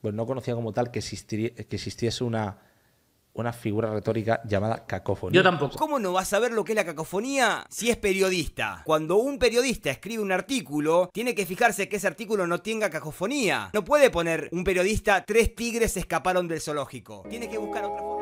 pues no conocía como tal que, que existiese una, una figura retórica llamada cacofonía. Yo tampoco. ¿Cómo no vas a saber lo que es la cacofonía si es periodista? Cuando un periodista escribe un artículo, tiene que fijarse que ese artículo no tenga cacofonía. No puede poner un periodista tres tigres escaparon del zoológico. Tiene que buscar otra forma.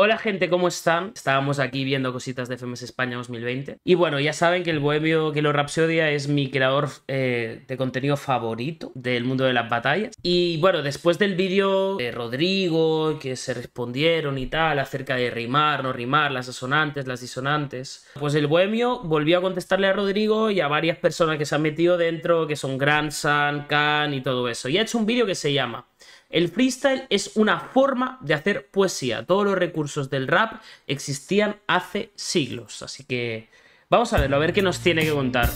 Hola gente, ¿cómo están? Estábamos aquí viendo cositas de FMS España 2020. Y bueno, ya saben que el Bohemio que lo rapsodia es mi creador eh, de contenido favorito del mundo de las batallas. Y bueno, después del vídeo de Rodrigo, que se respondieron y tal, acerca de rimar, no rimar, las asonantes, las disonantes, pues el Bohemio volvió a contestarle a Rodrigo y a varias personas que se han metido dentro, que son Gran San, Khan y todo eso. Y ha hecho un vídeo que se llama el freestyle es una forma de hacer poesía. Todos los recursos del rap existían hace siglos. Así que vamos a verlo, a ver qué nos tiene que contar.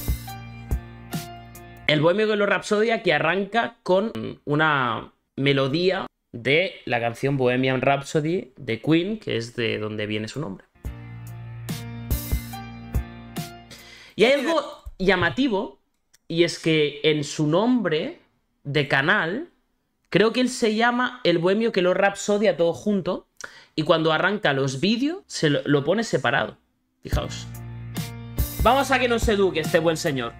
El Bohemio de los que arranca con una melodía de la canción Bohemian Rhapsody de Queen, que es de donde viene su nombre. Y hay algo llamativo, y es que en su nombre de canal Creo que él se llama El Bohemio que lo rapsodia todo junto y cuando arranca los vídeos se lo, lo pone separado. Fijaos. Vamos a que nos eduque este buen señor.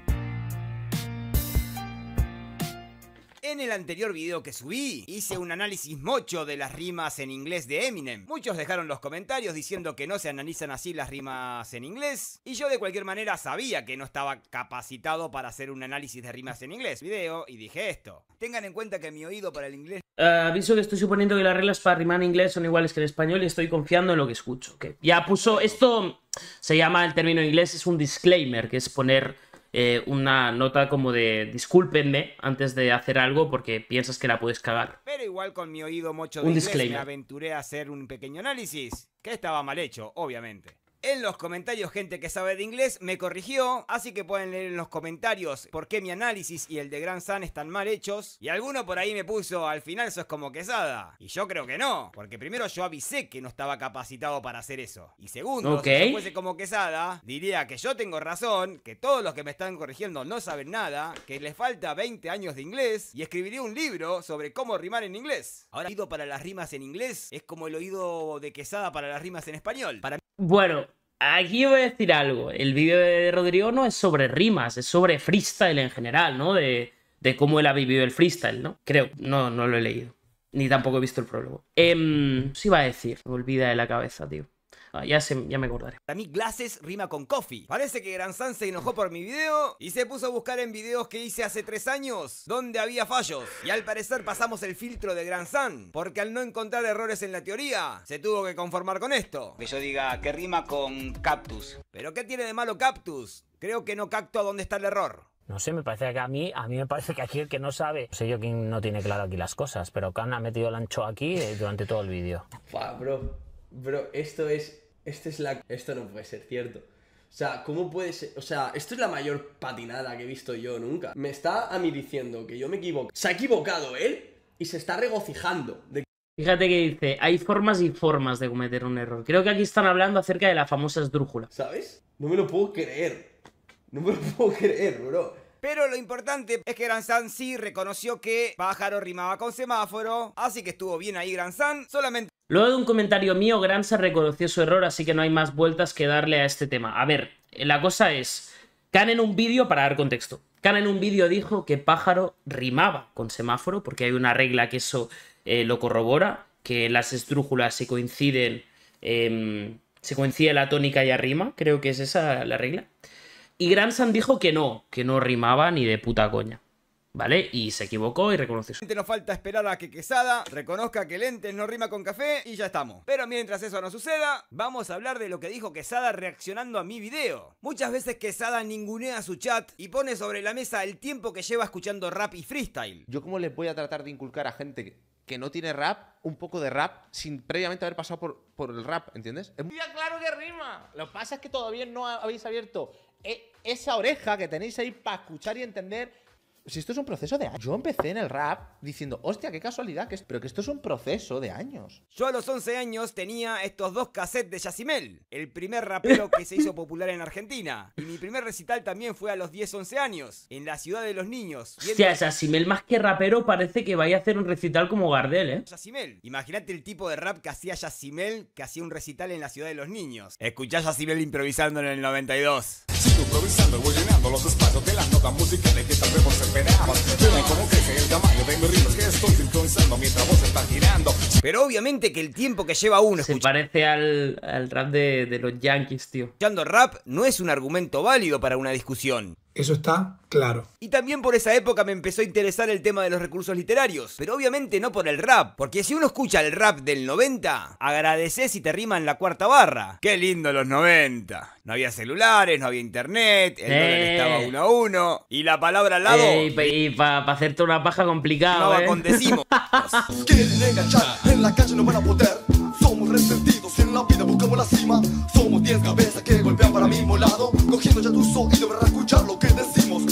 En el anterior video que subí, hice un análisis mocho de las rimas en inglés de Eminem. Muchos dejaron los comentarios diciendo que no se analizan así las rimas en inglés. Y yo de cualquier manera sabía que no estaba capacitado para hacer un análisis de rimas en inglés. Video y dije esto. Tengan en cuenta que mi oído para el inglés... Eh, aviso que estoy suponiendo que las reglas para rimar en inglés son iguales que en español y estoy confiando en lo que escucho. Que ya puso... Esto se llama el término inglés, es un disclaimer, que es poner eh, una nota como de discúlpenme antes de hacer algo porque piensas que la puedes cagar. Pero igual con mi oído mucho de un aventuré a hacer un pequeño análisis que estaba mal hecho, obviamente. En los comentarios, gente que sabe de inglés me corrigió, así que pueden leer en los comentarios por qué mi análisis y el de Gran San están mal hechos. Y alguno por ahí me puso, al final eso es como quesada. Y yo creo que no, porque primero yo avisé que no estaba capacitado para hacer eso. Y segundo, si yo fuese como quesada, diría que yo tengo razón, que todos los que me están corrigiendo no saben nada, que les falta 20 años de inglés y escribiría un libro sobre cómo rimar en inglés. Ahora, el oído para las rimas en inglés es como el oído de quesada para las rimas en español. bueno, aquí voy a decir algo. El vídeo de Rodrigo no es sobre rimas, es sobre freestyle en general, ¿no? De, cómo él ha vivido el freestyle, ¿no? Creo, no, no lo he leído. Ni tampoco he visto el prólogo. Eh, em, ¿qué iba a decir? olvida de la cabeza, tío. Ah, ya, me acordaré. Para mí, glasses rima con coffee. Parece que Gran San se enojó por mi video y se puso a buscar en videos que hice hace tres años donde había fallos. Y al parecer pasamos el filtro de Gran San, porque al no encontrar errores en la teoría, se tuvo que conformar con esto. Que yo diga que rima con cactus. ¿Pero qué tiene de malo cactus? Creo que no cacto a dónde está el error. No sé, me parece que a mí, a mí me parece que aquí el que no sabe, soy sé yo quién no tiene claro aquí las cosas, pero Khan ha metido el ancho aquí eh, durante todo el vídeo. bro, bro, esto es esta es la... Esto no puede ser cierto. O sea, ¿cómo puede ser? O sea, esto es la mayor patinada que he visto yo nunca. Me está a mí diciendo que yo me equivoco. Se ha equivocado él y se está regocijando de Fíjate que dice, hay formas y formas de cometer un error. Creo que aquí están hablando acerca de la famosa esdrújula. ¿Sabes? No me lo puedo creer. No me lo puedo creer, bro. Pero lo importante es que Gran San sí reconoció que pájaro rimaba con semáforo, así que estuvo bien ahí Gran San, solamente... Luego de un comentario mío, Gran San reconoció su error, así que no hay más vueltas que darle a este tema. A ver, eh, la cosa es... Can en un vídeo, para dar contexto, Can en un vídeo dijo que pájaro rimaba con semáforo, porque hay una regla que eso eh, lo corrobora, que las estrújulas se coinciden, em, se coincide la tónica y la rima, creo que es esa la regla. Y sand dijo que no, que no rimaba ni de puta coña. ¿Vale? Y se equivocó y reconoció No falta esperar a que Quesada reconozca que lentes no rima con café y ya estamos. Pero mientras eso no suceda, vamos a hablar de lo que dijo Quesada reaccionando a mi video. Muchas veces Quesada ningunea su chat y pone sobre la mesa el tiempo que lleva escuchando rap y freestyle. ¿Yo cómo les voy a tratar de inculcar a gente que no tiene rap un poco de rap sin previamente haber pasado por, por el rap, ¿entiendes? Es muy claro que rima. Lo que pasa es que todavía no habéis abierto e, esa oreja que tenéis ahí para escuchar y entender. Si esto es un proceso de años. Yo empecé en el rap diciendo, hostia, qué casualidad Pero que esto es un proceso de años. Yo a los 11 años tenía estos dos cassettes de Yacimel, el primer rapero que se hizo popular en Argentina. Y mi primer recital también fue a los 10-11 años, en la ciudad de los niños. O Hostia, Yacimel más que rapero parece que vaya a hacer un recital como Gardel, ¿eh? Yacimel. Imagínate el tipo de rap que hacía Yacimel, que hacía un recital en la ciudad de los niños. Escuchá a Yacimel improvisando en el 92 improvisando y llenando los espacios de las notas musicales que tal vez vos esperabas. Vean cómo crece el tamaño de mis ritmos que estoy sintonizando mientras vos estás girando. Pero obviamente que el tiempo que lleva uno Se parece al, al rap de, de los Yankees, tío. Escuchando rap no es un argumento válido para una discusión. Eso está claro. Y también por esa época me empezó a interesar el tema de los recursos literarios, pero obviamente no por el rap, porque si uno escucha el rap del 90, agradeces si te rima en la cuarta barra. Qué lindo los 90. No había celulares, no había internet, el dólar eh. estaba uno a uno, y la palabra al lado... y para hacerte una paja complicada. No acontecimos. Eh. en la calle no van a poder, somos resentidos en la cima. Somos cabezas que golpean para escuchar lo que decimos.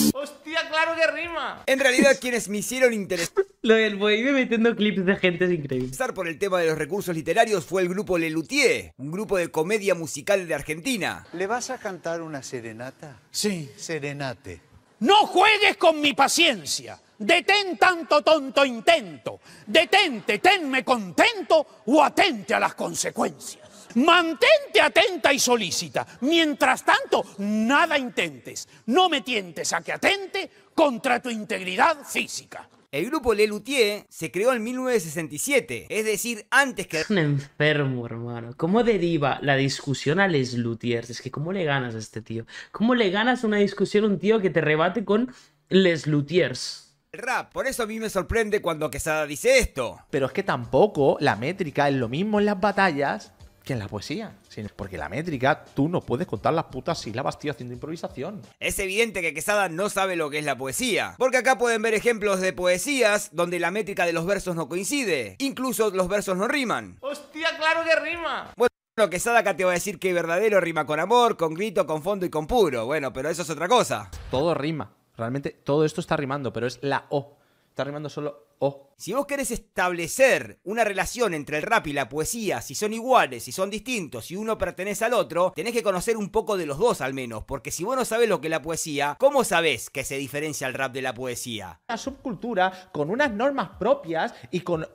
claro que En realidad, quienes me hicieron interés Lo del me metiendo clips de gente es increíble. Empezar por el tema de los recursos literarios fue el grupo Lelutier, un grupo de comedia musical de Argentina. ¿Le vas a cantar una serenata? Sí. Serenate. No juegues con mi paciencia. Detén tanto tonto intento. Detente, tenme contento o atente a las consecuencias. Mantente atenta y solícita. Mientras tanto, nada intentes. No me tientes a que atente contra tu integridad física. El grupo Le Luthier se creó en 1967, es decir, antes que... Un enfermo, hermano. ¿Cómo deriva la discusión a Les Lutiers? Es que ¿cómo le ganas a este tío? ¿Cómo le ganas una discusión a un tío que te rebate con Les Luthiers? rap. Por eso a mí me sorprende cuando Quesada dice esto. Pero es que tampoco la métrica es lo mismo en las batallas que en la poesía. Porque la métrica, tú no puedes contar las putas sílabas, tío, haciendo improvisación. Es evidente que Quesada no sabe lo que es la poesía. Porque acá pueden ver ejemplos de poesías donde la métrica de los versos no coincide. Incluso los versos no riman. ¡Hostia, claro que rima! Bueno, bueno, Quesada acá te va a decir que verdadero rima con amor, con grito, con fondo y con puro. Bueno, pero eso es otra cosa. Todo rima. Realmente todo esto está rimando, pero es la O. Está rimando solo si vos querés establecer una relación entre el rap y la poesía, si son iguales, si son distintos, si uno pertenece al otro, tenés que conocer un poco de los dos al menos, porque si vos no sabés lo que es la poesía, ¿cómo sabés que se diferencia el rap de la poesía? Una subcultura con unas normas propias y con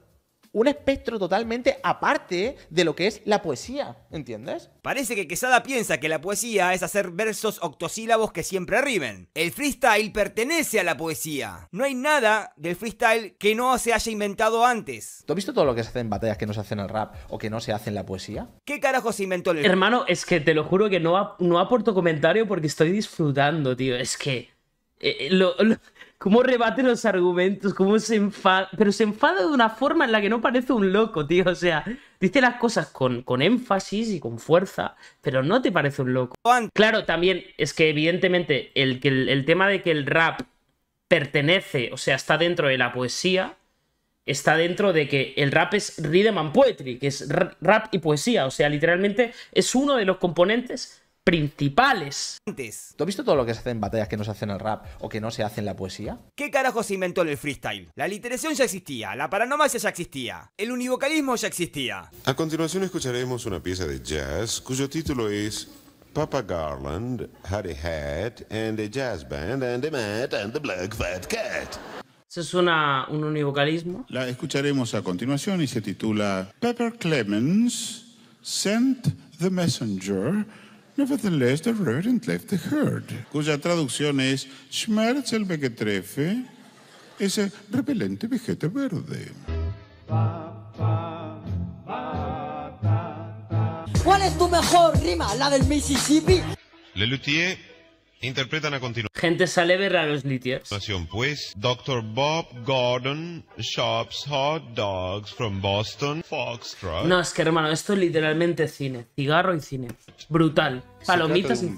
un espectro totalmente aparte de lo que es la poesía, ¿entiendes? Parece que Quesada piensa que la poesía es hacer versos octosílabos que siempre arriben. El freestyle pertenece a la poesía. No hay nada del freestyle que no se haya inventado antes. ¿Tú has visto todo lo que se hace en batallas que no se hacen en el rap o que no se hace en la poesía? ¿Qué carajo se inventó el... Hermano, es que te lo juro que no, no aporto comentario porque estoy disfrutando, tío. Es que... Eh, eh, lo cómo rebate los argumentos, cómo se enfada. Pero se enfada de una forma en la que no parece un loco, tío. O sea, dice las cosas con, énfasis y con fuerza, pero no te parece un loco. Claro, también es que evidentemente el, el tema de que el rap pertenece, o sea, está dentro de la poesía, está dentro de que el rap es rhythm and poetry, que es rap y poesía, o sea, literalmente es uno de los componentes principales. ¿Tú has visto todo lo que se hace en batallas que no se hace en el rap o que no se hace en la poesía? ¿Qué carajo se inventó el freestyle? La literación ya existía, la paranomasia ya existía, el univocalismo ya existía. A continuación escucharemos una pieza de jazz cuyo título es Papa Garland Had a Hat and a Jazz Band and a Mat and the Black Fat Cat. Eso suena un univocalismo. La escucharemos a continuación y se titula Pepper Clemens Sent the Messenger Nevertheless, the reverend left the herd, cuya traducción es Schmerz el es ese repelente vejete verde. ¿Cuál es tu mejor rima? ¿La del Mississippi? Le Interpretan a continuación. Gente sale ver a los Litiers. Pues, Doctor Bob Gordon shops hot dogs from Boston, No, es que hermano, esto es literalmente cine. Cigarro y cine. Brutal. Palomitas y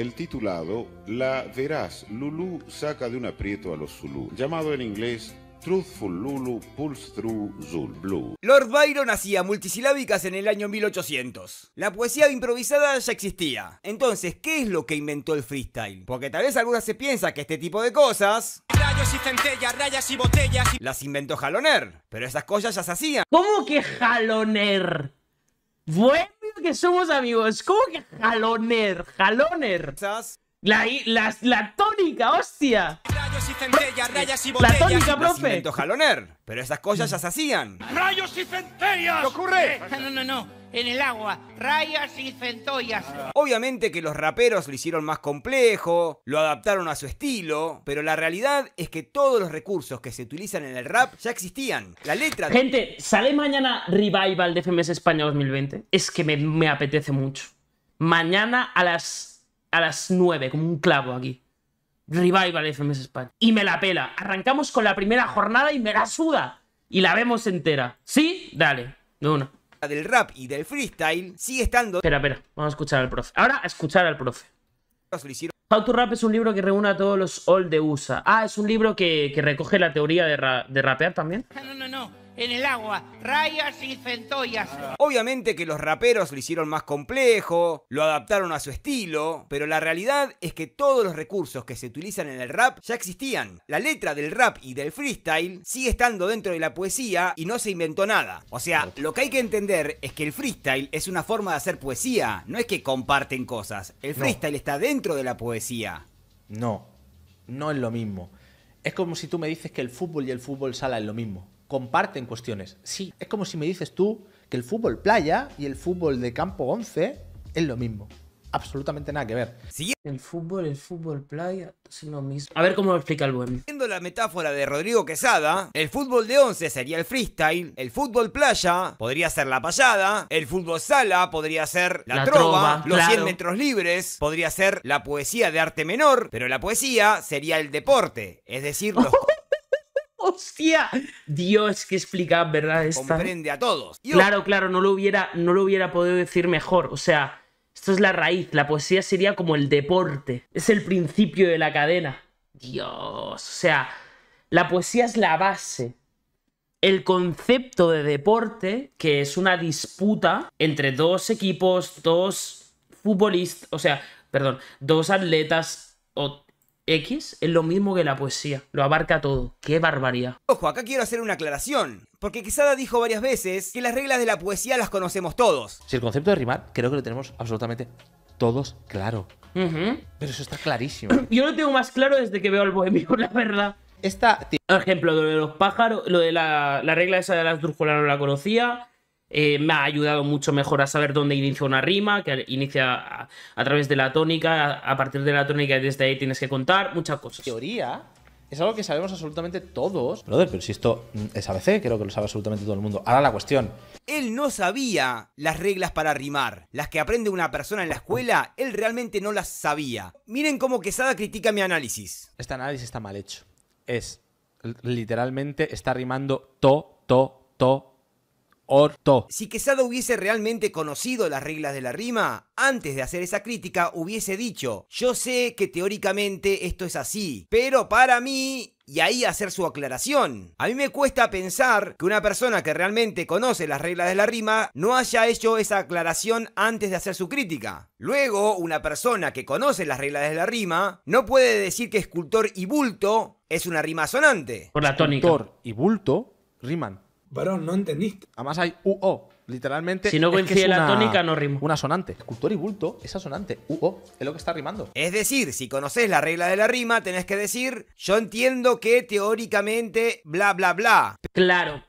el titulado La Verás, Lulu saca de un aprieto a los Zulu, llamado en inglés Truthful Lulu Pulse Through Zul Blue. Lord Byron hacía multisilábicas en el año 1800. La poesía improvisada ya existía. Entonces, ¿qué es lo que inventó el freestyle? Porque tal vez algunas se piensa que este tipo de cosas... Rayos y centellas, rayas y botellas... Las inventó Jaloner. Pero esas cosas ya se hacían. ¿Cómo que Jaloner? Bueno que somos amigos. ¿Cómo que Jaloner? Jaloner. La, la, tónica, hostia. Rayos y centellas, rayas y La tónica, profe. pero esas cosas ya se hacían. ¡Rayos y centellas! ¿Qué ocurre? Eh, no, no, no. En el agua, rayas y centollas. Obviamente que los raperos lo hicieron más complejo, lo adaptaron a su estilo, pero la realidad es que todos los recursos que se utilizan en el rap ya existían. La letra. Gente, sale mañana Revival de FMS España 2020. Es que me, me apetece mucho. Mañana a las a las 9, como un clavo aquí. Revival FMS España. Y me la pela. Arrancamos con la primera jornada y me la suda. Y la vemos entera. ¿Sí? Dale, de una. La del rap y del freestyle sigue estando... Espera, espera. Vamos a escuchar al profe. Ahora a escuchar al profe. How to Rap es un libro que reúne a todos los all de USA. Ah, es un libro que, recoge la teoría de, de rapear también. No, no, no en el agua, rayas y centollas. Obviamente que los raperos lo hicieron más complejo, lo adaptaron a su estilo, pero la realidad es que todos los recursos que se utilizan en el rap ya existían. La letra del rap y del freestyle sigue estando dentro de la poesía y no se inventó nada. O sea, lo que hay que entender es que el freestyle es una forma de hacer poesía, no es que comparten cosas. El freestyle está dentro de la poesía. No, no es lo mismo. Es como si tú me dices que el fútbol y el fútbol sala es lo mismo comparten cuestiones. Sí, es como si me dices tú que el fútbol playa y el fútbol de campo 11 es lo mismo. Absolutamente nada que ver. El fútbol, el fútbol playa, es lo mismo. A ver cómo lo explica el buen. Viendo la metáfora de Rodrigo Quesada, el fútbol de 11 sería el freestyle, el fútbol playa podría ser la payada, el fútbol sala podría ser la, trova, los 100 metros libres podría ser la poesía de arte menor, pero la poesía sería el deporte, es decir, los... hostia. Dios, qué explicada, ¿verdad? Esta? Comprende a todos. Claro, claro, no lo, hubiera, no lo hubiera podido decir mejor. O sea, esto es la raíz. La poesía sería como el deporte. Es el principio de la cadena. Dios, o sea, la poesía es la base. El concepto de deporte, que es una disputa entre dos equipos, dos futbolistas, o sea, perdón, dos atletas o X es lo mismo que la poesía, lo abarca todo. ¡Qué barbaridad! Ojo, acá quiero hacer una aclaración, porque Quesada dijo varias veces que las reglas de la poesía las conocemos todos. Si el concepto de rimar, creo que lo tenemos absolutamente todos claro. Pero eso está clarísimo. Yo lo tengo más claro desde que veo al bohemio, la verdad. Esta. Por ejemplo, lo de los pájaros, lo de la, la regla esa de las drújulas no la conocía. Eh, me ha ayudado mucho mejor a saber dónde inicia una rima, que inicia a, través de la tónica, a, partir de la tónica y desde ahí tienes que contar, muchas cosas. Teoría es algo que sabemos absolutamente todos. Brother, pero si esto es ABC, creo que lo sabe absolutamente todo el mundo. Ahora la cuestión. Él no sabía las reglas para rimar. Las que aprende una persona en la escuela, él realmente no las sabía. Miren cómo Quesada critica mi análisis. Este análisis está mal hecho. Es literalmente está rimando to, to, to, si Quesada hubiese realmente conocido las reglas de la rima, antes de hacer esa crítica hubiese dicho, yo sé que teóricamente esto es así, pero para mí y ahí hacer su aclaración. A mí me cuesta pensar que una persona que realmente conoce las reglas de la rima no haya hecho esa aclaración antes de hacer su crítica. Luego, una persona que conoce las reglas de la rima no puede decir que escultor y bulto es una rima sonante. Por la tónica. Escultor y bulto riman varón, no entendiste. Además hay UO, literalmente. Si no coincide la tónica, no rimo. Una sonante. Escultor y bulto esa sonante UO es lo que está rimando. Es decir, si conoces la regla de la rima, tenés que decir, yo entiendo que teóricamente bla bla bla. Claro.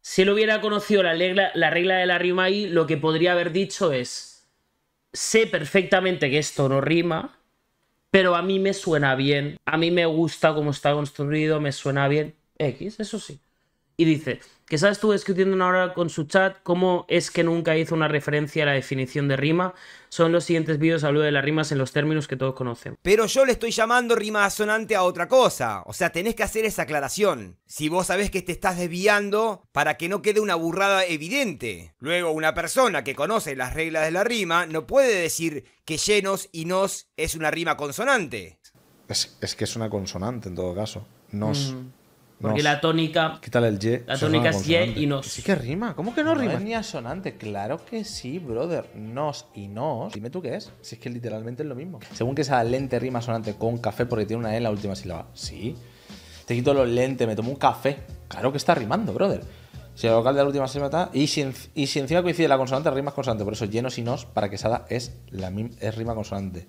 Si él hubiera conocido la regla, la regla de la rima ahí, lo que podría haber dicho es, sé perfectamente que esto no rima, pero a mí me suena bien, a mí me gusta cómo está construido, me suena bien, X, eso sí. Y dice, Quizás sabes discutiendo una hora con su chat cómo es que nunca hizo una referencia a la definición de rima. Son los siguientes vídeos hablo de las rimas en los términos que todos conocen. Pero yo le estoy llamando rima asonante a otra cosa. O sea, tenés que hacer esa aclaración. Si vos sabés que te estás desviando para que no quede una burrada evidente. Luego, una persona que conoce las reglas de la rima no puede decir que llenos y nos es una rima consonante. Es, que es una consonante en todo caso. Nos. Mm. Porque la tónica. ¿Qué tal el ye? La tónica es ye y nos. Sí que rima. ¿Cómo que no, no rima? Es ni Claro que sí, brother. Nos y nos. Dime tú qué es. Si es que literalmente es lo mismo. Según que esa lente rima sonante con café porque tiene una E en la última sílaba. Sí. Te quito los lentes, me tomo un café. Claro que está rimando, brother. Si el vocal de la última sílaba está. Y si, encima coincide la consonante, es consonante. Por eso llenos y nos para que Sada es, la, es rima consonante.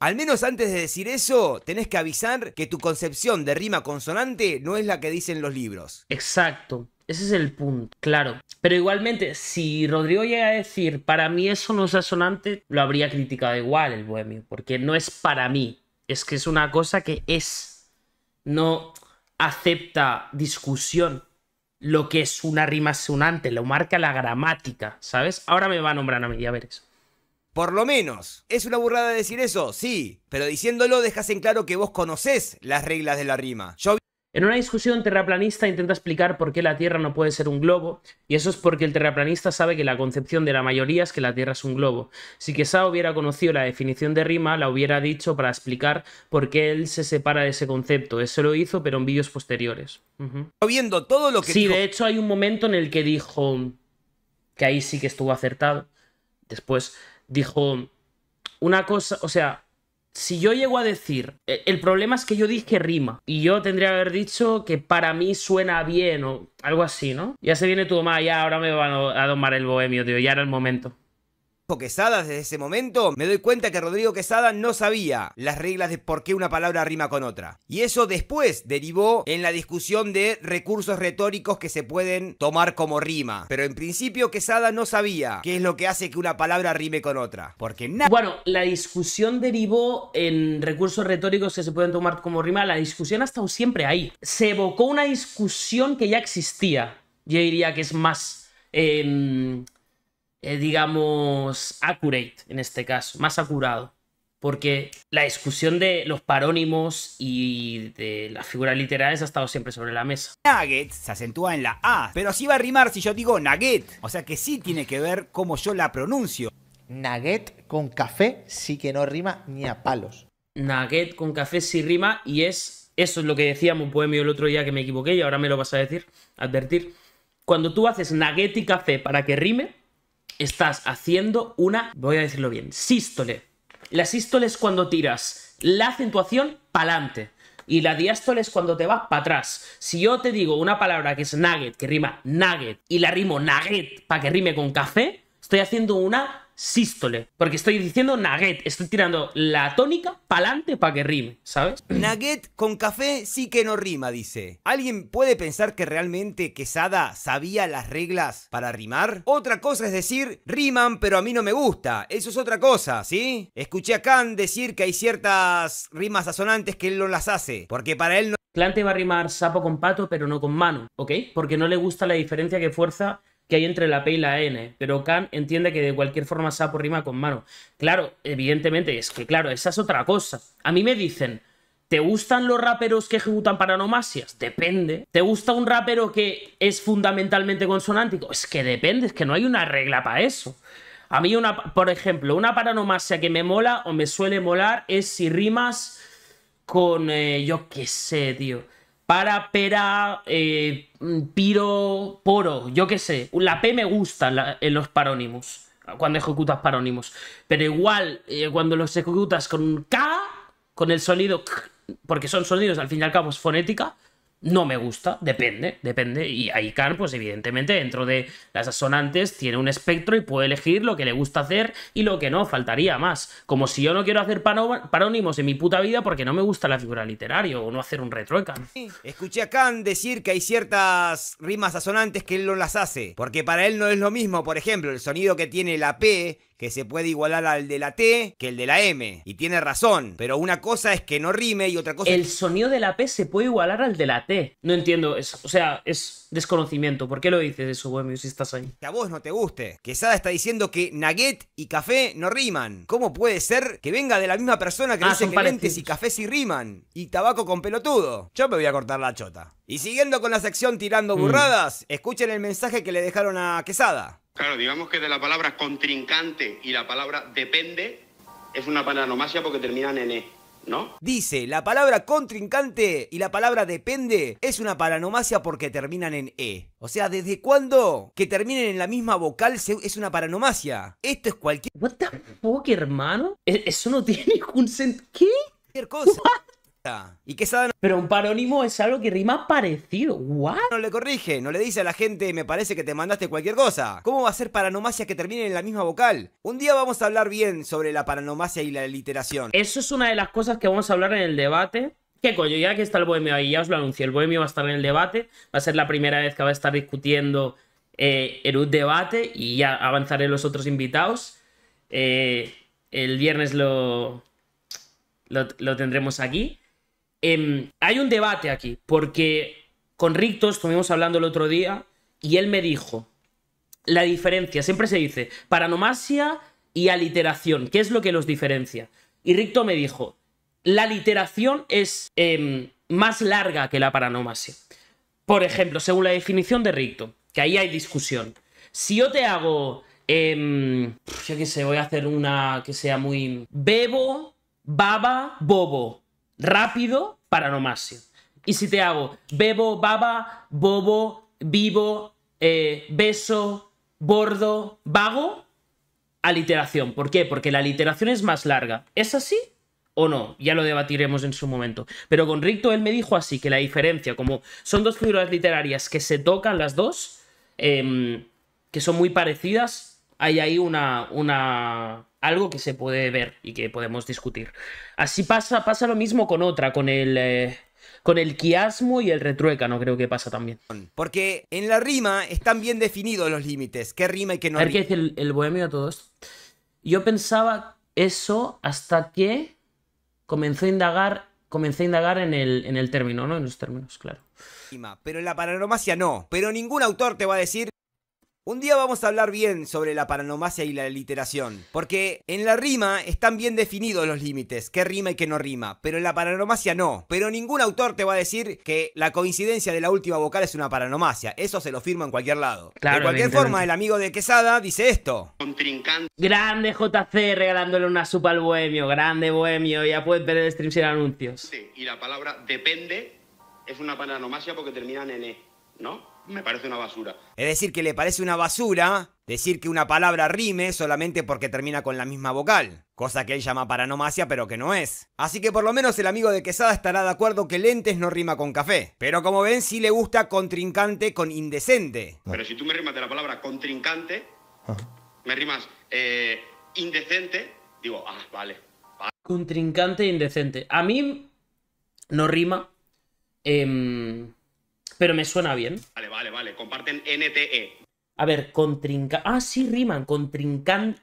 Al menos antes de decir eso, tenés que avisar que tu concepción de rima consonante no es la que dicen los libros. Exacto. Ese es el punto, claro. Pero igualmente, si Rodrigo llega a decir, para mí eso no es asonante, lo habría criticado igual el bohemio, porque no es para mí. Es que es una cosa que es. No acepta discusión lo que es una rima sonante, lo marca la gramática, ¿sabes? Ahora me va a nombrar a mí, a ver eso. Por lo menos. ¿Es una burrada decir eso? Sí, pero diciéndolo dejas en claro que vos conocés las reglas de la rima. Yo... En una discusión terraplanista intenta explicar por qué la Tierra no puede ser un globo, y eso es porque el terraplanista sabe que la concepción de la mayoría es que la Tierra es un globo. Si Quesada hubiera conocido la definición de rima, la hubiera dicho para explicar por qué él se separa de ese concepto. Eso lo hizo, pero en vídeos posteriores. Viendo todo lo que. Sí, de hecho hay un momento en el que dijo que ahí sí que estuvo acertado. Después dijo una cosa, o sea, si yo llego a decir, e, el problema es que yo dije rima y yo tendría que haber dicho que para mí suena bien o algo así, ¿no? Ya se viene tu mamá, ya ahora me van a domar el bohemio, tío, ya era el momento. Quesada, desde ese momento me doy cuenta que Rodrigo Quesada no sabía las reglas de por qué una palabra rima con otra. Y eso después derivó en la discusión de recursos retóricos que se pueden tomar como rima. Pero en principio Quesada no sabía qué es lo que hace que una palabra rime con otra. Porque nada... Bueno, la discusión derivó en recursos retóricos que se pueden tomar como rima. La discusión ha estado siempre ahí. Se evocó una discusión que ya existía. Yo diría que es más... Em, eh, digamos, accurate en este caso, más acurado. Porque la discusión de los parónimos y de las figuras literales ha estado siempre sobre la mesa. Nugget se acentúa en la A, pero sí va a rimar si yo digo nugget. O sea que sí tiene que ver cómo yo la pronuncio. Nugget con café sí que no rima ni a palos. Nugget con café sí rima y es. Eso es lo que decíamos un poema el otro día que me equivoqué y ahora me lo vas a decir, advertir. Cuando tú haces nugget y café para que rime, estás haciendo una, voy a decirlo bien, sístole. La sístole es cuando tiras la acentuación pa'lante Y la diástole es cuando te vas para atrás. Si yo te digo una palabra que es nugget, que rima nugget, y la rimo nugget para que rime con café, estoy haciendo una sístole. Porque estoy diciendo nugget, estoy tirando la tónica pa'lante para que rime, ¿sabes? Naguet con café sí que no rima, dice. ¿Alguien puede pensar que realmente Quesada sabía las reglas para rimar? Otra cosa es decir, riman pero a mí no me gusta. Eso es otra cosa, ¿sí? Escuché a Khan decir que hay ciertas rimas asonantes que él no las hace, porque para él no... Plante va a rimar sapo con pato, pero no con mano, ¿ok? Porque no le gusta la diferencia que fuerza que hay entre la P y la N, pero Kant entiende que de cualquier forma sapo rima con mano. Claro, evidentemente, es que claro, esa es otra cosa. A mí me dicen, ¿Te gustan los raperos que ejecutan paranomasias? Depende. ¿Te gusta un rapero que es fundamentalmente consonántico? Es que depende, es que no hay una regla para eso. A mí, una, por ejemplo, una paranomasia que me mola o me suele molar es si rimas con, eh, yo qué sé, tío para, pera, eh, mm, piro, poro, yo qué sé. La P me gusta en los parónimos, cuando ejecutas parónimos. Pero igual, eh, cuando los ejecutas con K, con el sonido K, porque son sonidos, al fin y al cabo es fonética, no me gusta, depende, depende. Y Khan pues evidentemente, dentro de las asonantes, tiene un espectro y puede elegir lo que le gusta hacer y lo que no, faltaría más. Como si yo no quiero hacer parónimos en mi puta vida porque no me gusta la figura literaria o no hacer un retroecan. Escuché a Khan decir que hay ciertas rimas asonantes que él no las hace, porque para él no es lo mismo, por ejemplo, el sonido que tiene la P que se puede igualar al de la T que el de la M. Y tiene razón, pero una cosa es que no rime y otra cosa... El sonido de la P se puede igualar al de la T. No entiendo, eso. o sea, es desconocimiento. ¿Por qué lo dices eso, Bohemio, si estás ahí? Que a vos no te guste. Quesada está diciendo que Naguet y café no riman. ¿Cómo puede ser que venga de la misma persona que ah, dice que y café sí riman? Y tabaco con pelotudo. Yo me voy a cortar la chota. Y siguiendo con la sección tirando mm. burradas, escuchen el mensaje que le dejaron a Quesada. Claro, digamos que de la palabra contrincante y la palabra depende es una paranomasia porque terminan en E. ¿No? Dice, la palabra contrincante y la palabra depende es una paranomasia porque terminan en E. O sea, ¿desde cuándo que terminen en la misma vocal es una paranomasia? Esto es cualquier... What the fuck, hermano? E, eso no tiene ningún sentido. ¿Qué? Cualquier cosa. ¿Y Pero un parónimo es algo que rima parecido. ¿What? No le corrige, no le dice a la gente, me parece que te mandaste cualquier cosa. ¿Cómo va a ser paranomasia que termine en la misma vocal? Un día vamos a hablar bien sobre la paranomasia y la literación. Eso es una de las cosas que vamos a hablar en el debate. ¿Qué coño? Ya que está el bohemio ahí, ya os lo anuncio, El bohemio va a estar en el debate. Va a ser la primera vez que va a estar discutiendo en eh, un debate y ya avanzaré los otros invitados. Eh, el viernes lo, lo tendremos aquí. Em, hay un debate aquí, porque con Ricto estuvimos hablando el otro día y él me dijo la diferencia, siempre se dice, paranomasia y aliteración, ¿qué es lo que los diferencia? Y Ricto me dijo, la literación es em, más larga que la paranomasia. Por ejemplo, según la definición de Ricto, que ahí hay discusión. Si yo te hago, em, yo qué sé, voy a hacer una que sea muy... Bebo, baba, bobo rápido para Y si te hago bebo, baba, bobo, vivo, eh, beso, bordo, vago, aliteración. ¿Por qué? Porque la aliteración es más larga. ¿Es así o no? Ya lo debatiremos en su momento. Pero con Ricto él me dijo así, que la diferencia, como son dos figuras literarias que se tocan las dos, em, que son muy parecidas, hay ahí una, una, algo que se puede ver y que podemos discutir. Así pasa, pasa lo mismo con otra, con el... Eh, con el quiasmo y el retruécano creo que pasa también. Porque en la rima están bien definidos los límites, qué rima y qué no. A ver qué dice el, bohemio a todos. Yo pensaba eso hasta que comencé a indagar, comencé a indagar en el, en el término, ¿no? En los términos, claro. Pero en la paronomasia no. Pero ningún autor te va a decir un día vamos a hablar bien sobre la paranomasia y la literación, porque en la rima están bien definidos los límites, qué rima y qué no rima, pero en la paranomasia no. Pero ningún autor te va a decir que la coincidencia de la última vocal es una paranomasia, eso se lo firma en cualquier lado. de cualquier forma, el amigo de Quesada dice esto. Grande JC regalándole una supa al bohemio, grande bohemio, ya puedes ver el stream sin anuncios. Sí, y la palabra depende es una paranomasia porque terminan en E, ¿no? me parece una basura. Es decir, que le parece una basura decir que una palabra rime solamente porque termina con la misma vocal, cosa que él llama paranomasia pero que no es. Así que por lo menos el amigo de Quesada estará de acuerdo que lentes no rima con café, pero como ven sí le gusta contrincante con indecente. Pero si tú me rimas de la palabra contrincante, me rimas eh, indecente, digo, ah, vale. Contrincante e indecente. A mí no rima. Em, pero me suena bien. Vale, vale, vale. Comparten NTE. A ver, contrincante. Ah, sí, riman. Contrincante.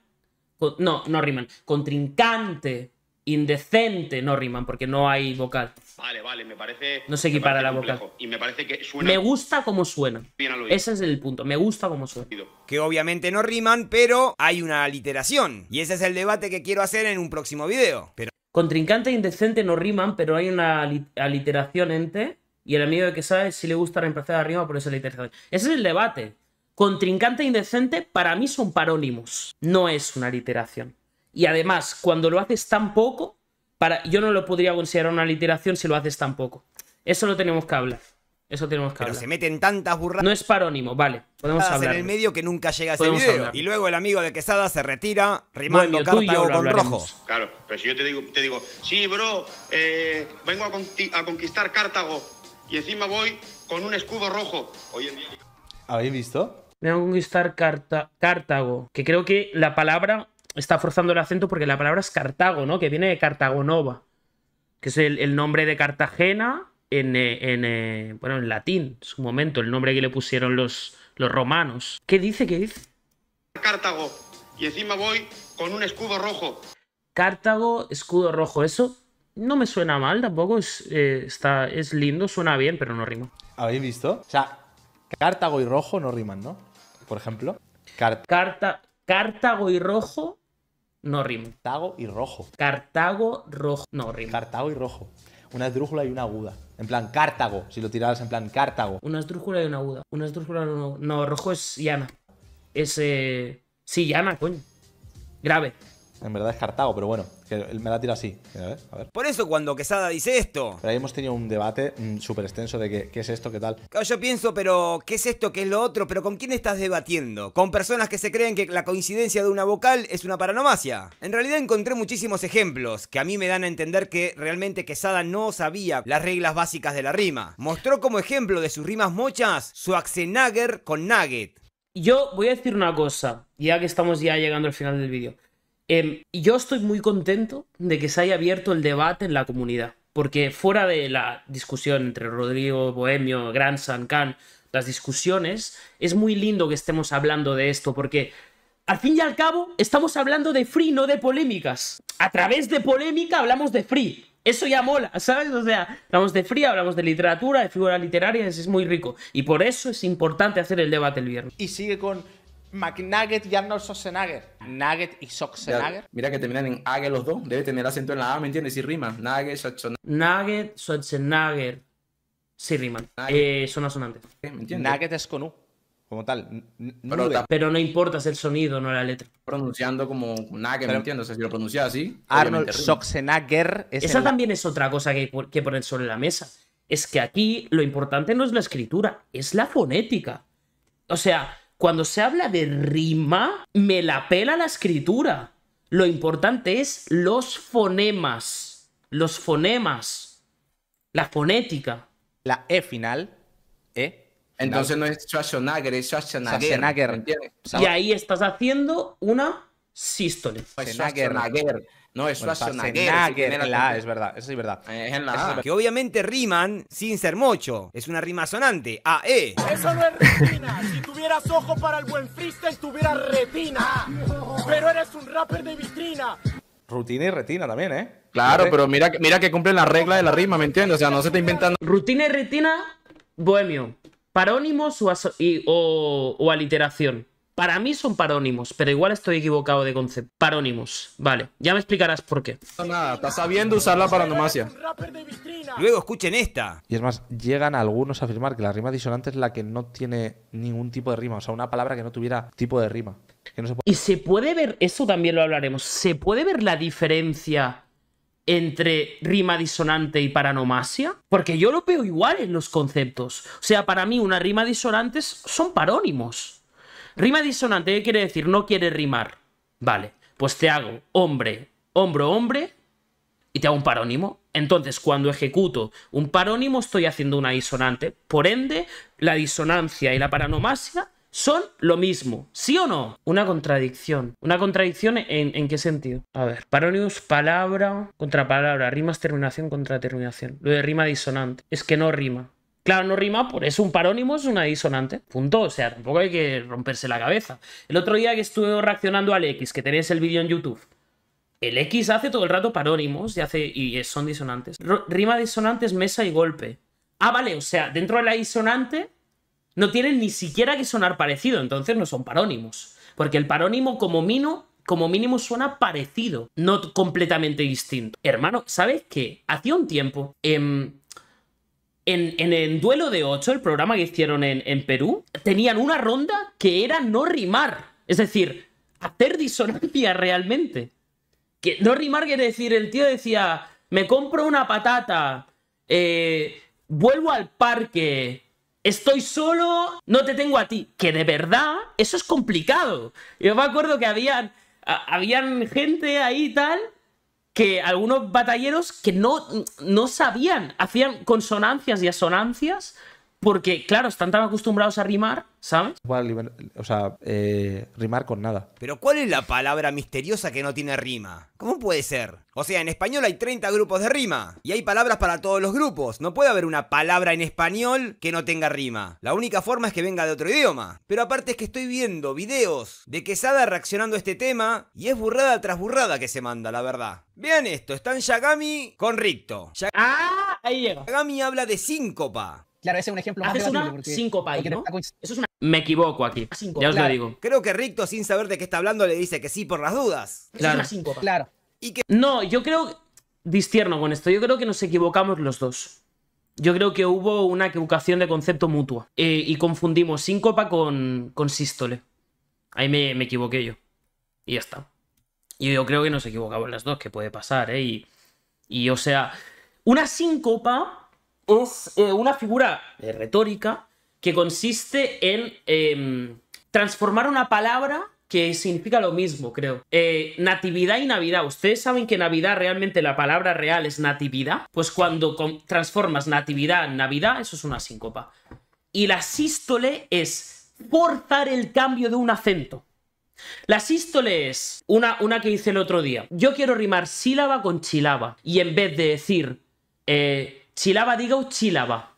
No, no riman. Contrincante. Indecente. No riman, porque no hay vocal. Vale, vale, me parece. No se equipara la vocal. Y me parece que suena. Me gusta cómo suena. Ese es el punto. Me gusta cómo suena. Que obviamente no riman, pero hay una aliteración. Y ese es el debate que quiero hacer en un próximo video. Pero... Contrincante e indecente no riman, pero hay una aliteración en entre. Y el amigo de Quesada si le gusta reemplazar arriba Rima por esa literatura. Ese es el debate. Contrincante e indecente para mí son parónimos. No es una literación. Y además, cuando lo haces tan poco, para... yo no lo podría considerar una literación si lo haces tan poco. Eso lo tenemos que hablar. Eso tenemos que Pero se meten tantas burradas. No es parónimo, vale. Podemos hablar. en el medio que nunca llega ese Y luego el amigo de Quesada se retira rimando bueno, con rojo. Claro, pero si yo te digo, te digo sí, bro, eh, vengo a, a conquistar Cartago y encima voy con un escudo rojo. Hoy en día. ¿Habéis visto? Me a conquistar Cartago, que creo que la palabra está forzando el acento porque la palabra es Cartago, ¿no? Que viene de Cartagonova, que es el, nombre de Cartagena en, eh, eh, bueno, en latín, en su momento, el nombre que le pusieron los, los romanos. ¿Qué dice? ¿Qué dice? Cartago, y encima voy con un escudo rojo. Cartago, escudo rojo, eso no me suena mal tampoco, es, eh, está, es lindo, suena bien, pero no rima. ¿Habéis visto? O sea, Cartago y rojo no riman, ¿no? Por ejemplo. Carta Cartago y rojo no riman. Cartago y rojo. Cartago, rojo, no rima. Cartago y rojo. Una esdrújula y una aguda. En plan, Cartago, si lo tirabas en plan, Cartago. Una esdrújula y una aguda. Una esdrújula y una aguda. No, rojo es llana. Es, eh, Sí, llana, coño. Grave. En verdad es Cartago, pero bueno, él me la tira así. Por eso cuando Quesada dice esto. Pero ahí hemos tenido un debate mm, súper extenso de qué es esto, qué tal. Ah, yo pienso, pero ¿qué es esto, qué es lo otro? ¿Pero con quién estás debatiendo? ¿Con personas que se creen que la coincidencia de una vocal es una paranomasia? En realidad encontré muchísimos ejemplos que a mí me dan a entender que realmente Quesada no sabía las reglas básicas de la rima. Mostró como ejemplo de sus rimas mochas su axenager con nugget. Yo voy a decir una cosa, ya que estamos ya llegando al final del vídeo. Em, yo estoy muy contento de que se haya abierto el debate en la comunidad, porque fuera de la discusión entre Rodrigo, Bohemio, Gran San las discusiones, es muy lindo que estemos hablando de esto, porque al fin y al cabo estamos hablando de free, no de polémicas. A través de polémica hablamos de free. Eso ya mola, ¿sabes? O sea, hablamos de free, hablamos de literatura, de figuras literarias, es muy rico. Y por eso es importante hacer el debate el viernes. Y sigue con McNugget y Arnold Schwarzenegger. Nugget y Schwarzenegger. mira que terminan en Ague los dos. Debe tener acento en la A, ¿me entiendes? Y riman. Nugget, Schwarzenegger. Nugget, Schwarzenegger. Sí riman. Eh, son asonantes. Nugget es con U. Como tal. Pero, no importa, es el sonido, no la letra. Pronunciando como Nugget, ¿me entiendes? O sea, si lo pronunciaba así. Arnold Schwarzenegger. Es Esa también es otra cosa que que poner sobre la mesa. Es que aquí lo importante no es la escritura, es la fonética. O sea, cuando se habla de rima, me la pela la escritura. Lo importante es los fonemas. Los fonemas. La fonética. La E final. ¿Eh? Entonces no es Schwarzenegger, es Schwarzenegger. Y ahí estás haciendo una sístole. Pues Schwarzenegger. No, es bueno, Schwarzenegger. Eh, es, verdad, eso es ah. verdad. Que obviamente riman sin ser mocho. Es una rima sonante. AE. Ah, eh. Eso no es retina. si tuvieras ojo para el buen freestyle, tuvieras retina. Pero eres un rapper de vitrina. Rutina y retina también, ¿eh? Claro, pero mira, mira que cumplen la regla de la rima, ¿me entiendes? O sea, no se está inventando. Rutina y retina, bohemio. Parónimos o, o aliteración. Para mí son parónimos, pero igual estoy equivocado de concepto. Parónimos, vale. Ya me explicarás por qué. nada, está sabiendo usar la paranomasia Luego escuchen esta. Y es más, llegan algunos a afirmar que la rima disonante es la que no tiene ningún tipo de rima, o sea, una palabra que no tuviera tipo de rima. y se puede ver, eso también lo hablaremos, se puede ver la diferencia entre rima disonante y paranomasia? Porque yo lo veo igual en los conceptos. O sea, para mí una rima disonante son parónimos. Rima disonante, ¿qué quiere decir? No quiere rimar. Vale, pues te hago hombre, hombro, hombre, y te hago un parónimo. Entonces, cuando ejecuto un parónimo, estoy haciendo una disonante. Por ende, la disonancia y la paranomasia son lo mismo. ¿Sí o no? Una contradicción. ¿Una contradicción en, qué sentido? A ver, parónimos, palabra, contra palabra, rimas, terminación, contra terminación. Lo de rima disonante. Es que no rima. Claro, no rima, por eso un parónimo es una disonante. Punto. O sea, tampoco hay que romperse la cabeza. El otro día que estuve reaccionando al X, que tenéis el vídeo en YouTube, el X hace todo el rato parónimos y, hace, y son disonantes. rima es mesa y golpe. Ah, vale, o sea, dentro de la disonante no tienen ni siquiera que sonar parecido, entonces no son parónimos. Porque el parónimo como mínimo, como mínimo suena parecido, no completamente distinto. Hermano, ¿sabes qué? Hacía un tiempo... en... Em, en, el duelo de 8, el programa que hicieron en, Perú, tenían una ronda que era no rimar. Es decir, hacer disonancia realmente. Que no rimar quiere decir, el tío decía, me compro una patata, eh, vuelvo al parque, estoy solo, no te tengo a ti. Que de verdad, eso es complicado. Yo me acuerdo que habían, habían gente ahí y tal que algunos batalleros que no, no sabían, hacían consonancias y asonancias porque, claro, están tan acostumbrados a rimar, ¿sabes? O sea, eh, rimar con nada. Pero ¿cuál es la palabra misteriosa que no tiene rima? ¿Cómo puede ser? O sea, en español hay 30 grupos de rima y hay palabras para todos los grupos. No puede haber una palabra en español que no tenga rima. La única forma es que venga de otro idioma. Pero aparte es que estoy viendo videos de Quesada reaccionando a este tema y es burrada tras burrada que se manda, la verdad. Vean esto, están Yagami con Ricto. ah, ahí llega. Yagami habla de síncopa. Claro, ese es un ejemplo más Haces una porque, Eso es una... Me equivoco aquí. Ya os lo digo. Creo que Ricto, sin saber de qué está hablando, le dice que sí por las dudas. claro. Es una cinco claro. Y que... No, yo creo... Distierno con esto. Yo creo que nos equivocamos los dos. Yo creo que hubo una equivocación de concepto mutua. Eh, y confundimos síncopa con, con sístole. Ahí me, equivoqué yo. Y ya está. Y yo creo que nos equivocamos las dos, que puede pasar, ¿eh? Y, y o sea, una síncopa es eh, una figura eh, retórica que consiste en em, transformar una palabra que significa lo mismo, creo. Eh, natividad y Navidad. ¿Ustedes saben que Navidad realmente la palabra real es natividad? Pues cuando transformas natividad en Navidad, eso es una síncopa. Y la sístole es forzar el cambio de un acento. La sístole es una, una que hice el otro día. Yo quiero rimar sílaba con chilaba. Y en vez de decir Chilaba diga chilaba.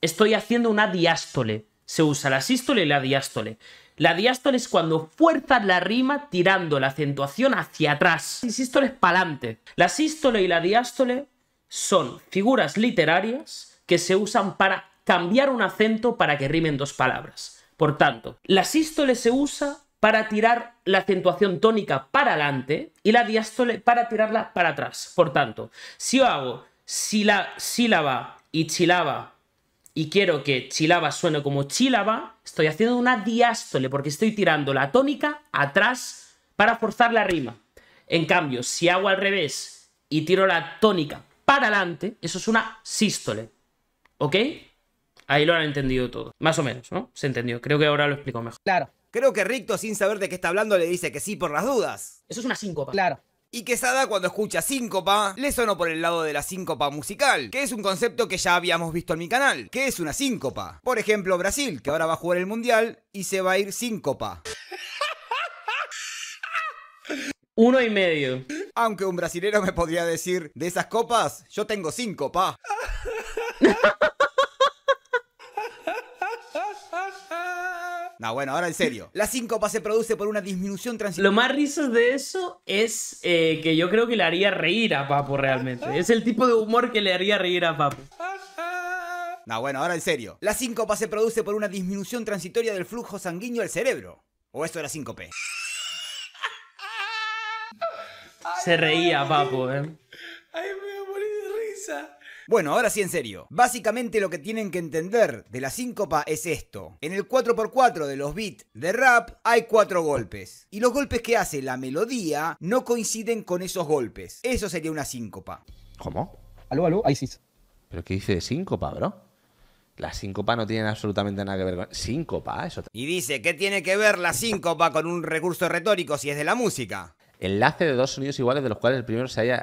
Estoy haciendo una diástole. Se usa la sístole y la diástole. La diástole es cuando fuerzas la rima tirando la acentuación hacia atrás. La sístole es para adelante. La sístole y la diástole son figuras literarias que se usan para cambiar un acento para que rimen dos palabras. Por tanto, la sístole se usa para tirar la acentuación tónica para adelante y la diástole para tirarla para atrás. Por tanto, si yo hago si la sílaba y chilaba y quiero que chilaba suene como chilaba, estoy haciendo una diástole porque estoy tirando la tónica atrás para forzar la rima. En cambio, si hago al revés y tiro la tónica para adelante, eso es una sístole. ¿Ok? Ahí lo han entendido todo. Más o menos, ¿no? Se entendió. Creo que ahora lo explico mejor. Claro. Creo que Ricto, sin saber de qué está hablando, le dice que sí por las dudas. Eso es una síncopa. Claro. Y Quesada cuando escucha síncopa, le sonó por el lado de la síncopa musical, que es un concepto que ya habíamos visto en mi canal, que es una síncopa. Por ejemplo, Brasil, que ahora va a jugar el Mundial y se va a ir copa. Uno y medio. Aunque un brasilero me podría decir, de esas copas, yo tengo cinco, pa. No, bueno, ahora en serio. La síncopa se produce por una disminución transitoria. Lo más riso de eso es eh, que yo creo que le haría reír a Papo realmente. Es el tipo de humor que le haría reír a Papo. No, bueno, ahora en serio. La síncopa se produce por una disminución transitoria del flujo sanguíneo al cerebro. ¿O esto era p. Se reía, Papo, ¿eh? Ay, me voy a morir de risa. Bueno, ahora sí en serio. Básicamente lo que tienen que entender de la síncopa es esto. En el 4x4 de los beats de rap hay cuatro golpes. Y los golpes que hace la melodía no coinciden con esos golpes. Eso sería una síncopa. ¿Cómo? Aló, aló, ahí ¿Pero qué dice de síncopa, bro? La síncopa no tiene absolutamente nada que ver con... Síncopa, eso. Y dice, ¿qué tiene que ver la síncopa con un recurso retórico si es de la música? Enlace de dos sonidos iguales de los cuales el primero se halla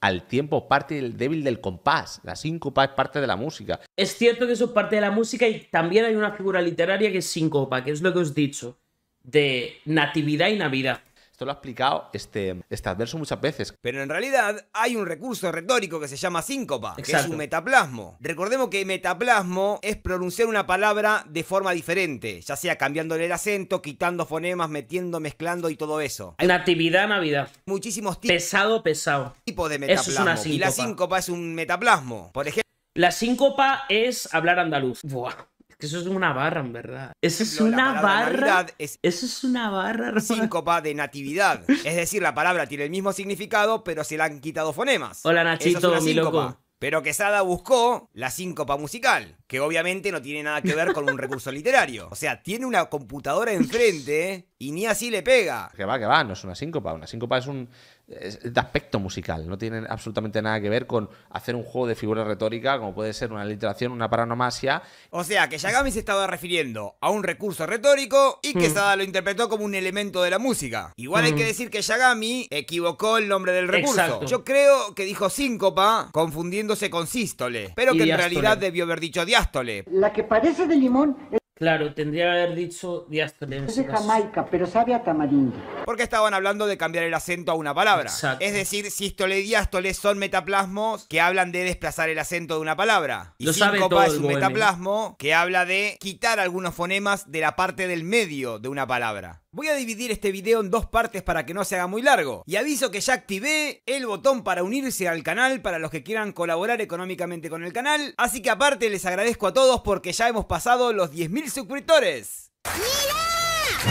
al tiempo parte del débil del compás. La síncopa es parte de la música. Es cierto que eso es parte de la música y también hay una figura literaria que es síncopa, que es lo que os he dicho, de natividad y navidad. Esto lo ha explicado este, este adverso muchas veces. Pero en realidad hay un recurso retórico que se llama síncopa, que es un metaplasmo. Recordemos que metaplasmo es pronunciar una palabra de forma diferente, ya sea cambiándole el acento, quitando fonemas, metiendo, mezclando y todo eso. natividad, navidad. Muchísimos tipos. Pesado, pesado. Tipo de es una síncopa. Y la síncopa es un metaplasmo. Por ejemplo. La síncopa es hablar andaluz. Buah que eso es una barra, en verdad. Eso es una barra. Es eso es una barra. Hermano. Síncopa de natividad. Es decir, la palabra tiene el mismo significado, pero se le han quitado fonemas. Hola, Nachito, eso mi loco. Pero Quesada buscó la síncopa musical, que obviamente no tiene nada que ver con un recurso literario. O sea, tiene una computadora enfrente y ni así le pega. Que va, que va, no es una síncopa. Una síncopa es un de aspecto musical, no tiene absolutamente nada que ver con hacer un juego de figura retórica como puede ser una literación, una paranomasia. O sea, que Yagami se estaba refiriendo a un recurso retórico y que mm. Sada lo interpretó como un elemento de la música. Igual hay mm. que decir que Yagami equivocó el nombre del recurso. Yo creo que dijo síncopa confundiéndose con sístole, pero que en realidad debió haber dicho diástole. La que parece de limón es Claro, tendría que haber dicho su Es Jamaica, pero sabe a tamarindo. Porque estaban hablando de cambiar el acento a una palabra. Exacto. Es decir, sístole y diástole son metaplasmos que hablan de desplazar el acento de una palabra. Y Lo síncopa es un metaplasmo que habla de quitar algunos fonemas de la parte del medio de una palabra. Voy a dividir este video en dos partes para que no se haga muy largo. Y aviso que ya activé el botón para unirse al canal para los que quieran colaborar económicamente con el canal. Así que aparte les agradezco a todos porque ya hemos pasado los 10.000 suscriptores. ¡Mira!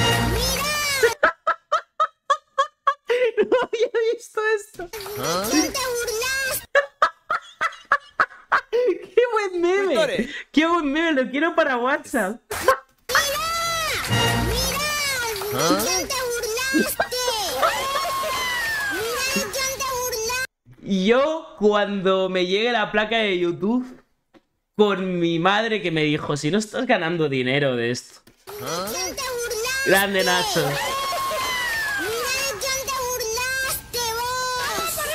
¡Mira! no había visto esto. ¿Qué ¿Ah? ¡Qué buen meme! ¡Qué buen meme! Lo quiero para WhatsApp. Y Yo, cuando me llegue la placa de YouTube, con mi madre que me dijo, si no estás ganando dinero de esto. Grande Nacho.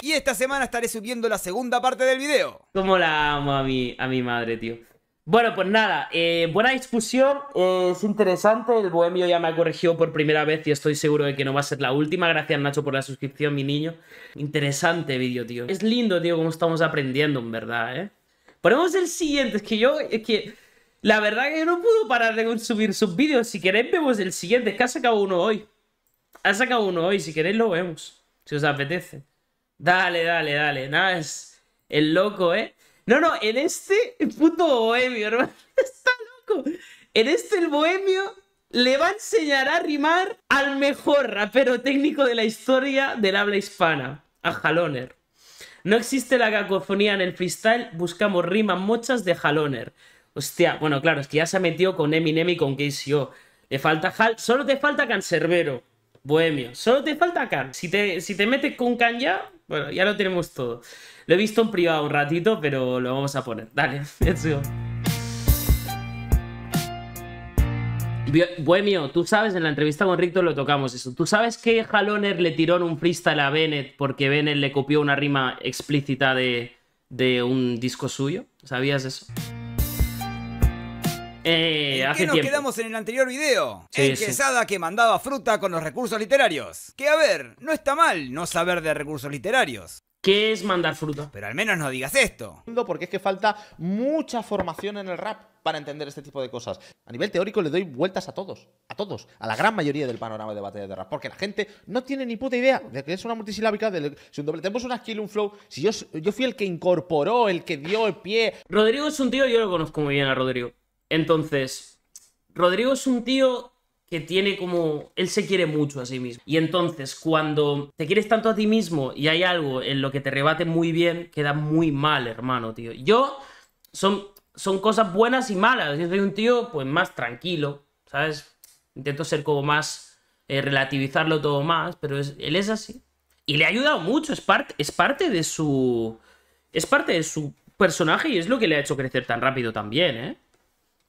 Y esta semana estaré subiendo la segunda parte del video. Como la amo a mi madre, tío. Bueno, pues nada, eh, buena discusión, es interesante, el Bohemio ya me ha corregido por primera vez y estoy seguro de que no va a ser la última. Gracias Nacho por la suscripción, mi niño. Interesante vídeo, tío. Es lindo, tío, cómo estamos aprendiendo, en verdad, ¿eh? Ponemos el siguiente, es que yo, es que... La verdad que yo no puedo parar de consumir sus vídeos, si queréis vemos el siguiente, es que ha sacado uno hoy. Ha sacado uno hoy, si queréis lo vemos, si os apetece. Dale, dale, dale, nada, es el loco, ¿eh? No, no, en este, el puto bohemio, hermano. Está loco. En este, el bohemio le va a enseñar a rimar al mejor rapero técnico de la historia del habla hispana, a Haloner. No existe la cacofonía en el freestyle, buscamos rimas mochas de Haloner. Hostia, bueno, claro, es que ya se ha metido con Eminem y con KCO. Le falta Hal, solo te falta Cancerbero, bohemio. Solo te falta Can. Si te, si te metes con Can ya, bueno, ya lo tenemos todo. Lo he visto en privado un ratito, pero lo vamos a poner. Dale, go. Bohemio, tú sabes, en la entrevista con Rictor lo tocamos eso. ¿Tú sabes que Haloner le tiró en un freestyle a Bennett porque Bennett le copió una rima explícita de un disco suyo? ¿Sabías eso? Eh, ¿En qué nos quedamos en el anterior video? en que mandaba fruta con los recursos literarios. Que a ver, no está mal no saber de recursos literarios. ¿Qué es mandar fruta? Pero al menos no digas esto. Porque es que falta mucha formación en el rap para entender este tipo de cosas. A nivel teórico le doy vueltas a todos, a todos, a la gran mayoría del panorama de batallas de rap, porque la gente no tiene ni puta idea de que es una multisilábica, de si un doble tempo es una skill, un flow. Si yo, yo fui el que incorporó, el que dio el pie. Rodrigo es un tío, yo lo conozco muy bien a Rodrigo. Entonces, Rodrigo es un tío que tiene como... Él se quiere mucho a sí mismo. Y entonces, cuando te quieres tanto a ti mismo y hay algo en lo que te rebate muy bien, queda muy mal, hermano, tío. Yo... Son, son cosas buenas y malas. Yo soy un tío, pues, más tranquilo, ¿sabes? Intento ser como más... Eh, relativizarlo todo más, pero él es así. Y le ha ayudado mucho, es parte, es parte de su... Es parte de su personaje y es lo que le ha hecho crecer tan rápido también, ¿eh?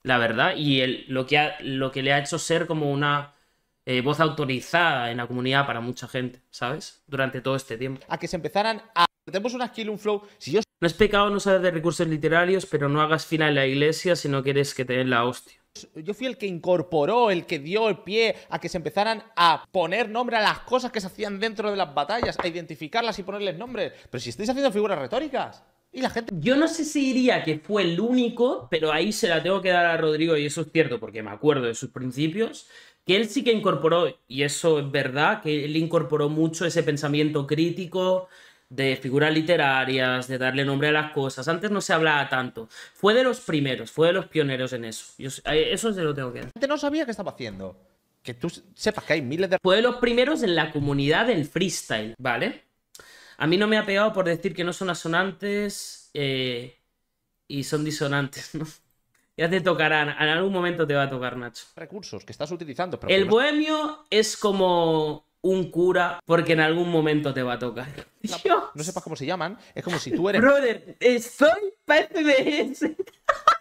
la verdad, y el, lo, que lo que le ha hecho ser como una eh, voz autorizada en la comunidad para mucha gente, ¿sabes? Durante todo este tiempo. A que se empezaran a... Tenemos una skill, un flow. Si yo... No es pecado no saber de recursos literarios, pero no hagas fila en la iglesia si no quieres que te den la hostia. Yo fui el que incorporó, el que dio el pie a que se empezaran a poner nombre a las cosas que se hacían dentro de las batallas, a identificarlas y ponerles nombres. Pero si estáis haciendo figuras retóricas gente. Yo no sé si diría que fue el único, pero ahí se la tengo que dar a Rodrigo, y eso es cierto, porque me acuerdo de sus principios, que él sí que incorporó, y eso es verdad, que él incorporó mucho ese pensamiento crítico de figuras literarias, de darle nombre a las cosas. Antes no se hablaba tanto. Fue de los primeros, fue de los pioneros en eso. Yo, eh, eso se lo tengo que dar. Antes no sabía qué estaba haciendo. Que tú sepas que hay miles de... Fue de los primeros en la comunidad del freestyle, ¿vale? A mí no me ha pegado por decir que no son asonantes eh, y son disonantes, ¿no? Ya te tocarán, en algún momento te va a tocar, Nacho. Recursos que estás utilizando. el bohemio es como un cura porque en algún momento te va a tocar. No, no sepas cómo se llaman, es como si tú eres... Brother, eh, soy ese...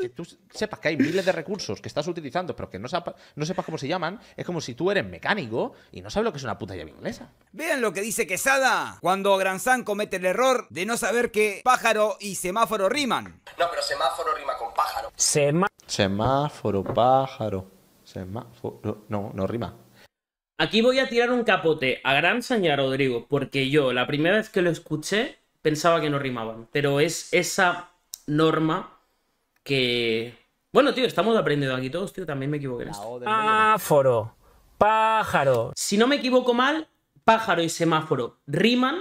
Que tú sepas que hay miles de recursos que estás utilizando, pero que no, sepas cómo se llaman, es como si tú eres mecánico y no sabes lo que es una puta llave inglesa. Vean lo que dice Quesada cuando Granzan comete el error de no saber que pájaro y semáforo riman. No, pero semáforo rima con pájaro. semáforo, pájaro. Semáforo. No, no rima. Aquí voy a tirar un capote a Granzan y a Rodrigo, porque yo la primera vez que lo escuché pensaba que no rimaban, pero es esa norma que... Bueno, tío, estamos aprendiendo aquí todos, tío, también me equivoqué en ah, pájaro. Si no me equivoco mal, pájaro y semáforo riman,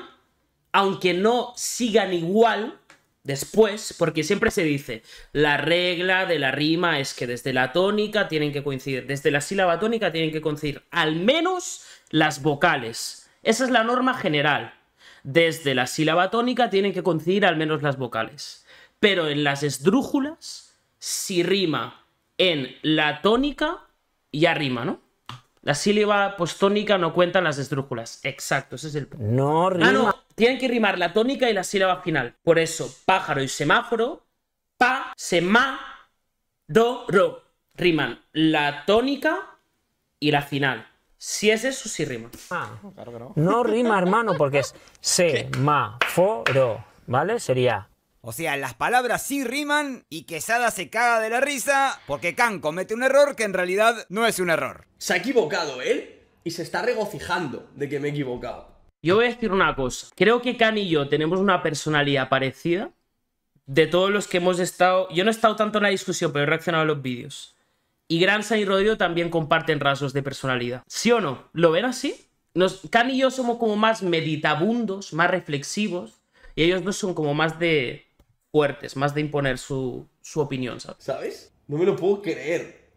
aunque no sigan igual después, porque siempre se dice, la regla de la rima es que desde la tónica tienen que coincidir, desde la sílaba tónica tienen que coincidir al menos las vocales. Esa es la norma general. Desde la sílaba tónica tienen que coincidir al menos las vocales. Pero en las esdrújulas, si rima en la tónica, ya rima, ¿no? La sílaba postónica no cuenta en las esdrújulas. Exacto, ese es el punto. No rima. Ah, no, tienen que rimar la tónica y la sílaba final. Por eso, pájaro y semáforo, pa, ma do, ro. Riman la tónica y la final. Si es eso, sí rima. Ah, claro no. no rima, hermano, porque es semáforo, ¿vale? Sería o sea, las palabras sí riman y Quesada se caga de la risa porque Khan comete un error que en realidad no es un error. Se ha equivocado él y se está regocijando de que me he equivocado. Yo voy a decir una cosa. Creo que Khan y yo tenemos una personalidad parecida. De todos los que hemos estado... Yo no he estado tanto en la discusión, pero he reaccionado a los vídeos. Y Granza y Rodrigo también comparten rasgos de personalidad. ¿Sí o no? ¿Lo ven así? Nos, Khan y yo somos como más meditabundos, más reflexivos. Y ellos dos son como más de fuertes, más de imponer su, su opinión, ¿sabes? No me lo puedo creer.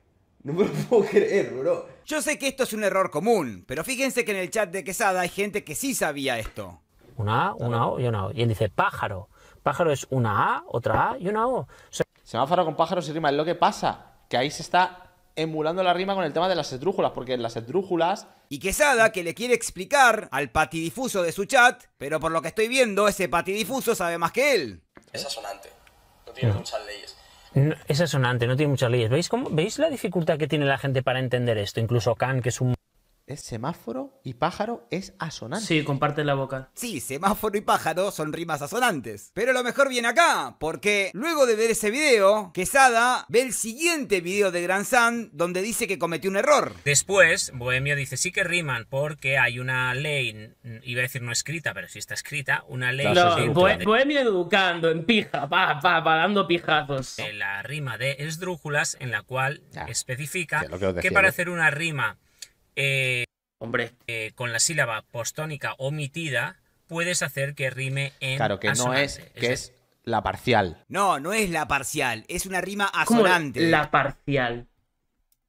No me lo puedo creer, bro. Yo sé que esto es un error común, pero fíjense que en el chat de Quesada hay gente que sí sabía esto. Una A, una O y una O. Y él dice pájaro. Pájaro es una A, otra A y una O. O sea, Semáforo con pájaro se rima. Es lo que pasa, que ahí se está emulando la rima con el tema de las esdrújulas, porque las esdrújulas... Y Quesada, que le quiere explicar al patidifuso de su chat, pero por lo que estoy viendo, ese patidifuso sabe más que él. Es asonante, no tiene muchas leyes. esa es asonante, no tiene muchas leyes. ¿Veis, cómo, ¿Veis la dificultad que tiene la gente para entender esto? Incluso Khan, que es un es semáforo y pájaro es asonante. Sí, comparte la boca. Sí, semáforo y pájaro son rimas asonantes. Pero lo mejor viene acá, porque luego de ver ese video, Quesada ve el siguiente video de Gran Sun donde dice que cometió un error. Después, Bohemio dice sí que riman porque hay una ley, iba a decir no escrita, pero sí está escrita, una ley... Bohemio educando en pija, pa, pa, dando pijazos. La rima de esdrújulas en la cual especifica que para hacer una rima eh, Hombre. Eh, con la sílaba postónica omitida, puedes hacer que rime en Claro, que no es, que es, la parcial. No, no es la parcial, es una rima asonante. la parcial.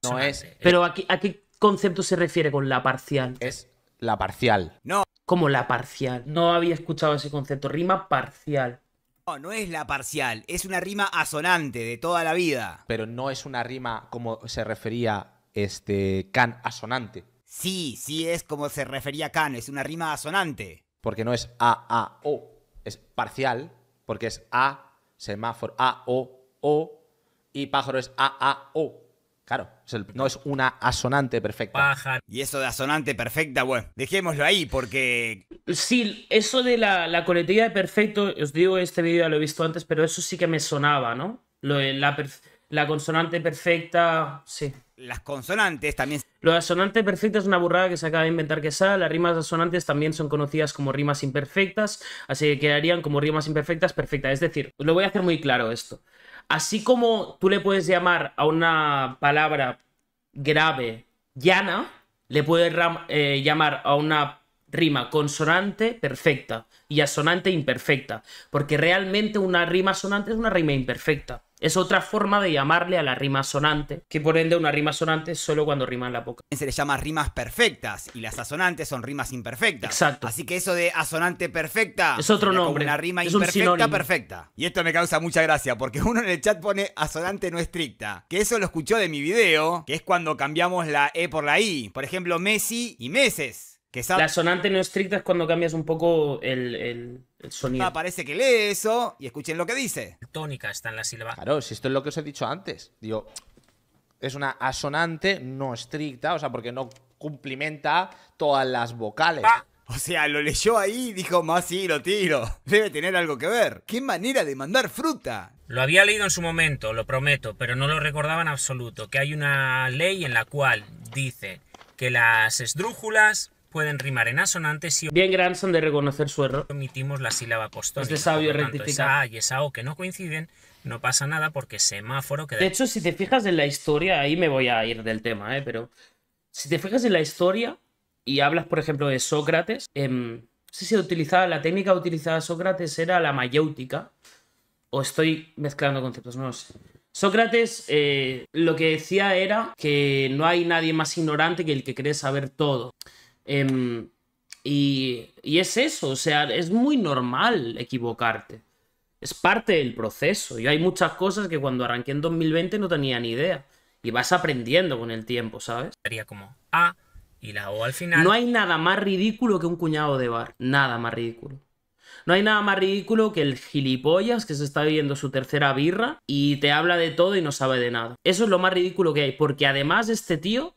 No es. Eh. Pero aquí, ¿a qué concepto se refiere con la parcial? Es la parcial. No. como la parcial? No había escuchado ese concepto, rima parcial. No, no es la parcial, es una rima asonante de toda la vida. Pero no es una rima como se refería este, can asonante. Sí, sí es como se refería can, es una rima asonante. Porque no es a, a, o, es parcial, porque es a, semáforo, a, o, o, y pájaro es a, a, o. Claro, no es una asonante perfecta. Y eso de asonante perfecta, bueno, dejémoslo ahí porque... Sí, eso de la, la coletilla de perfecto, os digo, este vídeo lo he visto antes, pero eso sí que me sonaba, ¿no? la consonante perfecta, sí las consonantes también. Lo asonante perfecto es una burrada que se acaba de inventar que sea. Las rimas asonantes también son conocidas como rimas imperfectas, así que quedarían como rimas imperfectas perfectas. Es decir, lo voy a hacer muy claro esto. Así como tú le puedes llamar a una palabra grave llana, le puedes eh, llamar a una rima consonante perfecta y asonante imperfecta, porque realmente una rima sonante es una rima imperfecta. Es otra forma de llamarle a la rima sonante, que por ende una rima sonante es solo cuando rima en la boca. Se le llama rimas perfectas y las asonantes son rimas imperfectas. Exacto. Así que eso de asonante perfecta es otro nombre. Una rima imperfecta perfecta. Y esto me causa mucha gracia porque uno en el chat pone asonante no estricta, que eso lo escuchó de mi video, que es cuando cambiamos la E por la I. Por ejemplo, Messi y meses. La sonante no estricta es cuando cambias un poco el, sonido. Ah, parece que lee eso y escuchen lo que dice. Tónica está en la sílaba. Claro, si esto es lo que os he dicho antes. Digo, es una asonante no estricta, o sea, porque no cumplimenta todas las vocales. Ah. O sea, lo leyó ahí y dijo, más sí, lo tiro. Debe tener algo que ver. ¡Qué manera de mandar fruta! Lo había leído en su momento, lo prometo, pero no lo recordaba en absoluto, que hay una ley en la cual dice que las esdrújulas pueden rimar en asonantes y Bien son de reconocer su error. Omitimos la sílaba costosa... de sabio y que no coinciden, no pasa nada porque semáforo De hecho, si te fijas en la historia, ahí me voy a ir del tema, eh, pero... Si te fijas en la historia y hablas, por ejemplo, de Sócrates, no em, sé si utilizaba, la técnica utilizada Sócrates era la mayéutica, o estoy mezclando conceptos, no lo sé. Sócrates eh, lo que decía era que no hay nadie más ignorante que el que cree saber todo. Em, y, y es eso, o sea, es muy normal equivocarte. Es parte del proceso. Y hay muchas cosas que cuando arranqué en 2020 no tenía ni idea. Y vas aprendiendo con el tiempo, ¿sabes? Sería como A y la O al final. No hay nada más ridículo que un cuñado de bar. Nada más ridículo. No hay nada más ridículo que el gilipollas que se está bebiendo su tercera birra y te habla de todo y no sabe de nada. Eso es lo más ridículo que hay, porque además este tío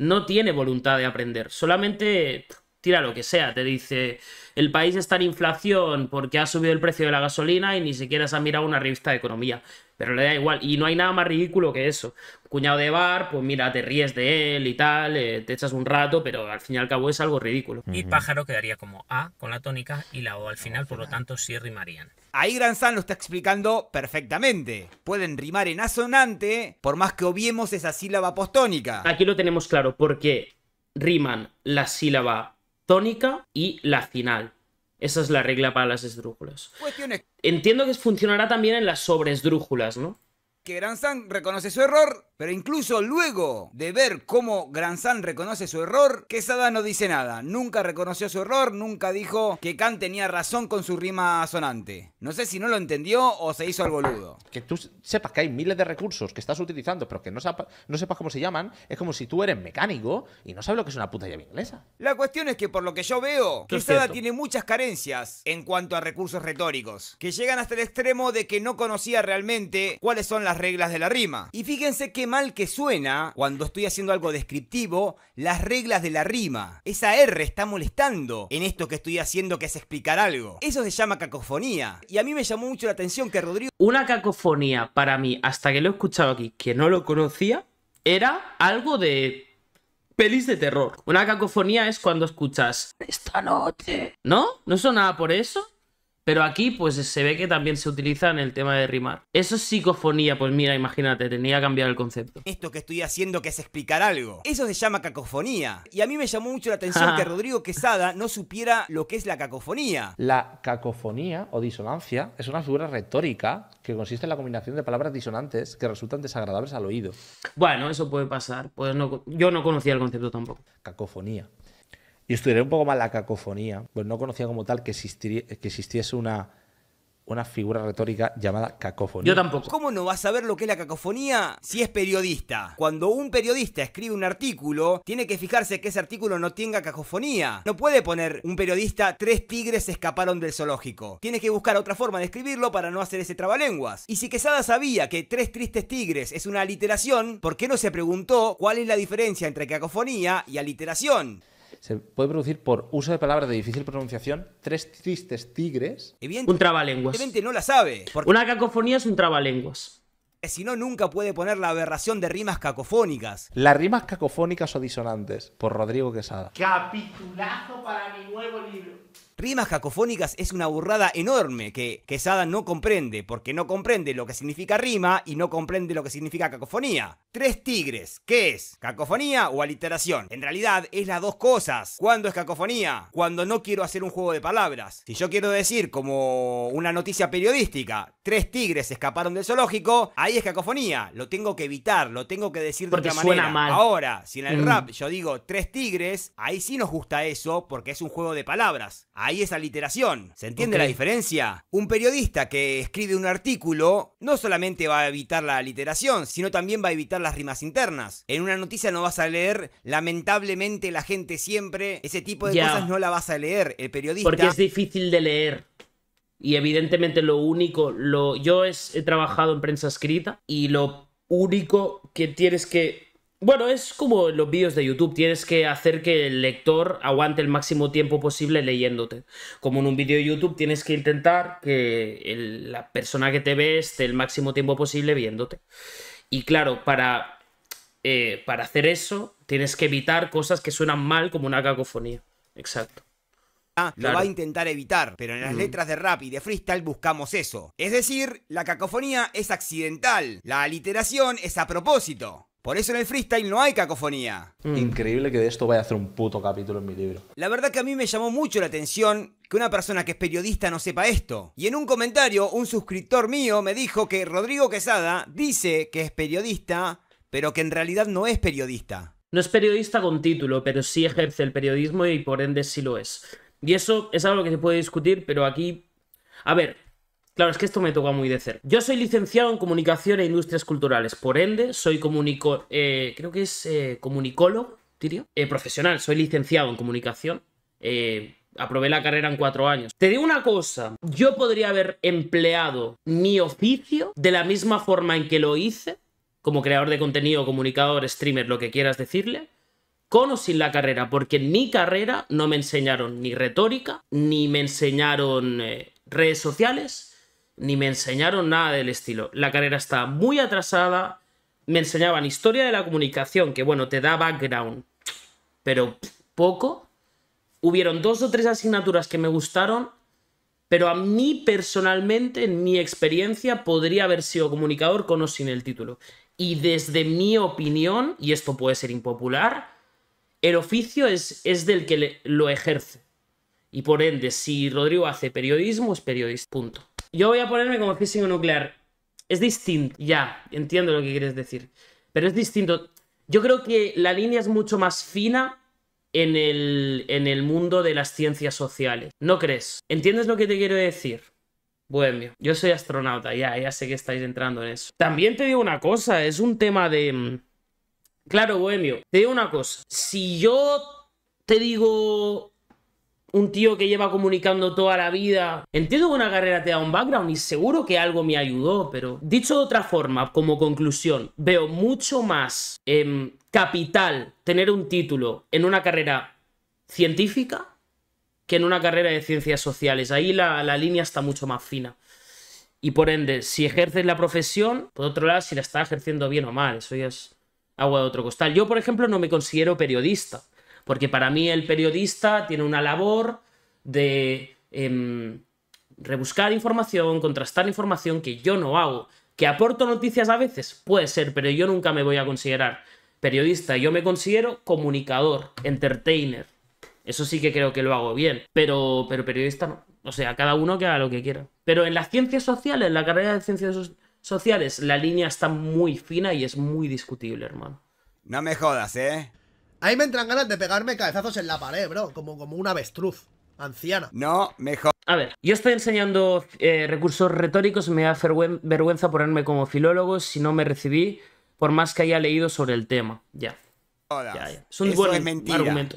no tiene voluntad de aprender, solamente tira lo que sea, te dice, el país está en inflación porque ha subido el precio de la gasolina y ni siquiera se ha mirado una revista de economía. Pero le da igual. Y no hay nada más ridículo que eso. cuñado de bar, pues mira, te ríes de él y tal, eh, te echas un rato, pero al fin y al cabo es algo ridículo. Y pájaro quedaría como A con la tónica y la O al final, por lo tanto, sí rimarían. Ahí Gran San lo está explicando perfectamente. Pueden rimar en asonante por más que obviemos esa sílaba postónica. Aquí lo tenemos claro, porque riman la sílaba tónica y la final. Esa es la regla para las esdrújulas. Entiendo que funcionará también en las sobresdrújulas, ¿no? que San reconoce su error, pero incluso luego de ver cómo Granzan reconoce su error, Quesada no dice nada. Nunca reconoció su error, nunca dijo que Khan tenía razón con su rima sonante. No sé si no lo entendió o se hizo el boludo. Que tú sepas que hay miles de recursos que estás utilizando, pero que no, no sepas cómo se llaman, es como si tú eres mecánico y no sabes lo que es una puta llave inglesa. La cuestión es que por lo que yo veo, Quesada tiene muchas carencias en cuanto a recursos retóricos, que llegan hasta el extremo de que no conocía realmente cuáles son las reglas de la rima. Y fíjense qué mal que suena cuando estoy haciendo algo descriptivo, las reglas de la rima. Esa R está molestando en esto que estoy haciendo que es explicar algo. Eso se llama cacofonía. Y a mí me llamó mucho la atención que Rodrigo... Una cacofonía para mí, hasta que lo he escuchado aquí, que no lo conocía, era algo de pelis de terror. Una cacofonía es cuando escuchas... Esta noche. ¿No? ¿No nada por eso? Pero aquí, pues se ve que también se utiliza en el tema de rimar. Eso es psicofonía, pues mira, imagínate, tenía que cambiar el concepto. Esto que estoy haciendo que es explicar algo. Eso se llama cacofonía. Y a mí me llamó mucho la atención que Rodrigo Quesada no supiera lo que es la cacofonía. La cacofonía o disonancia es una figura retórica que consiste en la combinación de palabras disonantes que resultan desagradables al oído. Bueno, eso puede pasar. Pues no, yo no conocía el concepto tampoco. Cacofonía. Y estudiaré un poco más la cacofonía, pues no conocía como tal que, que existiese una, una figura retórica llamada cacofonía. Yo tampoco. ¿Cómo no vas a saber lo que es la cacofonía si es periodista? Cuando un periodista escribe un artículo, tiene que fijarse que ese artículo no tenga cacofonía. No puede poner un periodista tres tigres escaparon del zoológico. Tiene que buscar otra forma de escribirlo para no hacer ese trabalenguas. Y si Quesada sabía que tres tristes tigres es una aliteración, ¿por qué no se preguntó cuál es la diferencia entre cacofonía y aliteración? se puede producir por uso de palabras de difícil pronunciación, tres tristes tigres. un trabalenguas. evidentemente no la sabe. Una cacofonía es un trabalenguas. Eh, si no, nunca puede poner la aberración de rimas cacofónicas. Las rimas cacofónicas o disonantes, por Rodrigo Quesada. Capitulazo para mi nuevo libro. Rimas cacofónicas es una burrada enorme que Quesada no comprende, porque no comprende lo que significa rima y no comprende lo que significa cacofonía. Tres tigres, ¿qué es? ¿Cacofonía o aliteración? En realidad es las dos cosas. ¿Cuándo es cacofonía? Cuando no quiero hacer un juego de palabras. Si yo quiero decir como una noticia periodística, tres tigres escaparon del zoológico, ahí es cacofonía. Lo tengo que evitar, lo tengo que decir de porque otra manera. Ahora, si en el mm. rap yo digo tres tigres, ahí sí nos gusta eso porque es un juego de palabras ahí es aliteración. ¿Se entiende la diferencia? Un periodista que escribe un artículo no solamente va a evitar la aliteración, sino también va a evitar las rimas internas. En una noticia no vas a leer, lamentablemente la gente siempre, ese tipo de cosas no la vas a leer, el periodista. Porque es difícil de leer. Y evidentemente lo único, lo yo he trabajado en prensa escrita y lo único que tienes que bueno, es como en los vídeos de YouTube, tienes que hacer que el lector aguante el máximo tiempo posible leyéndote. Como en un vídeo de YouTube tienes que intentar que la persona que te ve esté el máximo tiempo posible viéndote. Y claro, para, eh, para hacer eso tienes que evitar cosas que suenan mal como una cacofonía. Exacto. Ah, lo va a intentar evitar, pero en las letras de rap y de freestyle buscamos eso. Es decir, la cacofonía es accidental, la aliteración es a propósito. Por eso en el freestyle no hay cacofonía. Mm. Increíble que de esto vaya a hacer un puto capítulo en mi libro. La verdad que a mí me llamó mucho la atención que una persona que es periodista no sepa esto. Y en un comentario, un suscriptor mío me dijo que Rodrigo Quesada dice que es periodista, pero que en realidad no es periodista. No es periodista con título, pero sí ejerce el periodismo y por ende sí lo es. Y eso es algo que se puede discutir, pero aquí... A ver, Claro, es que esto me toca muy de cerca. Yo soy licenciado en Comunicación e Industrias Culturales, por ende, soy comunico... Eh, creo que es eh, comunicólogo, diría. Eh, profesional, soy licenciado en Comunicación. aprobé la carrera en cuatro años. Te digo una cosa, yo podría haber empleado mi oficio de la misma forma en que lo hice, como creador de contenido, comunicador, streamer, lo que quieras decirle, con o sin la carrera, porque en mi carrera no me enseñaron ni retórica, ni me enseñaron redes sociales, ni me enseñaron nada del estilo. La carrera está muy atrasada, me enseñaban historia de la comunicación, que bueno, te da background, pero poco. Hubieron dos o tres asignaturas que me gustaron, pero a mí personalmente, en mi experiencia, podría haber sido comunicador con o sin el título. Y desde mi opinión, y esto puede ser impopular, el oficio es, es del que lo ejerce. Y por ende, si Rodrigo hace periodismo, es periodista. Punto. Yo voy a ponerme como físico nuclear. Es distinto, ya, entiendo lo que quieres decir. Pero es distinto. Yo creo que la línea es mucho más fina en el, en el mundo de las ciencias sociales. ¿No crees? ¿Entiendes lo que te quiero decir? Bohemio. Yo soy astronauta, ya, ya sé que estáis entrando en eso. También te digo una cosa, es un tema de... Mm, claro, Bohemio, te digo una cosa. Si yo te digo, un tío que lleva comunicando toda la vida. Entiendo que una carrera te da un background y seguro que algo me ayudó, pero dicho de otra forma, como conclusión, veo mucho más em, capital tener un título en una carrera científica que en una carrera de ciencias sociales. Ahí la, la línea está mucho más fina. Y por ende, si ejerces la profesión, por otro lado, si la estás ejerciendo bien o mal, eso ya es agua de otro costal. Yo, por ejemplo, no me considero periodista. Porque para mí el periodista tiene una labor de em, rebuscar información, contrastar información que yo no hago. ¿Que aporto noticias a veces? Puede ser, pero yo nunca me voy a considerar periodista. Yo me considero comunicador, entertainer. Eso sí que creo que lo hago bien, pero, pero periodista no. O sea, cada uno que haga lo que quiera. Pero en las ciencias sociales, en la carrera de ciencias sociales, la línea está muy fina y es muy discutible, hermano. No me jodas, ¿eh? Ahí me entran ganas de pegarme cabezazos en la pared, bro. Como, como una avestruz anciana. No, mejor. A ver, yo estoy enseñando eh, recursos retóricos. Me da vergüenza ponerme como filólogo si no me recibí, por más que haya leído sobre el tema. Ya. Hola. Es un buen argumento.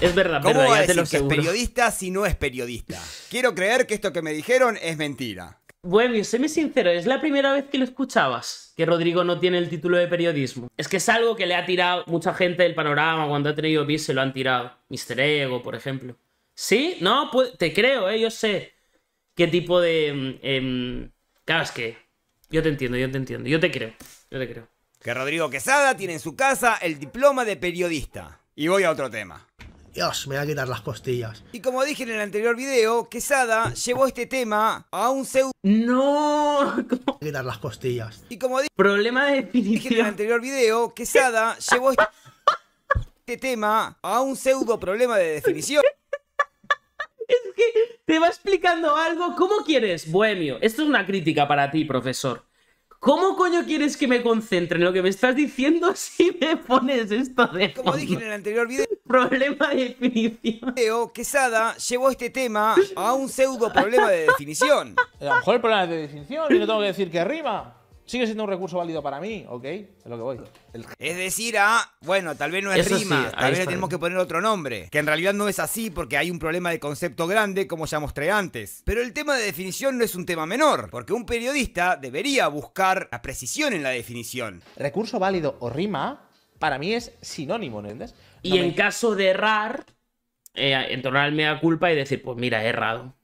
Es verdad, verdad, que es periodista si no es periodista? Quiero creer que esto que me dijeron es mentira. Bueno, séme sincero, es la primera vez que lo escuchabas, que Rodrigo no tiene el título de periodismo. Es que es algo que le ha tirado mucha gente del panorama, cuando ha tenido bis se lo han tirado. Mr. Ego, por ejemplo. ¿Sí? No, pues, te creo, ¿eh? Yo sé qué tipo de... Eh, claro, que yo te entiendo, yo te entiendo, yo te creo, yo te creo. Que Rodrigo Quesada tiene en su casa el diploma de periodista. Y voy a otro tema. Dios, me va a quitar las costillas. Y como dije en el anterior video, Quesada llevó este tema a un pseudo... ¡No! ¿Cómo? Quitar las costillas. Y como dije... Problema de en el anterior video, Quesada llevó este... este tema a un pseudo problema de definición. es que te va explicando algo. ¿Cómo quieres, bohemio? Esto es una crítica para ti, profesor. ¿Cómo coño quieres que me concentre en lo que me estás diciendo si me pones esto de Como dije en el anterior video, problema de definición. Sada llevó este tema a un pseudo problema de definición. A lo mejor el problema de definición y no tengo que decir que arriba sigue siendo un recurso válido para mí, ¿ok? Es lo que voy. Es decir, a. Ah, bueno, tal vez no es rima, tal vez le tenemos que poner otro nombre. Que en realidad no es así porque hay un problema de concepto grande, como ya mostré antes. Pero el tema de definición no es un tema menor, porque un periodista debería buscar la precisión en la definición. Recurso válido o rima, para mí es sinónimo, ¿entiendes? y en caso de errar, eh, entornar el culpa y decir, pues mira, he errado.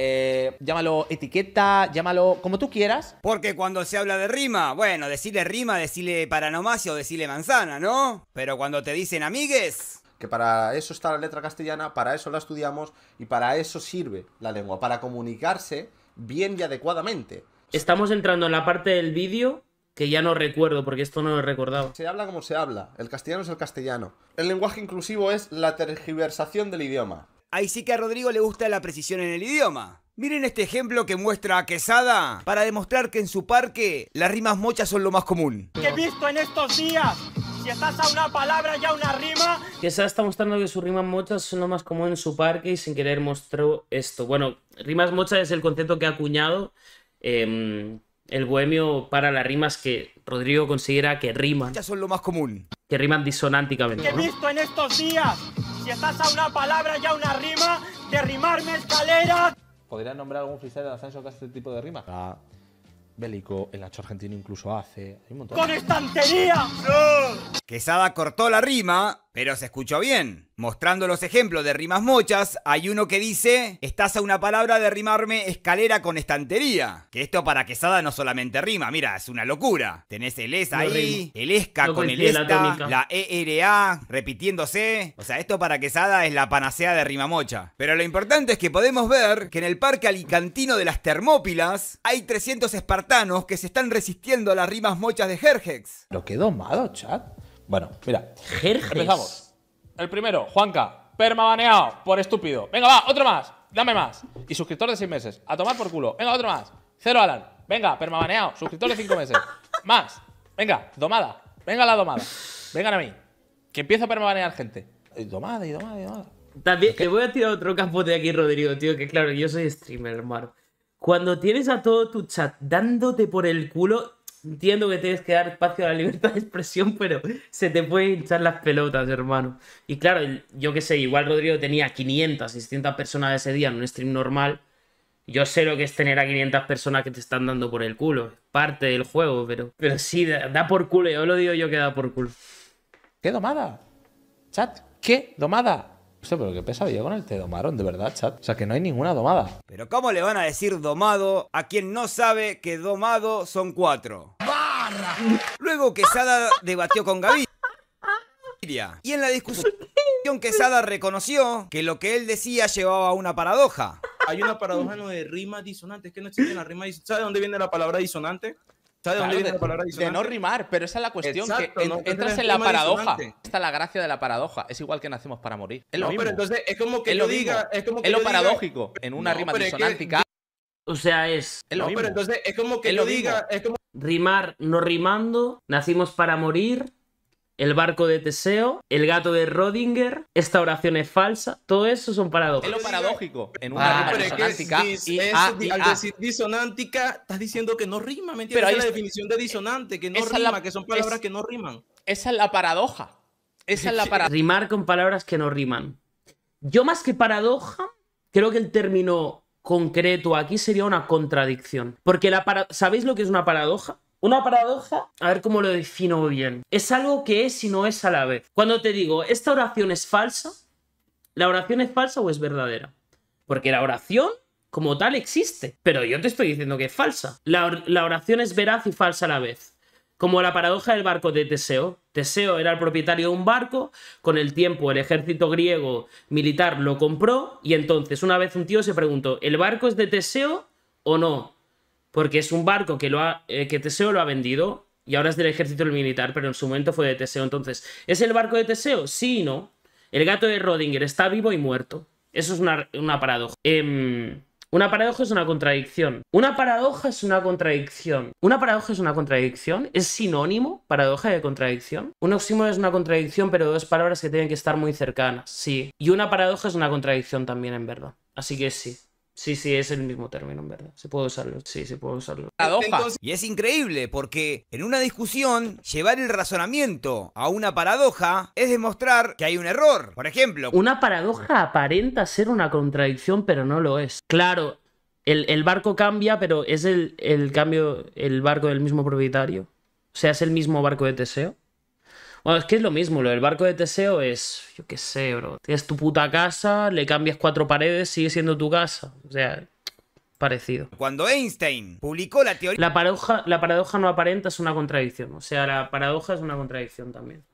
Eh, llámalo etiqueta, llámalo como tú quieras. Porque cuando se habla de rima, bueno, decirle rima, decirle paranomasia o decirle manzana, ¿no? Pero cuando te dicen amigues que para eso está la letra castellana, para eso la estudiamos y para eso sirve la lengua, para comunicarse bien y adecuadamente. Estamos entrando en la parte del vídeo que ya no recuerdo porque esto no lo he recordado. Se habla como se habla, el castellano es el castellano. El lenguaje inclusivo es la tergiversación del idioma. Ahí sí que a Rodrigo le gusta la precisión en el idioma. Miren este ejemplo que muestra a Quesada para demostrar que en su parque las rimas mochas son lo más común. Que he visto en estos días, si estás a una palabra ya una rima. Quesada está mostrando que sus rimas mochas son lo más común en su parque y sin querer mostró esto. Bueno, rimas mochas es el concepto que ha acuñado. Em, el bohemio para las rimas que Rodrigo considera que riman. Ya son lo más común. Que riman disonánticamente. ¿Qué He visto en estos días, si estás a una palabra ya una rima, de rimarme escalera. ¿Podrías nombrar algún freestyle de Ascenso que hace este tipo de rimas? Ah, bélico, el Nacho argentino incluso hace. ¡Con estantería! ¡No! Quesada cortó la rima pero se escuchó bien. Mostrando los ejemplos de rimas mochas, hay uno que dice, estás a una palabra de rimarme escalera con estantería. Que esto para Quesada no solamente rima, mira, es una locura. Tenés el es ahí, el esca con el esta, la, e ERA, repitiéndose. O sea, esto para Quesada es la panacea de rima mocha. Pero lo importante es que podemos ver que en el parque alicantino de las Termópilas hay 300 espartanos que se están resistiendo a las rimas mochas de Hergex. Lo quedó malo, chat. Bueno, mira. Empezamos. El primero, Juanca, permabaneado por estúpido. Venga, va, otro más. Dame más. Y suscriptor de seis meses. A tomar por culo. Venga, otro más. Cero Alan. Venga, permabaneado. Suscriptor de cinco meses. Más. Venga, domada. Venga la domada. Vengan a mí. Que empiezo a permabanear gente. domada y domada y domada. También te voy a tirar otro capote aquí, Rodrigo, tío, que claro, yo soy streamer, hermano. Cuando tienes a todo tu chat dándote por el culo, Entiendo que tienes que dar espacio a la libertad de expresión, pero se te pueden hinchar las pelotas, hermano. Y claro, yo qué sé, igual Rodrigo tenía 500, 600 personas ese día en un stream normal. Yo sé lo que es tener a 500 personas que te están dando por el culo. Parte del juego, pero, pero sí, da, da por culo. Yo lo digo yo que da por culo. ¡Qué domada! Chat, ¡qué domada! sea, pero qué pesado, con el te domaron, de verdad, chat. O sea, que no hay ninguna domada. Pero ¿cómo le van a decir domado a quien no sabe que domado son cuatro? ¡Barra! Luego Quesada debatió con Gaviria. Y en la discusión Quesada reconoció que lo que él decía llevaba a una paradoja. Hay una paradoja de rimas disonantes, que no existe la rima disonante. dónde viene la palabra disonante? de, no rimar, pero esa es la cuestión. que entras en la paradoja. está Esta es la gracia de la paradoja. Es igual que nacemos para morir. Es lo entonces es como que lo diga. Es, como lo paradójico. En una rima disonántica. O sea, es. es lo entonces es como que lo diga. Es como... Rimar no rimando, nacimos para morir el barco de Teseo, el gato de Rodinger, esta oración es falsa, todo eso son paradojas. Es lo paradójico. En una ah, disonántica. Ah, al decir ah. disonántica, estás diciendo que no rima, ¿me entiendes? Pero la definición de disonante, que no rima, que son palabras que no riman. Esa es la paradoja. Esa es la paradoja. Rimar con palabras que no riman. Yo más que paradoja, creo que el término concreto aquí sería una contradicción. Porque la ¿sabéis lo que es una paradoja? Una paradoja, a ver cómo lo defino bien. Es algo que es y no es a la vez. Cuando te digo, esta oración es falsa, ¿la oración es falsa o es verdadera? Porque la oración como tal existe, pero yo te estoy diciendo que es falsa. La, la oración es veraz y falsa a la vez. Como la paradoja del barco de Teseo. Teseo era el propietario de un barco, con el tiempo el ejército griego militar lo compró y entonces una vez un tío se preguntó, ¿el barco es de Teseo o no? Porque es un barco que, lo eh, que Teseo lo ha vendido y ahora es del ejército militar, pero en su momento fue de Teseo. Entonces, ¿es el barco de Teseo? Sí y no. El gato de Rodinger está vivo y muerto. Eso es una, paradoja. Em, una paradoja es una contradicción. Una paradoja es una contradicción. Una paradoja es una contradicción. ¿Es sinónimo paradoja de contradicción? Un oxímono es una contradicción, pero dos palabras que tienen que estar muy cercanas. Sí. Y una paradoja es una contradicción también, en verdad. Así que sí. Sí, sí, es el mismo término, en verdad. Se puede usarlo, sí, se puede usarlo. Y es increíble porque en una discusión llevar el razonamiento a una paradoja es demostrar que hay un error. Por ejemplo, una paradoja aparenta ser una contradicción, pero no lo es. Claro, el, barco cambia, pero es el, el cambio, el barco del mismo propietario. O sea, es el mismo barco de Teseo es que es lo mismo, lo del barco de Teseo es, yo qué sé, bro. Tienes tu puta casa, le cambias cuatro paredes, sigue siendo tu casa. O sea, parecido. Cuando Einstein publicó la teoría... La paradoja, la paradoja no aparenta es una contradicción. O sea, la paradoja es una contradicción también.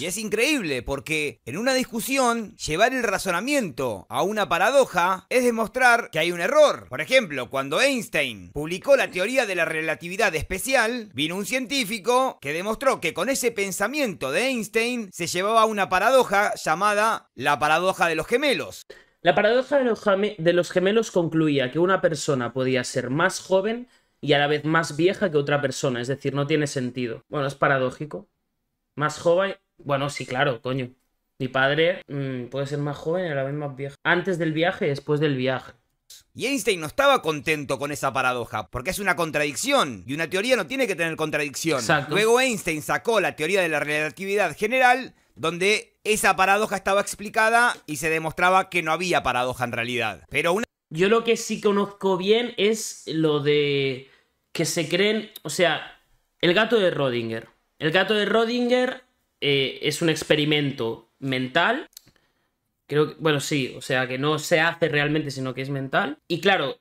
Y es increíble porque en una discusión llevar el razonamiento a una paradoja es demostrar que hay un error. Por ejemplo, cuando Einstein publicó la teoría de la relatividad especial, vino un científico que demostró que con ese pensamiento de Einstein se llevaba a una paradoja llamada la paradoja de los gemelos. La paradoja de los gemelos concluía que una persona podía ser más joven y a la vez más vieja que otra persona, es decir, no tiene sentido. Bueno, es paradójico. Más joven. Bueno, sí, claro, coño. Mi padre mm, puede ser más joven y a la vez más viejo. Antes del viaje después del viaje. Y Einstein no estaba contento con esa paradoja, porque es una contradicción, y una teoría no tiene que tener contradicción. Luego Einstein sacó la teoría de la relatividad general, donde esa paradoja estaba explicada y se demostraba que no había paradoja en realidad. Pero Yo lo que sí conozco bien es lo de que se creen, o sea, el gato de Rodinger. El gato de Rodinger eh, es un experimento mental. Creo que, bueno, sí, o sea, que no se hace realmente, sino que es mental. Y claro,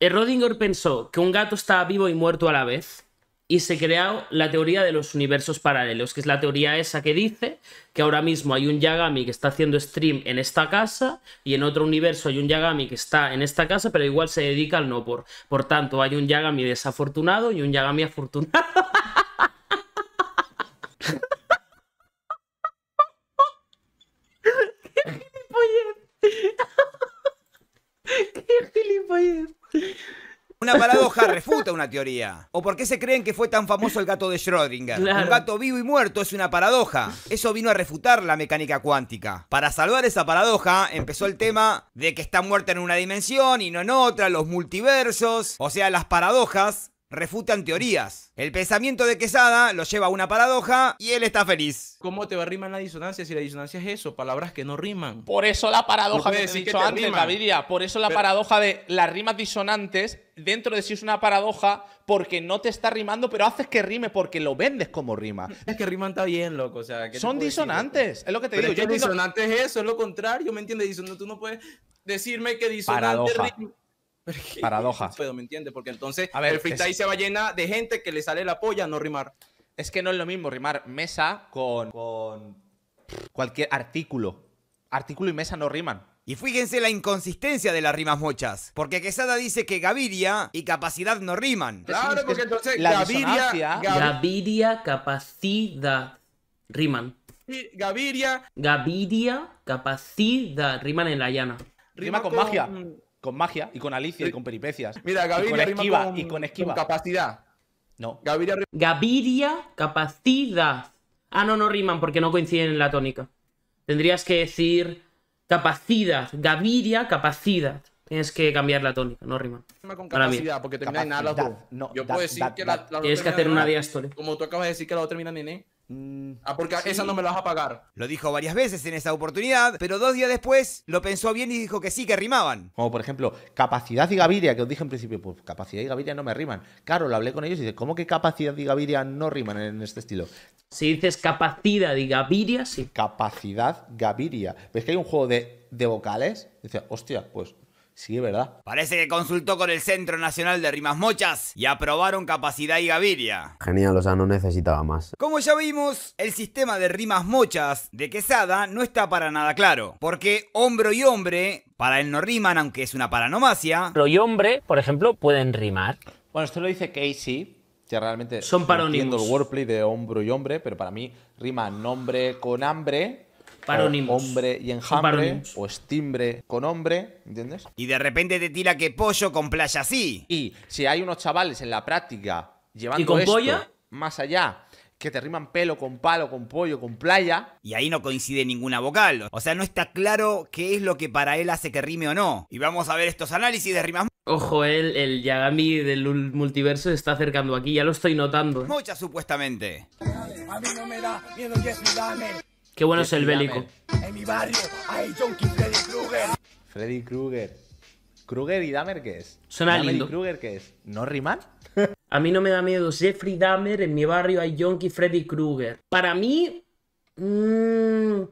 eh, Rodinger pensó que un gato estaba vivo y muerto a la vez y se creó la teoría de los universos paralelos, que es la teoría esa que dice que ahora mismo hay un Yagami que está haciendo stream en esta casa y en otro universo hay un Yagami que está en esta casa, pero igual se dedica al no por. Por tanto, hay un Yagami desafortunado y un Yagami afortunado. Una paradoja refuta una teoría. ¿O por qué se creen que fue tan famoso el gato de Schrödinger? Un gato vivo y muerto es una paradoja. Eso vino a refutar la mecánica cuántica. Para salvar esa paradoja, empezó el tema de que está muerta en una dimensión y no en otra, los multiversos. O sea, las paradojas refutan teorías. El pensamiento de Quesada lo lleva a una paradoja y él está feliz. ¿Cómo te va a rimar la disonancia si la disonancia es eso? Palabras que no riman. Por eso la paradoja de Por eso la paradoja de las rimas disonantes dentro de sí es una paradoja porque no te está rimando, pero haces que rime porque lo vendes como rima. Es que riman está bien, loco. O sea, Son disonantes, es lo que te digo. yo disonante es eso, es lo contrario, ¿me entiendes? Disonante, tú no puedes decirme que disonante paradoja. Paradoja. Pero me entiende, porque entonces a ver, el freestyle se va llena de gente que le sale la polla no rimar. Es que no es lo mismo rimar mesa con, con cualquier artículo. Artículo y mesa no riman. Y fíjense la inconsistencia de las rimas mochas, porque Quesada dice que Gaviria y capacidad no riman. Claro, porque entonces Gaviria, Gaviria, capacidad riman. Gaviria. Gaviria, capacidad riman en la llana. Rima, con magia. Con magia y con Alicia y con peripecias. Mira, Gaviria y con esquiva, y con capacidad. No. Gaviria, Gaviria, capacidad. Ah, no, no riman porque no coinciden en la tónica. Tendrías que decir capacidad. Gaviria, capacidad. Tienes que cambiar la tónica, no riman. Con capacidad, porque No, puedo decir que Tienes que hacer una diástole. Como tú acabas de decir que la otra termina en eh. Mm. Ah, porque esa no me la vas a pagar. Lo dijo varias veces en esta oportunidad, pero dos días después lo pensó bien y dijo que sí, que rimaban. Como por ejemplo, capacidad y Gaviria, que os dije en principio, pues capacidad y Gaviria no me riman. Claro, lo hablé con ellos y dice, ¿cómo que capacidad y Gaviria no riman en este estilo? Si dices capacidad y Gaviria, sí. Capacidad Gaviria. ¿Ves que hay un juego de, de vocales? Dice, hostia, pues Sí, es verdad. Parece que consultó con el Centro Nacional de Rimas Mochas y aprobaron capacidad y Gaviria. Genial, o sea, no necesitaba más. Como ya vimos, el sistema de rimas mochas de Quesada no está para nada claro. Porque hombro y hombre, para él no riman, aunque es una paranomasia. Hombro y hombre, por ejemplo, pueden rimar. Bueno, esto lo dice Casey, que realmente... Son haciendo el wordplay de hombro y hombre, pero para mí rima nombre con hambre Parónimos. hombre y enjambre, pues o timbre con hombre, ¿entiendes? Y de repente te tira que pollo con playa sí. Y si hay unos chavales en la práctica llevando ¿Y con esto polla? más allá que te riman pelo con palo, con pollo, con playa. Y ahí no coincide ninguna vocal. O sea, no está claro qué es lo que para él hace que rime o no. Y vamos a ver estos análisis de rimas. Ojo, el, el Yagami del multiverso se está acercando aquí, ya lo estoy notando. Muchas supuestamente. A mí no me da miedo, yes, Qué bueno es el bélico. En mi barrio hay Jonky Freddy Krueger. Freddy Krueger. ¿Krueger y Dahmer qué es? Suena lindo. ¿Y Krueger qué es? ¿No riman? A mí no me da miedo. Jeffrey Dahmer, en mi barrio hay Jonky Freddy Krueger. Para mí. Mmm,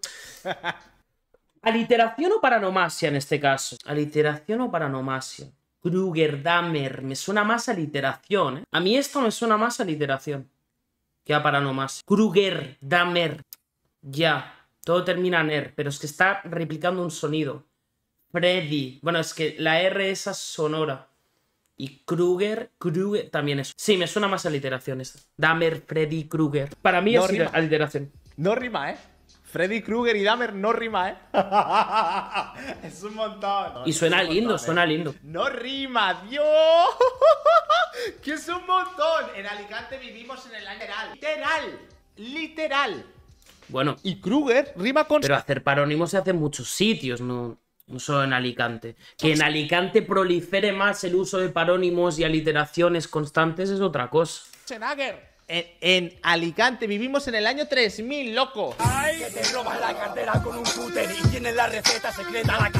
aliteración o paranomasia en este caso. Aliteración o paranomasia. Krueger, Dahmer. Me suena más a literación, ¿eh? A mí esto me suena más a literación que a paranomasia. Kruger, Dahmer. Ya, todo termina en R, er, pero es que está replicando un sonido. Freddy. Bueno, es que la R esa sonora. Y Kruger, Kruger también es. Sí, me suena más a literación esta. Dahmer, Freddy, Kruger. Para mí es rima. aliteración. No rima, ¿eh? Freddy Krueger y Dahmer no rima, ¿eh? es un montón. y suena lindo, suena ¿eh? lindo. No rima, Dios. que es un montón. En Alicante vivimos en el literal. Literal. Literal. Bueno. Y Kruger rima con. Pero hacer parónimos se hace en muchos sitios, no, solo en Alicante. Que en Alicante prolifere más el uso de parónimos y aliteraciones constantes es otra cosa. En, Alicante. Vivimos en el año 3000, loco. Ay, que te robas la cartera con un cúter y tienes la receta secreta, la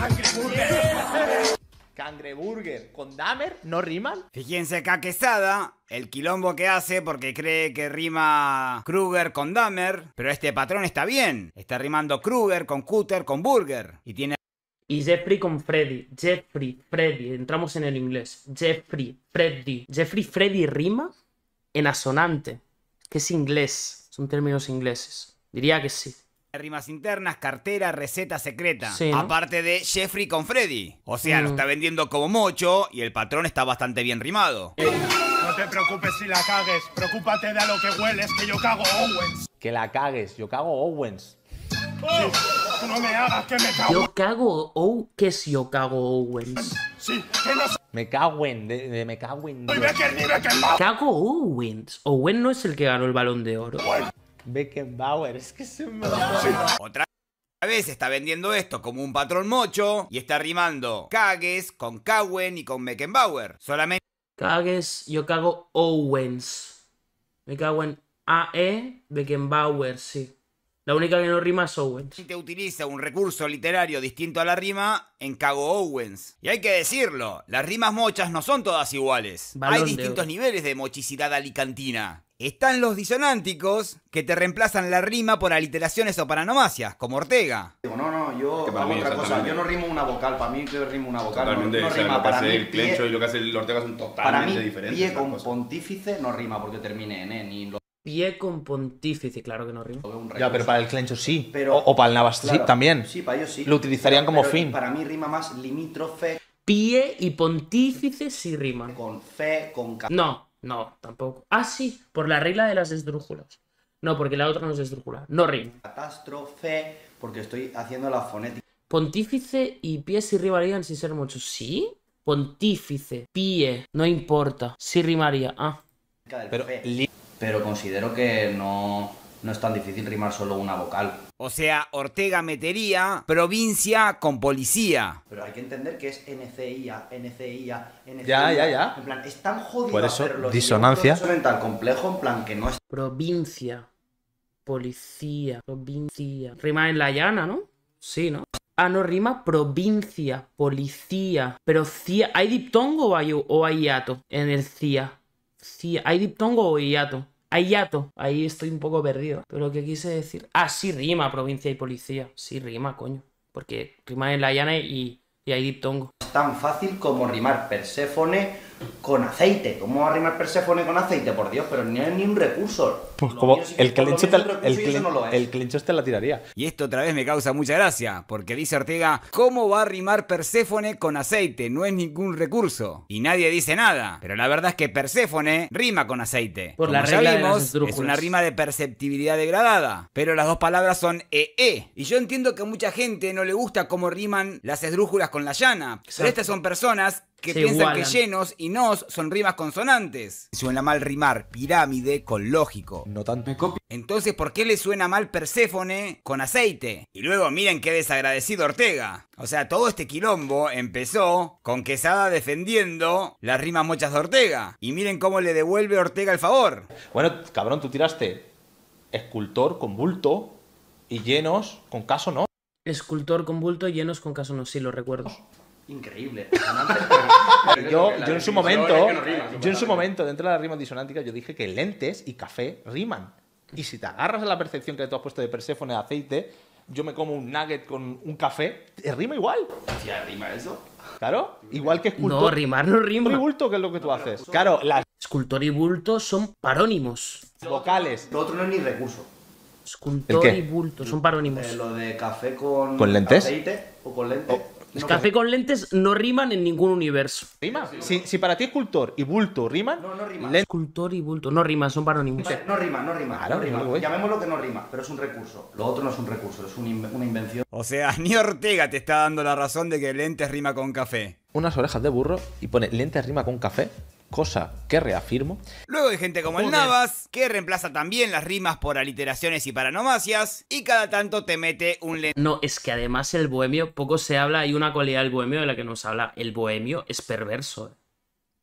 Cangreburger con damer no riman. Fíjense acá quesada, el quilombo que hace porque cree que rima Kruger con damer pero este patrón está bien. Está rimando Kruger con Cutter con Burger y tiene y Jeffrey con Freddy. Jeffrey, Freddy. Entramos en el inglés. Jeffrey, Freddy. Jeffrey, Freddy rima en asonante. Que es inglés. Son términos ingleses. Diría que sí. Rimas internas, cartera, receta secreta. Aparte de Jeffrey con Freddy. O sea, lo mm. está vendiendo como mocho y el patrón está bastante bien rimado. No te preocupes si la cagues, preocúpate de a lo que hueles, que yo cago Owens. Que la cagues, yo cago Owens. Oh, no me hagas que me cago. Yo cago Owens ¿qué si yo cago Owens? me cago en, de me cago en Cago Owens. Owens no es el que ganó el balón de oro. Beckenbauer, es que se me Otra vez está vendiendo esto como un patrón mocho y está rimando Cagues con Cowen y con Beckenbauer. Solamente. Cagues, yo cago Owens. Me cago en AE Beckenbauer, sí. La única que no rima es Owens. Te utiliza un recurso literario distinto a la rima en Cago Owens. Y hay que decirlo, las rimas mochas no son todas iguales. hay distintos niveles de mochicidad alicantina. Están los disonánticos que te reemplazan la rima por aliteraciones o paranomasias, como Ortega. no, no, yo otra cosa. Yo no rimo una vocal, para mí yo rimo una vocal. no, rima. para mí el pie, y el Ortega son totalmente diferentes. Pie con pontífice no rima porque termine en E ni Pie con pontífice, claro que no rima. Ya, pero para el clencho sí. o, para el navas sí, también. Sí, para ellos sí. Lo utilizarían como fin. Para mí rima más limítrofe. Pie y pontífice sí riman. Con fe, con... ca. No, no, tampoco. Ah, sí, por la regla de las esdrújulas. No, porque la otra no es esdrújula. No rima. Catástrofe, porque estoy haciendo la fonética. Pontífice y pie si rimarían sin ser muchos. ¿Sí? Pontífice, pie, no importa. Sí rimaría. Ah. Pero considero que no no es tan difícil rimar solo una vocal. O sea, Ortega metería provincia con policía. Pero hay que entender que es NCIA, NCIA, NCIA. Ya, ya, ya. En plan, es tan jodido Por eso, hacerlo. disonancia. Es tan complejo, en plan, que no es... Provincia, policía, provincia. Rima en la llana, ¿no? Sí, ¿no? Ah, no, rima provincia, policía. Pero CIA, ¿hay diptongo o hay, hiato en el CIA? CIA, ¿hay diptongo o hiato? Hay yato. ahí estoy un poco perdido. Pero que quise decir. Ah, sí rima provincia y policía. Sí rima, coño. Porque rima en la llana y, y hay diptongo. Es tan fácil como rimar Perséfone con aceite. ¿Cómo arrimar Perséfone con aceite? Por Dios, pero ni hay ni un recurso. Pues como el clencho, el, este la tiraría. Y esto otra vez me causa mucha gracia, porque dice Ortega, ¿cómo va a rimar Perséfone con aceite? No es ningún recurso. Y nadie dice nada. Pero la verdad es que Perséfone rima con aceite. Por como la ya vimos, es una rima de perceptibilidad degradada. Pero las dos palabras son EE. E. Y yo entiendo que a mucha gente no le gusta cómo riman las esdrújulas con la llana. Pero estas son personas que piensan que llenos y nos son rimas consonantes. Suena mal rimar pirámide con lógico. No tanto. Entonces, ¿por qué le suena mal Perséfone con aceite? Y luego miren qué desagradecido Ortega. O sea, todo este quilombo empezó con Quesada defendiendo las rimas mochas de Ortega. Y miren cómo le devuelve Ortega el favor. Bueno, cabrón, tú tiraste escultor con bulto y llenos con caso no. Escultor con bulto, llenos con caso no, sí lo recuerdo increíble. yo, en su momento, yo en su momento, dentro de la rima disonántica, yo dije que lentes y café riman. Y si te agarras a la percepción que tú has puesto de Perséfone de aceite, yo me como un nugget con un café, rima igual. rima eso. Claro, igual que escultor. No, rimar no rima. Escultor y bulto, que es lo que tú haces. Claro, Escultor y bulto son parónimos. Vocales. Lo otro no es ni recurso. Escultor y bulto son parónimos. Eh, lo de café con, aceite o con lentes. Oh café con lentes no riman en ningún universo. ¿Rima? Si, para ti escultor y bulto riman. No, no riman. Escultor y bulto no riman, son parónimos. No no riman, no rima. Lo Llamémoslo que no rima, pero es un recurso. Lo otro no es un recurso, es una invención. O sea, ni Ortega te está dando la razón de que lentes rima con café. Unas orejas de burro y pone lentes rima con café cosa que reafirmo. Luego hay gente como el Navas, que reemplaza también las rimas por aliteraciones y paranomasias, y cada tanto te mete un le. No, es que además el bohemio, poco se habla, hay una cualidad del bohemio de la que nos habla. El bohemio es perverso.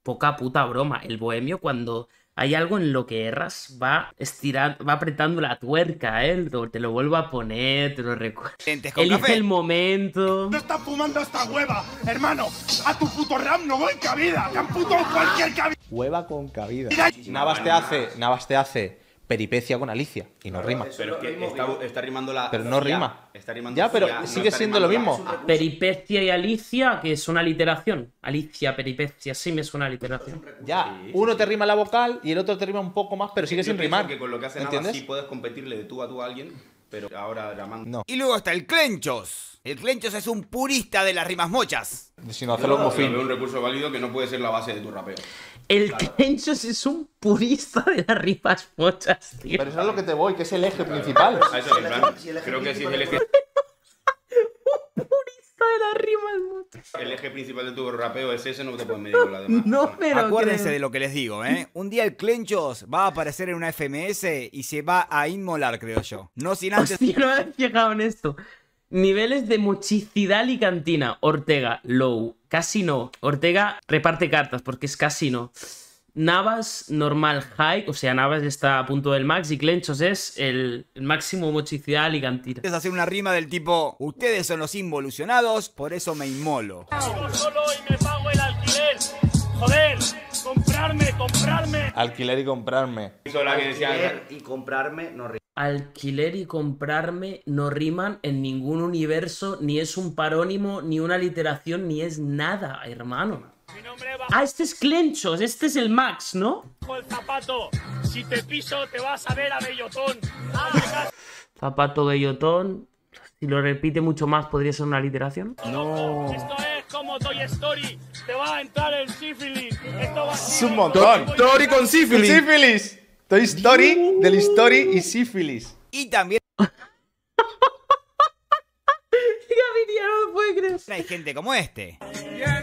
Poca puta broma. El bohemio cuando hay algo en lo que erras, va estirando, va apretando la tuerca, ¿eh? Te lo vuelvo a poner, te lo recuerdo. Elige el momento. No está fumando esta hueva, hermano. A tu puto RAM no voy cabida. Te han puto cualquier cabida. Hueva con cabida. Navas te hace, Navas te hace peripecia con Alicia y no rima. Pero que está, rimando la. Pero no rima. Está rimando ya, pero sigue siendo lo mismo. Peripecia y Alicia, que es una literación. Alicia, peripecia, sí me suena una literación. Ya, uno te rima la vocal y el otro te rima un poco más, pero sigue sin rimar. Que con lo que hace ¿Entiendes? Nada, puedes competirle de tú a tú a alguien, pero ahora llamando. No. Y luego está el Clenchos. El Clenchos es un purista de las rimas mochas. Sino hacerlo como fin. un recurso válido que no puede ser la base de tu rapeo. El claro. es un purista de las rimas mochas, tío. Pero eso es lo que te voy, que es el eje principal. Ah, eso, Creo que sí es el eje. un purista de las rimas mochas. El eje principal de tu rapeo es ese, no te puedes medir con la demás. No, pero. Acuérdense de lo que les digo, ¿eh? Un día el Clenchos va a aparecer en una FMS y se va a inmolar, creo yo. No sin antes. Hostia, no me fijado en esto. Niveles de mochicidad y cantina. Ortega, Low, Casino. Ortega reparte cartas porque es casino. Navas, normal, high. O sea, Navas está a punto del max y Clenchos es el, máximo mochicidad ligantira. Es hacer una rima del tipo, ustedes son los involucionados, por eso me inmolo. alquiler. Joder, comprarme, comprarme. Alquiler y comprarme. y comprarme, no alquiler y comprarme no riman en ningún universo, ni es un parónimo, ni una literación, ni es nada, hermano. Ah, este es Clenchos, este es el Max, ¿no? zapato, si te piso te vas a ver a Bellotón. zapato si lo repite mucho más podría ser una literación. No. Esto es como Toy Story, te va a entrar el sífilis. Esto va un montón. con Sífilis. Toy Story, Del Story y Sífilis. Y también Hay gente como este.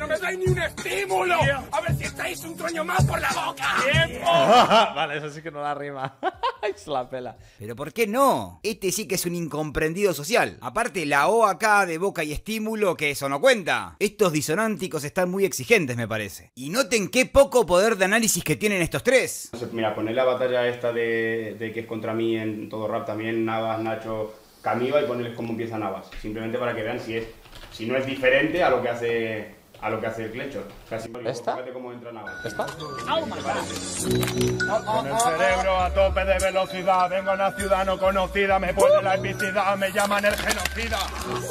no me dais ni un estímulo. A ver si estáis un truño más por la boca. vale, eso sí que no la rima. es la pela. Pero ¿por qué no? Este sí que es un incomprendido social. Aparte, la O acá de boca y estímulo, que eso no cuenta. Estos disonánticos están muy exigentes, me parece. Y noten qué poco poder de análisis que tienen estos tres. Mira, poner la batalla esta de, que es contra mí en todo rap también, Navas, Nacho, Camiva y ponerles cómo empieza Navas. Simplemente para que vean si es si no es diferente a lo que hace a lo que hace el Clecho. Casi ¿Esta? cómo entra nada. ¿Esta? Con el cerebro a tope de velocidad, vengo a una ciudad no conocida, me pone la epicidad, me llaman el genocida.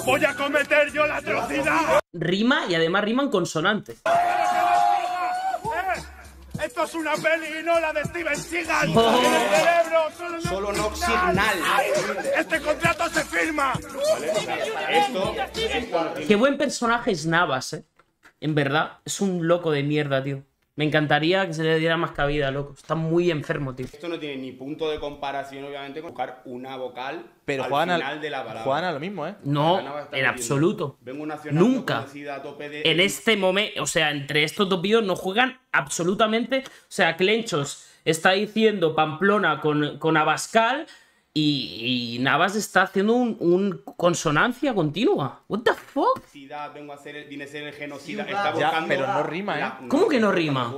¡Voy a cometer yo la atrocidad! Rima y además riman consonantes. Esto es una peli y no la de Steven Seagal. Oh. En el cerebro solo, solo no Este contrato se firma. Qué buen personaje es Navas, eh. En verdad, es un loco de mierda, tío. Me encantaría que se le diera más cabida, loco. Está muy enfermo, tío. Esto no tiene ni punto de comparación, obviamente, con buscar una vocal Pero al final de la palabra. Juan a lo mismo, ¿eh? No, en absoluto. Nunca. En este momento, o sea, entre estos dos vídeos no juegan absolutamente. O sea, Clenchos está diciendo Pamplona con, con Abascal y, Navas está haciendo una consonancia continua. What the fuck? vengo a ser viene a ser genocida. está buscando pero no rima, ¿eh? ¿Cómo que no rima?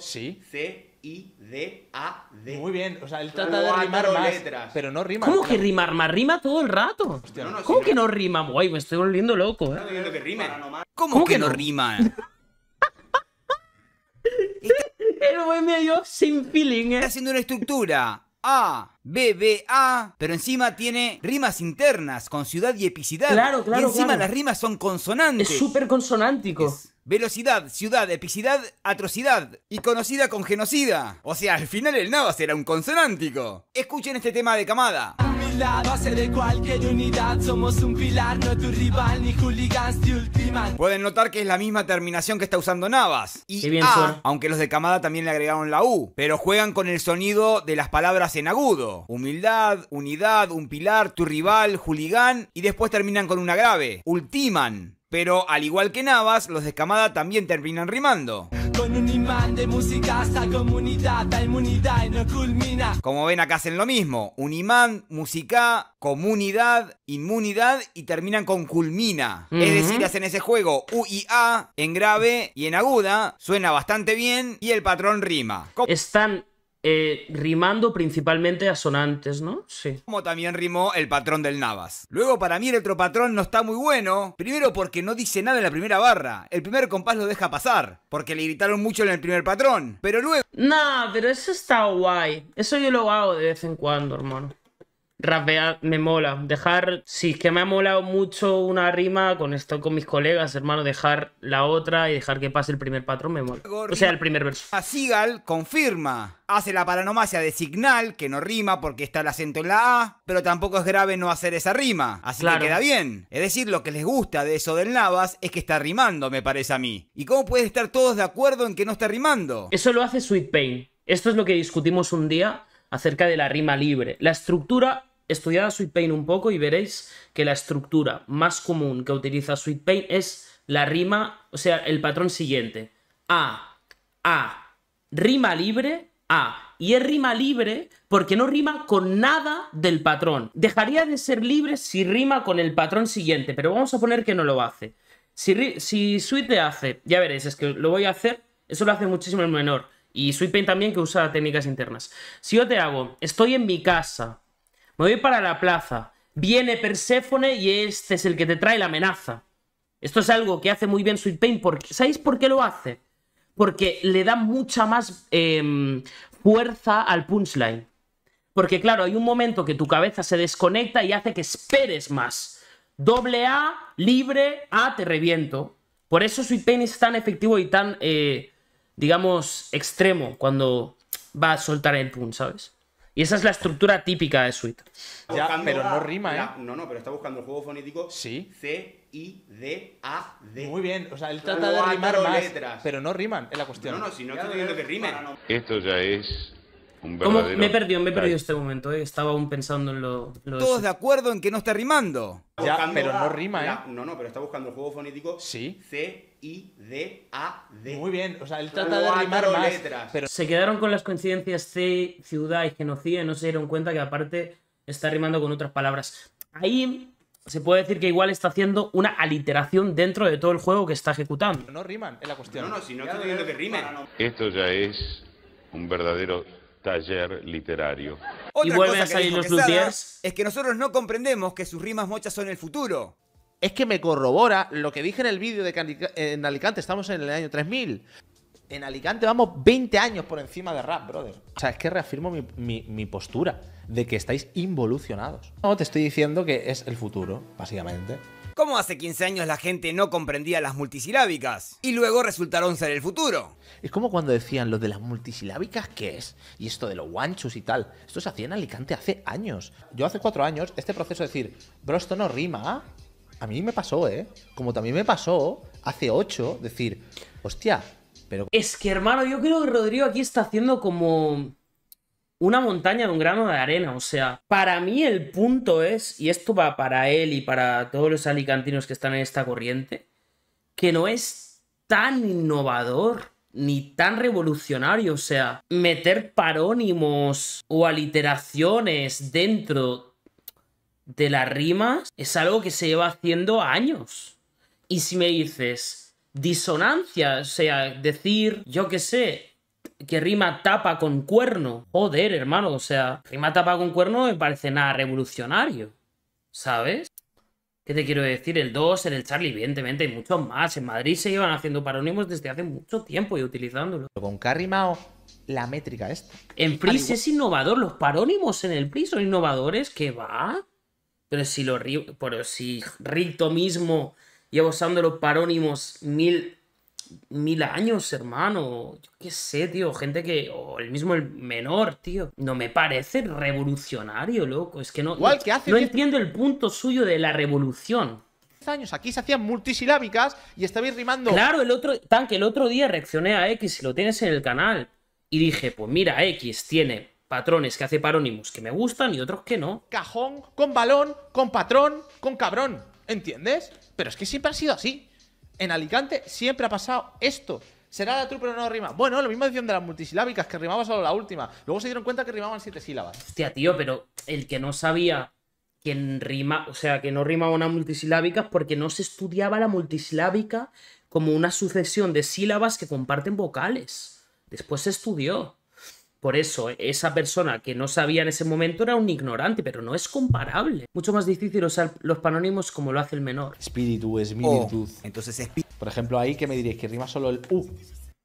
sí. C I D A D. Muy bien, o sea, él trata de rimar más, letras. pero no rima. ¿Cómo que rimar más? Rima todo el rato. ¿Cómo que no rima? Guay, me estoy volviendo loco, ¿eh? ¿Cómo, que, no rima? el me medio sin feeling, ¿eh? Está haciendo una estructura. A, B, A, pero encima tiene rimas internas con ciudad y epicidad. Claro, claro. Y encima las rimas son consonantes. Es súper consonántico. Velocidad, ciudad, epicidad, atrocidad. Y conocida con genocida. O sea, al final el Navas era un consonántico. Escuchen este tema de camada. base de cualquier unidad somos un pilar, no tu rival ni si Pueden notar que es la misma terminación que está usando Navas. Y aunque los de camada también le agregaron la U, pero juegan con el sonido de las palabras en agudo. Humildad, unidad, un pilar, tu rival, hooligan y después terminan con una grave. Ultiman. Pero al igual que Navas, los de Escamada también terminan rimando. Con un imán de música comunidad, inmunidad no culmina. Como ven acá hacen lo mismo, un imán, música, comunidad, inmunidad y terminan con culmina. Es decir, hacen ese juego U y A en grave y en aguda, suena bastante bien y el patrón rima. Están eh, rimando principalmente asonantes, ¿no? Sí. Como también rimó el patrón del Navas. Luego, para mí, el otro patrón no está muy bueno. Primero, porque no dice nada en la primera barra. El primer compás lo deja pasar, porque le gritaron mucho en el primer patrón. Pero luego. Nah, pero eso está guay. Eso yo lo hago de vez en cuando, hermano rapear me mola. Dejar, sí, es que me ha molado mucho una rima con esto, con mis colegas, hermano, dejar la otra y dejar que pase el primer patrón me mola. O sea, el primer verso. A confirma. Hace la paranomasia de Signal, que no rima porque está el acento en la A, pero tampoco es grave no hacer esa rima, así que queda bien. Es decir, lo que les gusta de eso del Navas es que está rimando, me parece a mí. ¿Y cómo puedes estar todos de acuerdo en que no está rimando? Eso lo hace Sweet Pain. Esto es lo que discutimos un día acerca de la rima libre. La estructura, estudiada Pain un poco y veréis que la estructura más común que utiliza Pain es la rima, o sea, el patrón siguiente. A, A, rima libre, A, y es rima libre porque no rima con nada del patrón. Dejaría de ser libre si rima con el patrón siguiente, pero vamos a poner que no lo hace. Si, si suite hace, ya veréis, es que lo voy a hacer, eso lo hace muchísimo el menor. Y Pain también que usa técnicas internas. Si yo te hago, estoy en mi casa, me voy para la plaza, viene Perséfone y este es el que te trae la amenaza. Esto es algo que hace muy bien Sweet Porque, ¿Sabéis por qué lo hace? Porque le da mucha más em, fuerza al punchline. Porque claro, hay un momento que tu cabeza se desconecta y hace que esperes más. Doble A, libre, A, te reviento. Por eso Pain es tan efectivo y tan... Eh, digamos, extremo cuando va a soltar el pun, ¿sabes? Y esa es la estructura típica de Sweet. pero no rima, ¿eh? no, no, pero está buscando el juego fonético sí. C, I, D, A, D. Muy bien, o sea, él trata de rimar más, letras. pero no riman, es la cuestión. No, no, si no estoy diciendo que rimen. Esto ya es un verdadero... Me he perdido, me he perdido este momento, eh. Estaba aún pensando en lo... Todos de acuerdo en que no está rimando. Ya, pero no rima, ¿eh? no, no, pero está buscando el juego fonético sí. C, y i d a d Muy bien, o sea, él trata de rimar más, letras. Pero... Se quedaron con las coincidencias C, ciudad y genocida y no se dieron cuenta que aparte está rimando con otras palabras. Ahí se puede decir que igual está haciendo una aliteración dentro de todo el juego que está ejecutando. No riman, es la cuestión. No, no, si no estoy diciendo que rimen. Esto ya es un verdadero taller literario. y vuelven a salir los luthiers. Es que nosotros no comprendemos que sus rimas mochas son el futuro es que me corrobora lo que dije en el vídeo de que en Alicante estamos en el año 3000. En Alicante vamos 20 años por encima de rap, brother. O sea, es que reafirmo mi, postura de que estáis involucionados. No, te estoy diciendo que es el futuro, básicamente. ¿Cómo hace 15 años la gente no comprendía las multisilábicas y luego resultaron ser el futuro. Es como cuando decían lo de las multisilábicas, ¿qué es? Y esto de los guanchos y tal. Esto se hacía en Alicante hace años. Yo hace cuatro años, este proceso de decir, bro, esto no rima, ¿ah? a mí me pasó, ¿eh? Como también me pasó hace ocho decir, hostia, pero... Es que, hermano, yo creo que Rodrigo aquí está haciendo como una montaña de un grano de arena. O sea, para mí el punto es, y esto va para él y para todos los alicantinos que están en esta corriente, que no es tan innovador ni tan revolucionario. O sea, meter parónimos o aliteraciones dentro de las rimas es algo que se lleva haciendo años. Y si me dices disonancia, o sea, decir, yo qué sé, que rima tapa con cuerno, joder, hermano, o sea, rima tapa con cuerno me parece nada revolucionario, ¿sabes? ¿Qué te quiero decir? El 2, en el Charlie, evidentemente, y muchos más. En Madrid se llevan haciendo parónimos desde hace mucho tiempo y utilizándolo. Con qué ha o la métrica esta? En Pris es innovador, los parónimos en el Pris son innovadores, ¿qué va? Pero si, lo, pero si rito mismo lleva usando los parónimos mil, años, hermano. Yo qué sé, tío. Gente que. O el mismo el menor, tío. No me parece revolucionario, loco. Es que no. Igual no entiendo el punto suyo de la revolución. Años aquí se hacían multisilábicas y estabais rimando. Claro, el otro. Tan que el otro día reaccioné a X lo tienes en el canal. Y dije, pues mira, X tiene patrones que hace Parónimos que me gustan y otros que no. Cajón, con balón, con patrón, con cabrón. ¿Entiendes? Pero es que siempre ha sido así. En Alicante siempre ha pasado esto. Será la trupe o no rima. Bueno, lo mismo diciendo de las multisilábicas, que rimaba solo la última. Luego se dieron cuenta que rimaban siete sílabas. Hostia, tío, pero el que no sabía quién rima, o sea, que no rimaba una multisilábica porque no se estudiaba la multisilábica como una sucesión de sílabas que comparten vocales. Después se estudió. Por eso, eh, esa persona que no sabía en ese momento era un ignorante, pero no es comparable. Mucho más difícil usar los panónimos como lo hace el menor. Espíritu, es mi oh, entonces, por ejemplo, ahí que me diréis que rima solo el U.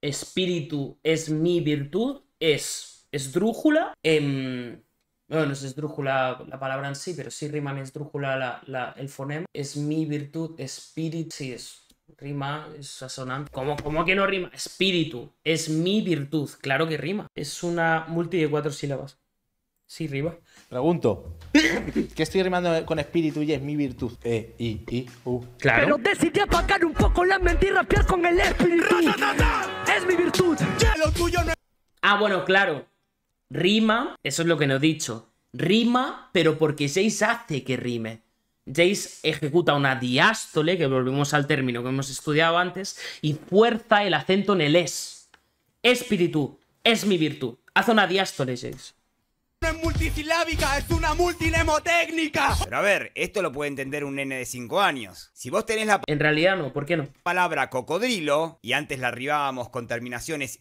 Espíritu es mi virtud, es esdrújula. Em, bueno, no es esdrújula la palabra en sí, pero sí rima en esdrújula el fonema. Es mi virtud, espíritu, sí, es rima, es sonando. ¿Cómo, que no rima? Espíritu, es mi virtud, claro que rima. Es una multi de cuatro sílabas. Sí, rima. Pregunto. ¿Qué estoy rimando con espíritu y es mi virtud? E, I, I, U. Claro. Pero decidí apagar un poco la mentiras y rapear con el espíritu. Es mi virtud. Lo Ah, bueno, claro. Rima, eso es lo que no he dicho. Rima, pero porque seis hace que rime. Jace ejecuta una diástole, que volvemos al término que hemos estudiado antes, y fuerza el acento en el es. Espíritu, es mi virtud. Haz una diástole, Jace. No es multisilábica, es una multinemotécnica. Pero a ver, esto lo puede entender un nene de 5 años. Si vos tenés la... En realidad no, ¿por qué no? Palabra cocodrilo, y antes la arribábamos con terminaciones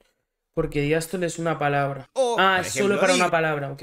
porque diástole es una palabra. ah, es solo para una palabra, ok.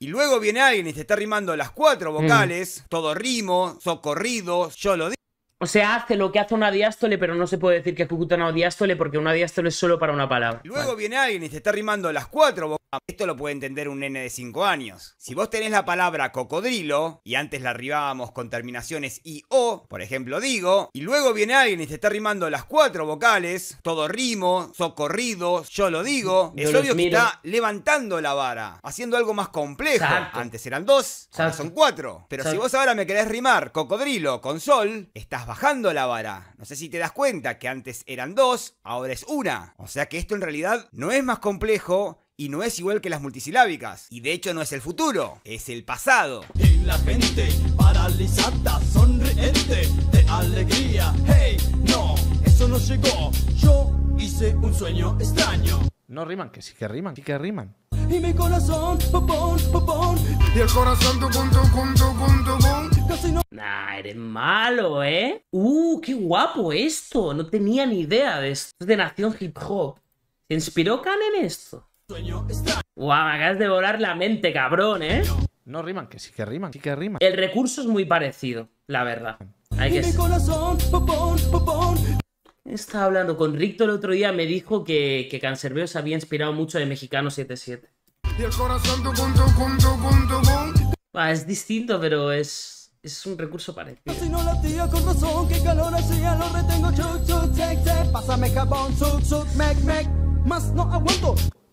Y luego viene alguien y se está rimando las cuatro mm. vocales, todo rimo, socorrido, yo lo digo. O sea, hace lo que hace una diástole, pero no se puede decir que ejecuta una diástole porque una diástole es solo para una palabra. Y luego viene alguien y se está rimando las cuatro vocales. Esto lo puede entender un nene de 5 años. Si vos tenés la palabra cocodrilo, y antes la arribábamos con terminaciones i o, por ejemplo digo, y luego viene alguien y te está rimando las cuatro vocales, todo rimo, socorrido, yo lo digo, el es obvio que está levantando la vara, haciendo algo más complejo. Antes eran dos, ahora son cuatro. Pero si vos ahora me querés rimar cocodrilo con sol, estás bajando la vara. No sé si te das cuenta que antes eran dos, ahora es una. O sea que esto en realidad no es más complejo y no es igual que las multisilábicas. Y de hecho no es el futuro, es el pasado. Y la gente paralizada, sonriente, de alegría. Hey, no, eso no llegó. Yo hice un sueño extraño. No riman, que sí que riman, sí que riman. Y mi corazón, popón, popón. Y el corazón, tu punto, punto, punto, Casi no. Nah, eres malo, ¿eh? Uh, qué guapo esto. No tenía ni idea de esto. Es de Nación Hip Hop. ¿Se inspiró Khan en esto? Guau, me acabas de volar la mente, cabrón, ¿eh? No riman, que sí que riman, sí que riman. El recurso es muy parecido, la verdad. Hay que... Estaba hablando con Ricto el otro día, me dijo que, que se había inspirado mucho de Mexicano 77. es distinto, pero es, es un recurso parecido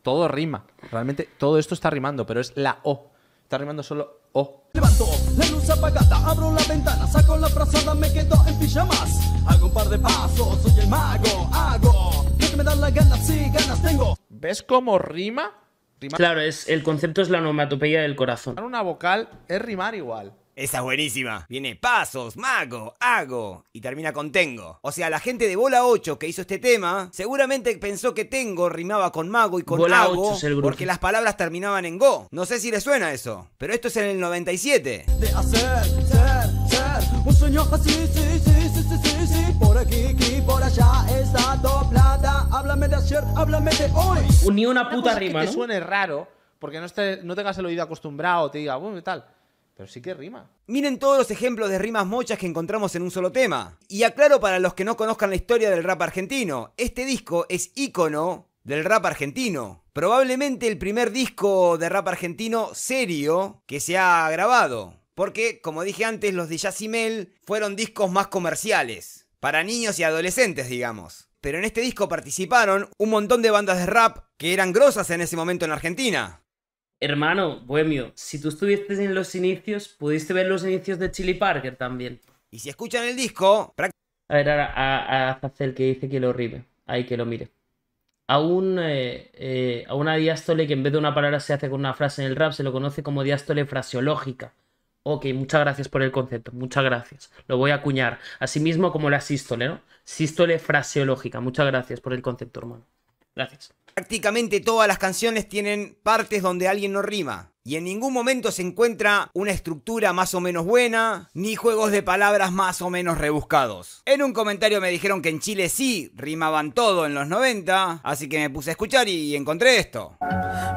todo rima. Realmente todo esto está rimando, pero es la O. Está rimando solo O. Levanto la luz apagada, abro la ventana, saco la frazada, me quedo en pijamas. Hago un par de pasos, soy el mago, hago lo que me dan las ganas, sí, ganas tengo. ¿Ves cómo rima? rima? Claro, es, el concepto es la onomatopeya del corazón. Una vocal es rimar igual. Esa es buenísima. Viene pasos, mago, hago y termina con tengo. O sea, la gente de Bola 8 que hizo este tema seguramente pensó que tengo rimaba con mago y con Bola hago porque las palabras terminaban en go. No sé si le suena eso, pero esto es en el 97. De por aquí, por allá, doblada. Háblame de ayer, háblame de hoy. Ni una puta rima. Que ¿no? suene raro porque no, esté, no tengas el oído acostumbrado, te diga, bueno, y tal. Pero sí que rima. Miren todos los ejemplos de rimas mochas que encontramos en un solo tema. Y aclaro para los que no conozcan la historia del rap argentino, este disco es ícono del rap argentino. Probablemente el primer disco de rap argentino serio que se ha grabado. Porque, como dije antes, los de Yacimel fueron discos más comerciales. Para niños y adolescentes, digamos. Pero en este disco participaron un montón de bandas de rap que eran grosas en ese momento en Argentina. Hermano, Bohemio, si tú estuviste en los inicios, pudiste ver los inicios de Chili Parker también. Y si escuchan el disco. A ver, ahora a, a que dice que lo rime. Ahí que lo mire. Eh, eh, a, a una diástole que en vez de una palabra se hace con una frase en el rap, se lo conoce como diástole fraseológica. Ok, muchas gracias por el concepto, muchas gracias. Lo voy a acuñar. Asimismo como la sístole, ¿no? Sístole fraseológica. Muchas gracias por el concepto, hermano. Gracias. Prácticamente todas las canciones tienen partes donde alguien no rima. Y en ningún momento se encuentra una estructura más o menos buena, ni juegos de palabras más o menos rebuscados. En un comentario me dijeron que en Chile sí rimaban todo en los 90, así que me puse a escuchar y encontré esto.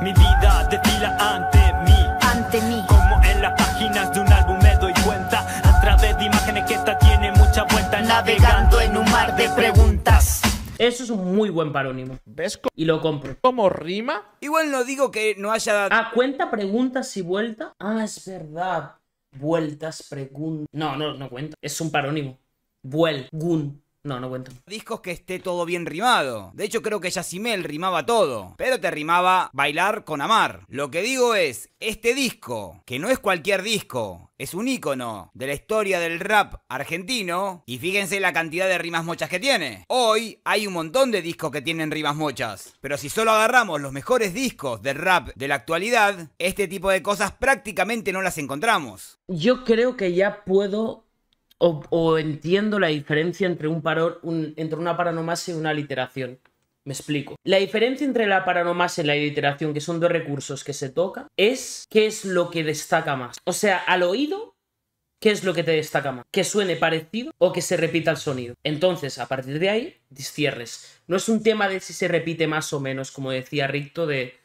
Mi vida pila ante mí, ante mí. Como en las páginas de un álbum me doy cuenta, a través de imágenes que esta tiene mucha vuelta, navegando en un mar de preguntas. Eso es un muy buen parónimo. ¿Ves y lo compro. ¿Cómo rima? Igual no digo que no haya dado. Ah, cuenta preguntas y vueltas. Ah, es verdad. Vueltas, preguntas. No, no, no cuenta. Es un parónimo. Vuel, gun. No, no cuento. Discos que esté todo bien rimado. De hecho, creo que Yacimel rimaba todo. Pero te rimaba bailar con amar. Lo que digo es, este disco, que no es cualquier disco, es un ícono de la historia del rap argentino. Y fíjense la cantidad de rimas mochas que tiene. Hoy hay un montón de discos que tienen rimas mochas. Pero si solo agarramos los mejores discos de rap de la actualidad, este tipo de cosas prácticamente no las encontramos. Yo creo que ya puedo o, entiendo la diferencia entre, un, entre una paranomase y una literación. Me explico. La diferencia entre la paranomasia y la literación, que son dos recursos que se tocan, es qué es lo que destaca más. O sea, al oído, qué es lo que te destaca más. Que suene parecido o que se repita el sonido. Entonces, a partir de ahí, discierres. No es un tema de si se repite más o menos, como decía Ricto, de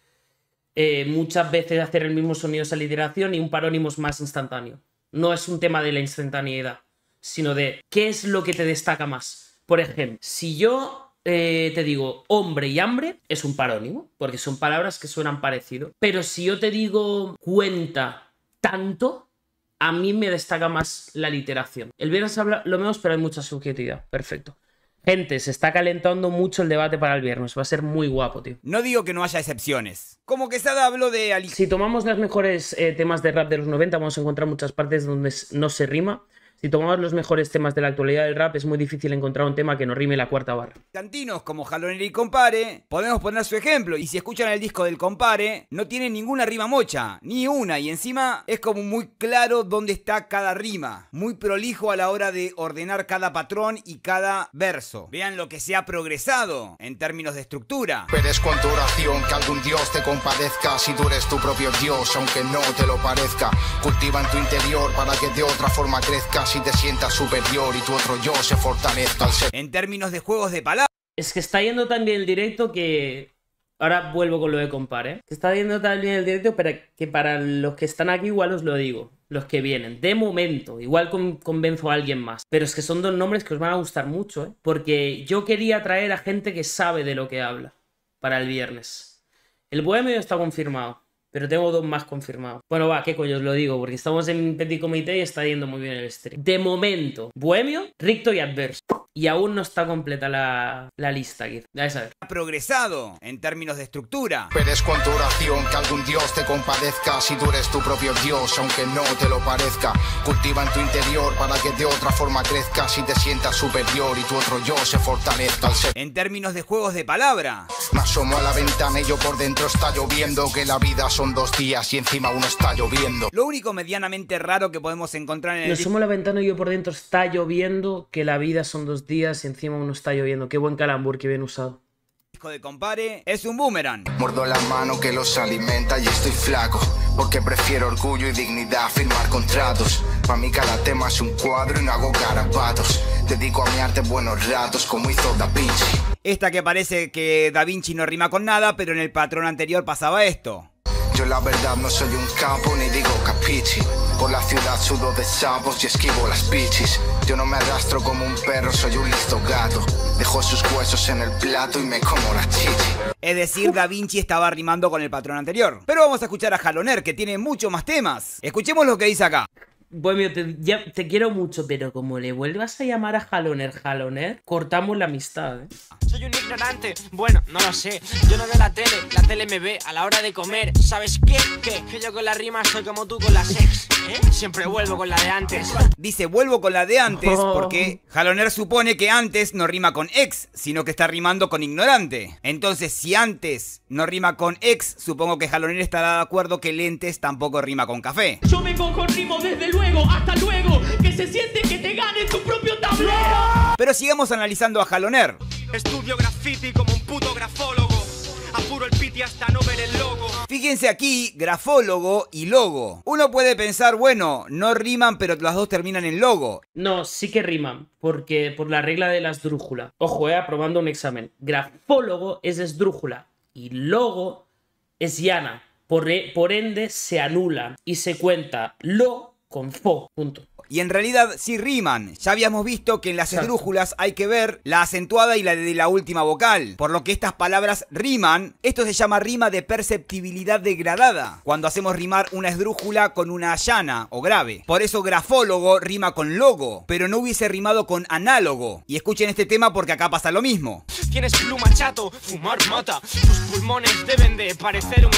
eh, muchas veces hacer el mismo sonido esa literación y un parónimo es más instantáneo. No es un tema de la instantaneidad sino de qué es lo que te destaca más. Por ejemplo, si yo eh, te digo hombre y hambre, es un parónimo, porque son palabras que suenan parecido. Pero si yo te digo cuenta tanto, a mí me destaca más la literación. El viernes habla lo menos, pero hay mucha subjetividad. Perfecto. Gente, se está calentando mucho el debate para el viernes. Va a ser muy guapo, tío. No digo que no haya excepciones. Como que Sada habló de... Si tomamos los mejores eh, temas de rap de los 90, vamos a encontrar muchas partes donde no se rima si tomamos los mejores temas de la actualidad del rap, es muy difícil encontrar un tema que no rime la cuarta barra. Cantinos como Jaloner y Compare, podemos poner su ejemplo. Y si escuchan el disco del Compare, no tiene ninguna rima mocha, ni una. Y encima es como muy claro dónde está cada rima. Muy prolijo a la hora de ordenar cada patrón y cada verso. Vean lo que se ha progresado en términos de estructura. Pero es con tu oración que algún Dios te compadezca si tú tu propio Dios, aunque no te lo parezca. Cultiva en tu interior para que de otra forma crezcas si te sientas superior y tu otro yo se fortalezca En términos de juegos de palabras. Es que está yendo tan bien el directo que. Ahora vuelvo con lo de compare. ¿eh? está yendo tan bien el directo que para los que están aquí igual os lo digo. Los que vienen. De momento. Igual convenzo a alguien más. Pero es que son dos nombres que os van a gustar mucho, ¿eh? Porque yo quería traer a gente que sabe de lo que habla. Para el viernes. El bohemio está confirmado. Pero tengo dos más confirmados. Bueno, va, qué coño os lo digo, porque estamos en Petit Comité y está yendo muy bien el stream. De momento, Bohemio, Ricto y Adverso. Y aún no está completa la, la lista, aquí. Ya sabes. Ha progresado en términos de estructura. Pero es con tu oración que algún Dios te compadezca si tú eres tu propio Dios, aunque no te lo parezca. Cultiva en tu interior para que de otra forma crezcas y te sientas superior y tu otro yo se fortalezca En términos de juegos de palabra. Me asomo a la ventana y yo por dentro está lloviendo, que la vida son dos días y encima uno está lloviendo. Lo único medianamente raro que podemos encontrar en el. Me asomo a la ventana y yo por dentro está lloviendo, que la vida son dos días encima uno está lloviendo. Qué buen calambur, que bien usado. Hijo de compare, es un boomerang. Mordo la mano que los alimenta y estoy flaco. Porque prefiero orgullo y dignidad a firmar contratos. Para mí cada tema es un cuadro y no hago garabatos. Dedico a mi arte buenos ratos como hizo Da Vinci. Esta que parece que Da Vinci no rima con nada, pero en el patrón anterior pasaba esto. Yo la verdad no soy un capo ni digo capichi la ciudad sudo de sapos y esquivo las pichis. Yo no me arrastro como un perro, soy un listo gato. Dejo sus huesos en el plato y me como la chichi. Es decir, Da Vinci estaba rimando con el patrón anterior. Pero vamos a escuchar a Jaloner, que tiene mucho más temas. Escuchemos lo que dice acá. Bueno, te, te quiero mucho, pero como le vuelvas a llamar a Jaloner Jaloner, cortamos la amistad. ¿eh? Soy un ignorante, bueno, no lo sé. Yo no veo la tele, la tele me ve a la hora de comer. ¿Sabes qué? Que yo con la rimas soy como tú con las ex. ¿eh? Siempre vuelvo con la de antes. Dice vuelvo con la de antes oh. porque Jaloner supone que antes no rima con ex, sino que está rimando con ignorante. Entonces, si antes no rima con ex, supongo que Jaloner estará de acuerdo que lentes tampoco rima con café. Yo me pongo rimo desde luego hasta luego, que se siente que te gane tu propio tablero. Pero sigamos analizando a Jaloner. Estudio graffiti como un puto grafólogo. Apuro el piti hasta no ver el logo. Fíjense aquí, grafólogo y logo. Uno puede pensar, bueno, no riman, pero las dos terminan en logo. No, sí que riman, porque por la regla de la esdrújula. Ojo, eh, aprobando un examen. Grafólogo es esdrújula y logo es llana. por e, ende, se anula y se cuenta lo con fo, punto y en realidad sí riman. Ya habíamos visto que en las esdrújulas hay que ver la acentuada y la de la última vocal, por lo que estas palabras riman. Esto se llama rima de perceptibilidad degradada, cuando hacemos rimar una esdrújula con una llana o grave. Por eso grafólogo rima con logo, pero no hubiese rimado con análogo. Y escuchen este tema porque acá pasa lo mismo. Tienes pluma fumar mata, tus pulmones deben de parecer un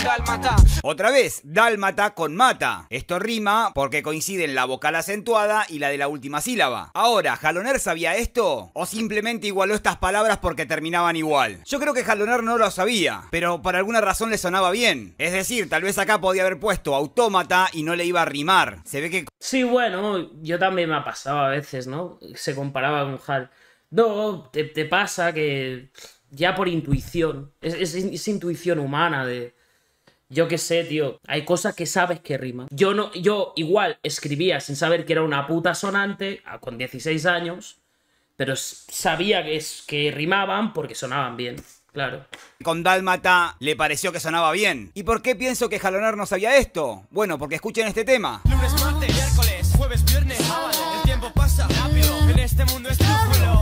Otra vez, dálmata con mata. Esto rima porque coincide en la vocal acentuada y la de la última sílaba. Ahora, ¿Jaloner sabía esto? ¿O simplemente igualó estas palabras porque terminaban igual? Yo creo que Jaloner no lo sabía, pero por alguna razón le sonaba bien. Es decir, tal vez acá podía haber puesto autómata y no le iba a rimar. Se ve que... Sí, bueno, yo también me ha pasado a veces, ¿no? Se comparaba con Hal. No, te, pasa que ya por intuición, es intuición humana de yo qué sé, tío. Hay cosas que sabes que riman. Yo no, yo igual escribía sin saber que era una puta sonante, con 16 años, pero sabía que, es, que rimaban porque sonaban bien. Claro. Con Dálmata le pareció que sonaba bien. ¿Y por qué pienso que Jalonar no sabía esto? Bueno, porque escuchen este tema. Lunes, martes, miércoles, jueves, viernes, sábado. El tiempo pasa rápido. En este mundo es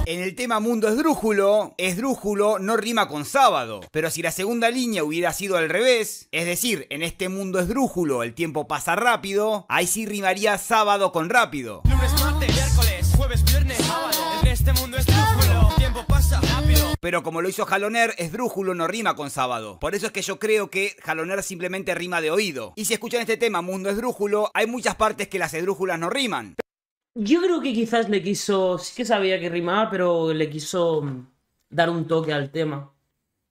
en el tema mundo esdrújulo, esdrújulo no rima con sábado, pero si la segunda línea hubiera sido al revés, es decir, en este mundo esdrújulo el tiempo pasa rápido, ahí sí rimaría sábado con rápido. Lunes, martes, miércoles, jueves, viernes, sábado, en este mundo esdrújulo, el tiempo pasa rápido. Pero como lo hizo Jaloner, esdrújulo no rima con sábado. Por eso es que yo creo que Jaloner simplemente rima de oído. Y si escuchan este tema Mundo Esdrújulo, hay muchas partes que las esdrújulas no riman. Yo creo que quizás le quiso. Sí que sabía que rimaba, pero le quiso mm, dar un toque al tema.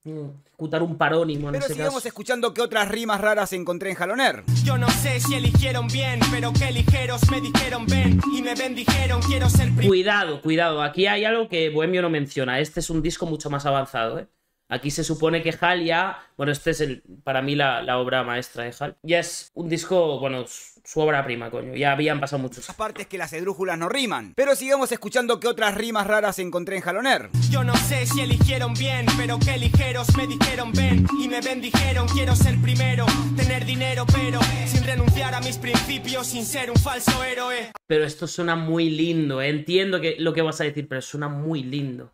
Mm, ejecutar un parónimo en pero qué. sigamos escuchando qué otras rimas raras encontré en Jaloner. Yo no sé si eligieron bien, pero qué ligeros me dijeron ven y me bendijeron, quiero ser Cuidado, cuidado, aquí hay algo que Bohemio no menciona. Este es un disco mucho más avanzado, ¿eh? Aquí se supone que Hal ya. Bueno, este es el, para mí la, la obra maestra de Hal. Ya es un disco, bueno, su obra prima, coño. Ya habían pasado muchos. Aparte es que las edrújulas no riman. Pero sigamos escuchando qué otras rimas raras encontré en Jaloner. Yo no sé si eligieron bien, pero qué ligeros me dijeron ven y me bendijeron. Quiero ser primero, tener dinero, pero sin renunciar a mis principios, sin ser un falso héroe. Pero esto suena muy lindo. ¿eh? Entiendo que lo que vas a decir, pero suena muy lindo.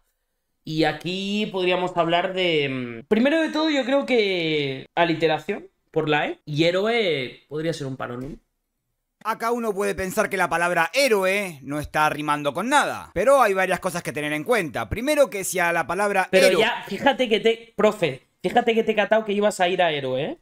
Y aquí podríamos hablar de. Mm, primero de todo, yo creo que. Aliteración por la E. Y héroe podría ser un parónimo. Acá uno puede pensar que la palabra héroe no está rimando con nada, pero hay varias cosas que tener en cuenta. Primero que si a la palabra héroe... Pero ya, fíjate que te, profe, fíjate que te he catado que ibas a ir a héroe, ¿eh?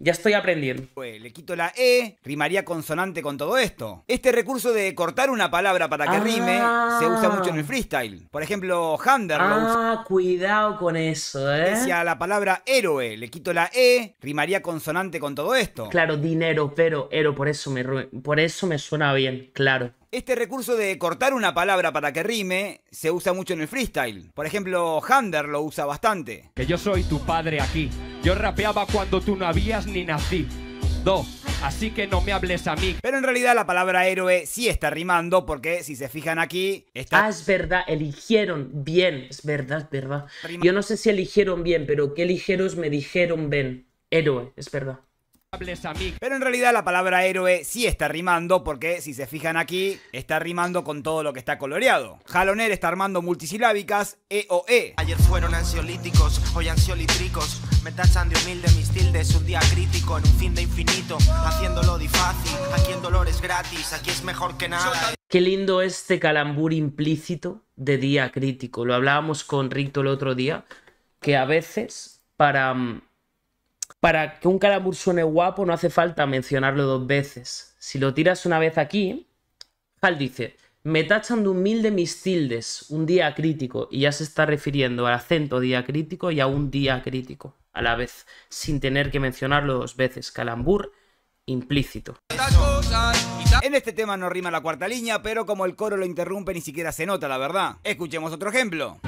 Ya estoy aprendiendo. Pues, le quito la E, rimaría consonante con todo esto. Este recurso de cortar una palabra para que rime se usa ah. mucho en el freestyle. Por ejemplo, Hander Ah, cuidado con eso, ¿eh? Decía la palabra héroe, le quito la E, rimaría consonante con todo esto. Claro, dinero, pero, héroe, por eso me, por eso me suena bien, claro. Este recurso de cortar una palabra para que rime se usa mucho en el freestyle. Por ejemplo, Hander lo usa bastante. Que yo soy tu padre aquí. Yo rapeaba cuando tú no habías ni nací. Do. Así que no me hables a mí. Pero en realidad la palabra héroe sí está rimando porque si se fijan aquí Ah, es verdad, eligieron bien. Es verdad, es verdad. Yo no sé si eligieron bien, pero qué ligeros me dijeron ven. Héroe, es verdad. Pero en realidad la palabra héroe sí está rimando porque si se fijan aquí, está rimando con todo lo que está coloreado. Jaloner está armando multisilábicas E o E. Ayer fueron ansiolíticos, hoy ansiolítricos. Me tachan de humilde mis tildes, un día crítico en un fin de infinito, haciéndolo difícil Aquí el dolor es gratis, aquí es mejor que nada. Qué lindo este calambur implícito de día crítico. Lo hablábamos con Ricto el otro día, que a veces para mm, para que un calambur suene guapo no hace falta mencionarlo dos veces. Si lo tiras una vez aquí, Hal dice, me tachan de humilde mis tildes, un día crítico, y ya se está refiriendo al acento día y a un día crítico a la vez, sin tener que mencionarlo dos veces. Calambur implícito. En este tema no rima la cuarta línea, pero como el coro lo interrumpe ni siquiera se nota, la verdad. Escuchemos otro ejemplo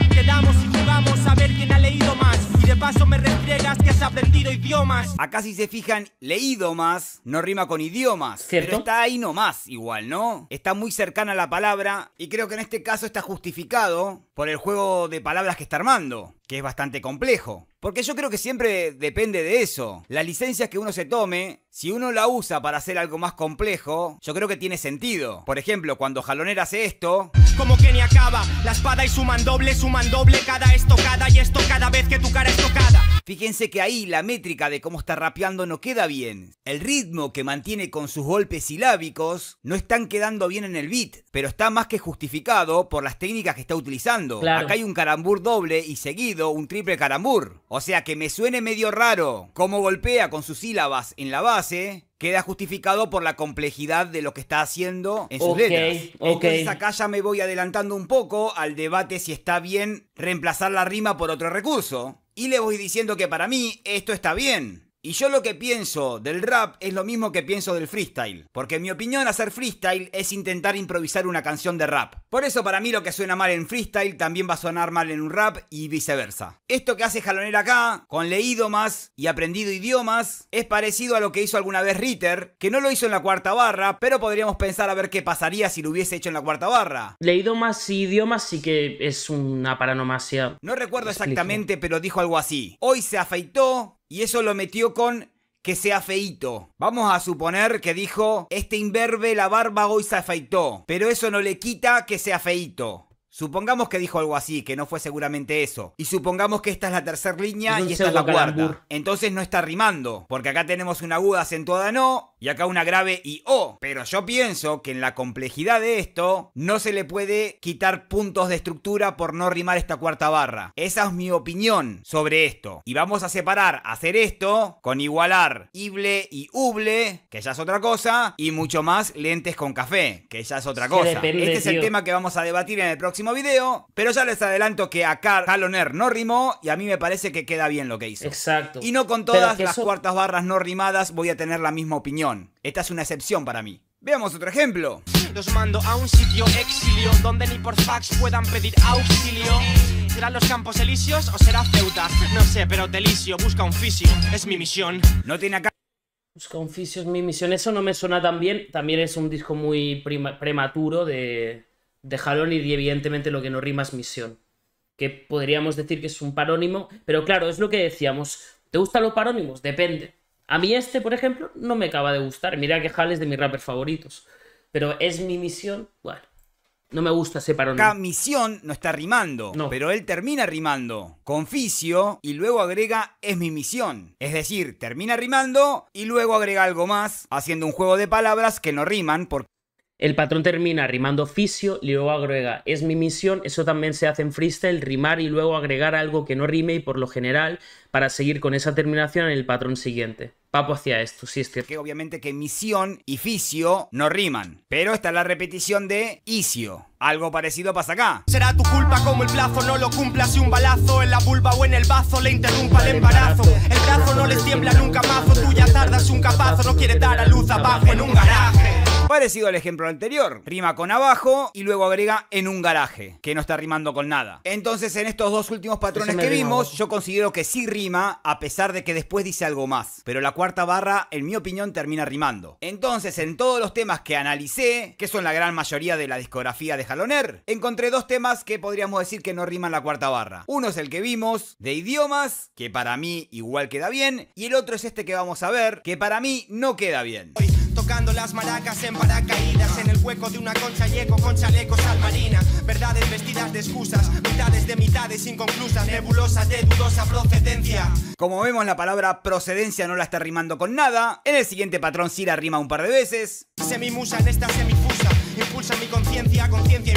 vamos a ver quién ha leído más. Y de paso me que has aprendido idiomas. Acá si se fijan, leído más no rima con idiomas. ¿Cierto? está ahí nomás, igual, ¿no? Está muy cercana a la palabra y creo que en este caso está justificado por el juego de palabras que está armando, que es bastante complejo. Porque yo creo que siempre depende de eso. Las licencias que uno se tome, si uno la usa para hacer algo más complejo, yo creo que tiene sentido. Por ejemplo, cuando Jalonera hace esto... Como que ni acaba, la espada y su mandoble suman doble cada estocada y esto cada vez que tu cara es tocada. Fíjense que ahí la métrica de cómo está rapeando no queda bien. El ritmo que mantiene con sus golpes silábicos no están quedando bien en el beat, pero está más que justificado por las técnicas que está utilizando. Acá hay un carambur doble y seguido un triple carambur. O sea que me suene medio raro cómo golpea con sus sílabas en la base, queda justificado por la complejidad de lo que está haciendo en sus letras. Entonces acá ya me voy adelantando un poco al debate si está bien reemplazar la rima por otro recurso y le voy diciendo que para mí esto está bien. Y yo lo que pienso del rap es lo mismo que pienso del freestyle, porque en mi opinión hacer freestyle es intentar improvisar una canción de rap. Por eso para mí lo que suena mal en freestyle también va a sonar mal en un rap y viceversa. Esto que hace Jalonel acá, con leído más y aprendido idiomas, es parecido a lo que hizo alguna vez Ritter, que no lo hizo en la cuarta barra, pero podríamos pensar a ver qué pasaría si lo hubiese hecho en la cuarta barra. Leído más y idiomas sí que es una paranomasia. No recuerdo exactamente, pero dijo algo así. Hoy se afeitó, y eso lo metió con que sea feito. Vamos a suponer que dijo, este imberbe la barba hoy se afeitó, pero eso no le quita que sea feito. Supongamos que dijo algo así, que no fue seguramente eso. Y supongamos que esta es la tercera línea y esta es la cuarta. Entonces no está rimando, porque acá tenemos una aguda acentuada no y acá una grave y o. Pero yo pienso que en la complejidad de esto no se le puede quitar puntos de estructura por no rimar esta cuarta barra. Esa es mi opinión sobre esto. Y vamos a separar hacer esto con igualar ible y uble, que ya es otra cosa, y mucho más lentes con café, que ya es otra cosa. este es el tema que vamos a debatir en el próximo video, pero ya les adelanto que acá Haloner no rimó y a mí me parece que queda bien lo que hizo. Exacto. Y no con todas las cuartas barras no rimadas voy a tener la misma opinión. Esta es una excepción para mí. Veamos otro ejemplo. Los mando a un sitio exilio donde ni por fax puedan pedir auxilio. ¿Serán los Campos Elíseos o será Ceuta? No sé, pero Telicio busca un fisio, es mi misión. No tiene acá Busca fisio, es mi misión. Eso no me suena tan bien. También es un disco muy prematuro de, de Jalón y evidentemente lo que no rima es misión. Que podríamos decir que es un parónimo, pero claro, es lo que decíamos. ¿Te gustan los parónimos? Depende. A mí este, por ejemplo, no me acaba de gustar. Mira que Jal es de mis rappers favoritos. Pero es mi misión, bueno, no me gusta ese parónimo. Acá misión no está rimando, no. pero él termina rimando. Conficio y luego agrega es mi misión. Es decir, termina rimando y luego agrega algo más, haciendo un juego de palabras que no riman porque... El patrón termina rimando fisio y luego agrega es mi misión, eso también se hace en freestyle, rimar y luego agregar algo que no rime y por lo general para seguir con esa terminación en el patrón siguiente. Papo hacia esto, sí es cierto. Que obviamente que misión y fisio no riman, pero está la repetición de isio. Algo parecido pasa acá. Será tu culpa como el plazo no lo cumpla si un balazo en la vulva o en el bazo le interrumpa el embarazo. El brazo no le tiembla nunca mazo, tú ya tardas un capazo, no quiere dar a luz abajo en un garaje. Parecido al ejemplo anterior, rima con abajo y luego agrega en un garaje, que no está rimando con nada. Entonces en estos dos últimos patrones que vimos, yo considero que sí rima, a pesar de que después dice algo más. Pero la cuarta barra, en mi opinión, termina rimando. Entonces en todos los temas que analicé, que son la gran mayoría de la discografía de Jaloner, encontré dos temas que podríamos decir que no riman la cuarta barra. Uno es el que vimos, de idiomas, que para mí igual queda bien, y el otro es este que vamos a ver, que para mí no queda bien. Tocando las maracas en paracaídas, en el hueco de una concha yeco con chalecos al marina. Verdades vestidas de excusas, mitades de mitades inconclusas, nebulosas de dudosa procedencia. Como vemos, la palabra procedencia no la está rimando con nada. En el siguiente patrón sí la rima un par de veces. Semimusa en esta semifusa impulsa mi conciencia, conciencia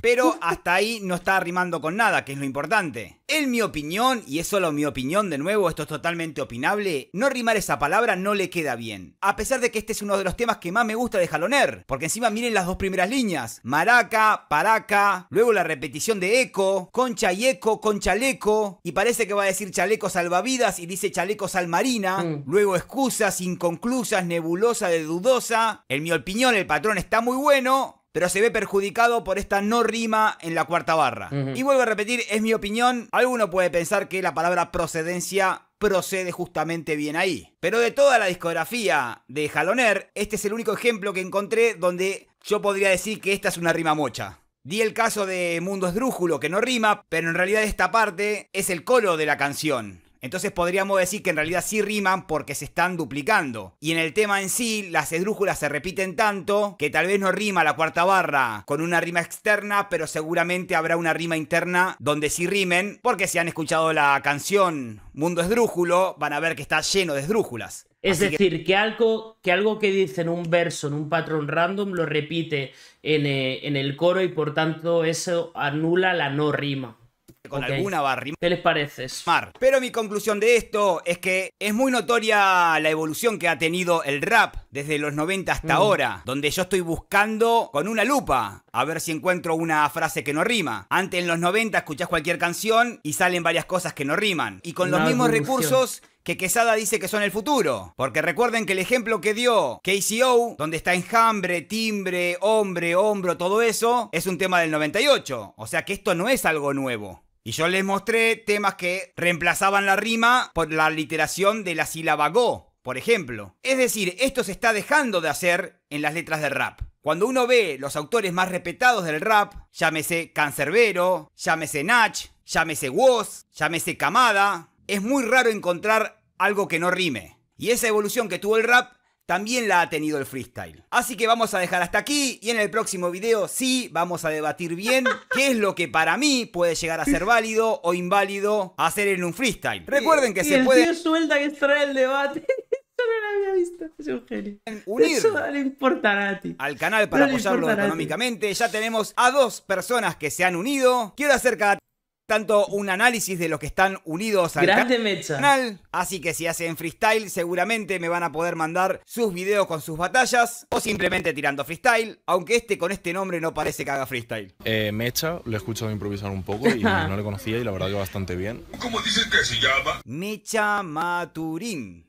Pero hasta ahí no está rimando con nada, que es lo importante. En mi opinión, y es solo mi opinión de nuevo, esto es totalmente opinable, no rimar esa palabra no le queda bien. A pesar de que este es uno de los temas que más me gusta de Jaloner, porque encima miren las dos primeras líneas, maraca, paraca, luego la repetición de eco, concha y eco, con chaleco, y parece que va a decir chaleco salvavidas y dice chaleco salmarina, marina, mm. luego excusas inconclusas, nebulosa de dudosa. En mi opinión el patrón está muy bueno, pero se ve perjudicado por esta no rima en la cuarta barra. Y vuelvo a repetir, es mi opinión, alguno puede pensar que la palabra procedencia procede justamente bien ahí. Pero de toda la discografía de Jaloner, este es el único ejemplo que encontré donde yo podría decir que esta es una rima mocha. Di el caso de Mundo Esdrújulo, que no rima, pero en realidad esta parte es el colo de la canción. Entonces podríamos decir que en realidad sí riman porque se están duplicando. Y en el tema en sí, las esdrújulas se repiten tanto que tal vez no rima la cuarta barra con una rima externa, pero seguramente habrá una rima interna donde sí rimen, porque si han escuchado la canción Mundo Esdrújulo, van a ver que está lleno de esdrújulas. Es decir, que... algo, que algo dice en un verso, en un patrón random, lo repite en eh, el coro y por tanto eso anula la no rima con alguna barrima. ¿Qué les parece? Pero mi conclusión de esto es que es muy notoria la evolución que ha tenido el rap desde los 90 hasta mm. ahora, donde yo estoy buscando con una lupa a ver si encuentro una frase que no rima. Antes en los 90 escuchás cualquier canción y salen varias cosas que no riman. Y con los mismos recursos que Quesada dice que son el futuro. Porque recuerden que el ejemplo que dio KCO, donde está enjambre, timbre, hombre, hombro, todo eso, es un tema del 98. O sea que esto no es algo nuevo. Y yo les mostré temas que reemplazaban la rima por la literación de la sílaba go, por ejemplo. Es decir, esto se está dejando de hacer en las letras de rap. Cuando uno ve los autores más respetados del rap, llámese Cancerbero, llámese Nach, llámese Woz, llámese Camada, es muy raro encontrar algo que no rime. Y esa evolución que tuvo el rap también la ha tenido el freestyle. Así que vamos a dejar hasta aquí y en el próximo video sí vamos a debatir bien qué es lo que para mí puede llegar a ser válido o inválido hacer en un freestyle. Recuerden que se el puede... Tío suelta que extrae el debate. Yo no lo había visto. Eso le importará a ti. al canal para apoyarlo económicamente. Ya tenemos a dos personas que se han unido. Quiero hacer cada tanto un análisis de los que están unidos al canal. Así que si hacen freestyle, seguramente me van a poder mandar sus videos con sus batallas o simplemente tirando freestyle, aunque este con este nombre no parece que haga freestyle. Eh, Mecha, lo he escuchado improvisar un poco y no le conocía y la verdad que bastante bien. ¿Cómo dices que se llama? Mecha Maturín.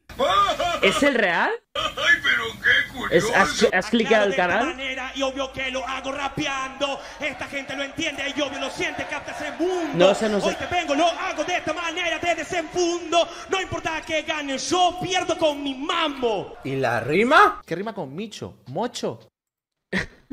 ¿Es el real? Ay, pero qué curioso. ¿Es, has, has clicado canal? Manera, y obvio que lo hago rapeando. Esta gente lo entiende y obvio lo siente, capta ese mundo. No, no sé. Hoy vengo, lo hago de esta manera, te desenfundo. No importa que gane, yo pierdo con mi mambo. ¿Y la rima? ¿Qué rima con Micho? ¿Mocho?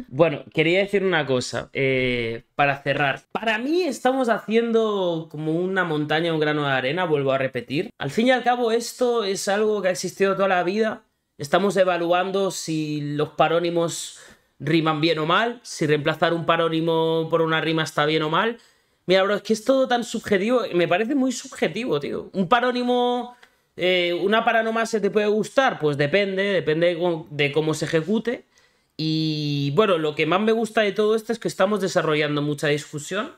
Bueno, quería decir una cosa eh, para cerrar. Para mí estamos haciendo como una montaña, un grano de arena, vuelvo a repetir. Al fin y al cabo esto es algo que ha existido toda la vida. Estamos evaluando si los parónimos riman bien o mal, si reemplazar un parónimo por una rima está bien o mal. Mira, bro, es que es todo tan subjetivo, me parece muy subjetivo, tío. Un parónimo... Eh, una paranoma se te puede gustar? Pues depende, depende de cómo se ejecute. Y bueno, lo que más me gusta de todo esto es que estamos desarrollando mucha discusión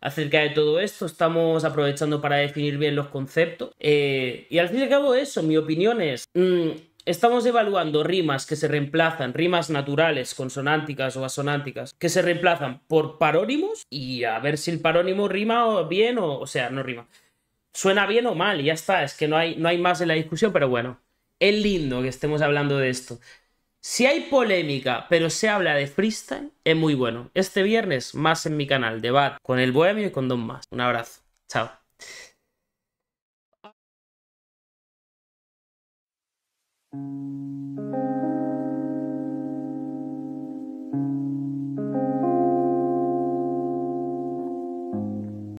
acerca de todo esto, estamos aprovechando para definir bien los conceptos. Eh, y al fin y al cabo eso, mi opinión es, mm, estamos evaluando rimas que se reemplazan, rimas naturales, consonánticas o asonánticas, que se reemplazan por parónimos y a ver si el parónimo rima bien o, o sea, no rima. Suena bien o mal, ya está, es que no hay, no hay más en la discusión, pero bueno, es lindo que estemos hablando de esto. Si hay polémica, pero se habla de freestyle, es muy bueno. Este viernes, más en mi canal, debate con el Bohemio y con Don Más. Un abrazo. Chao.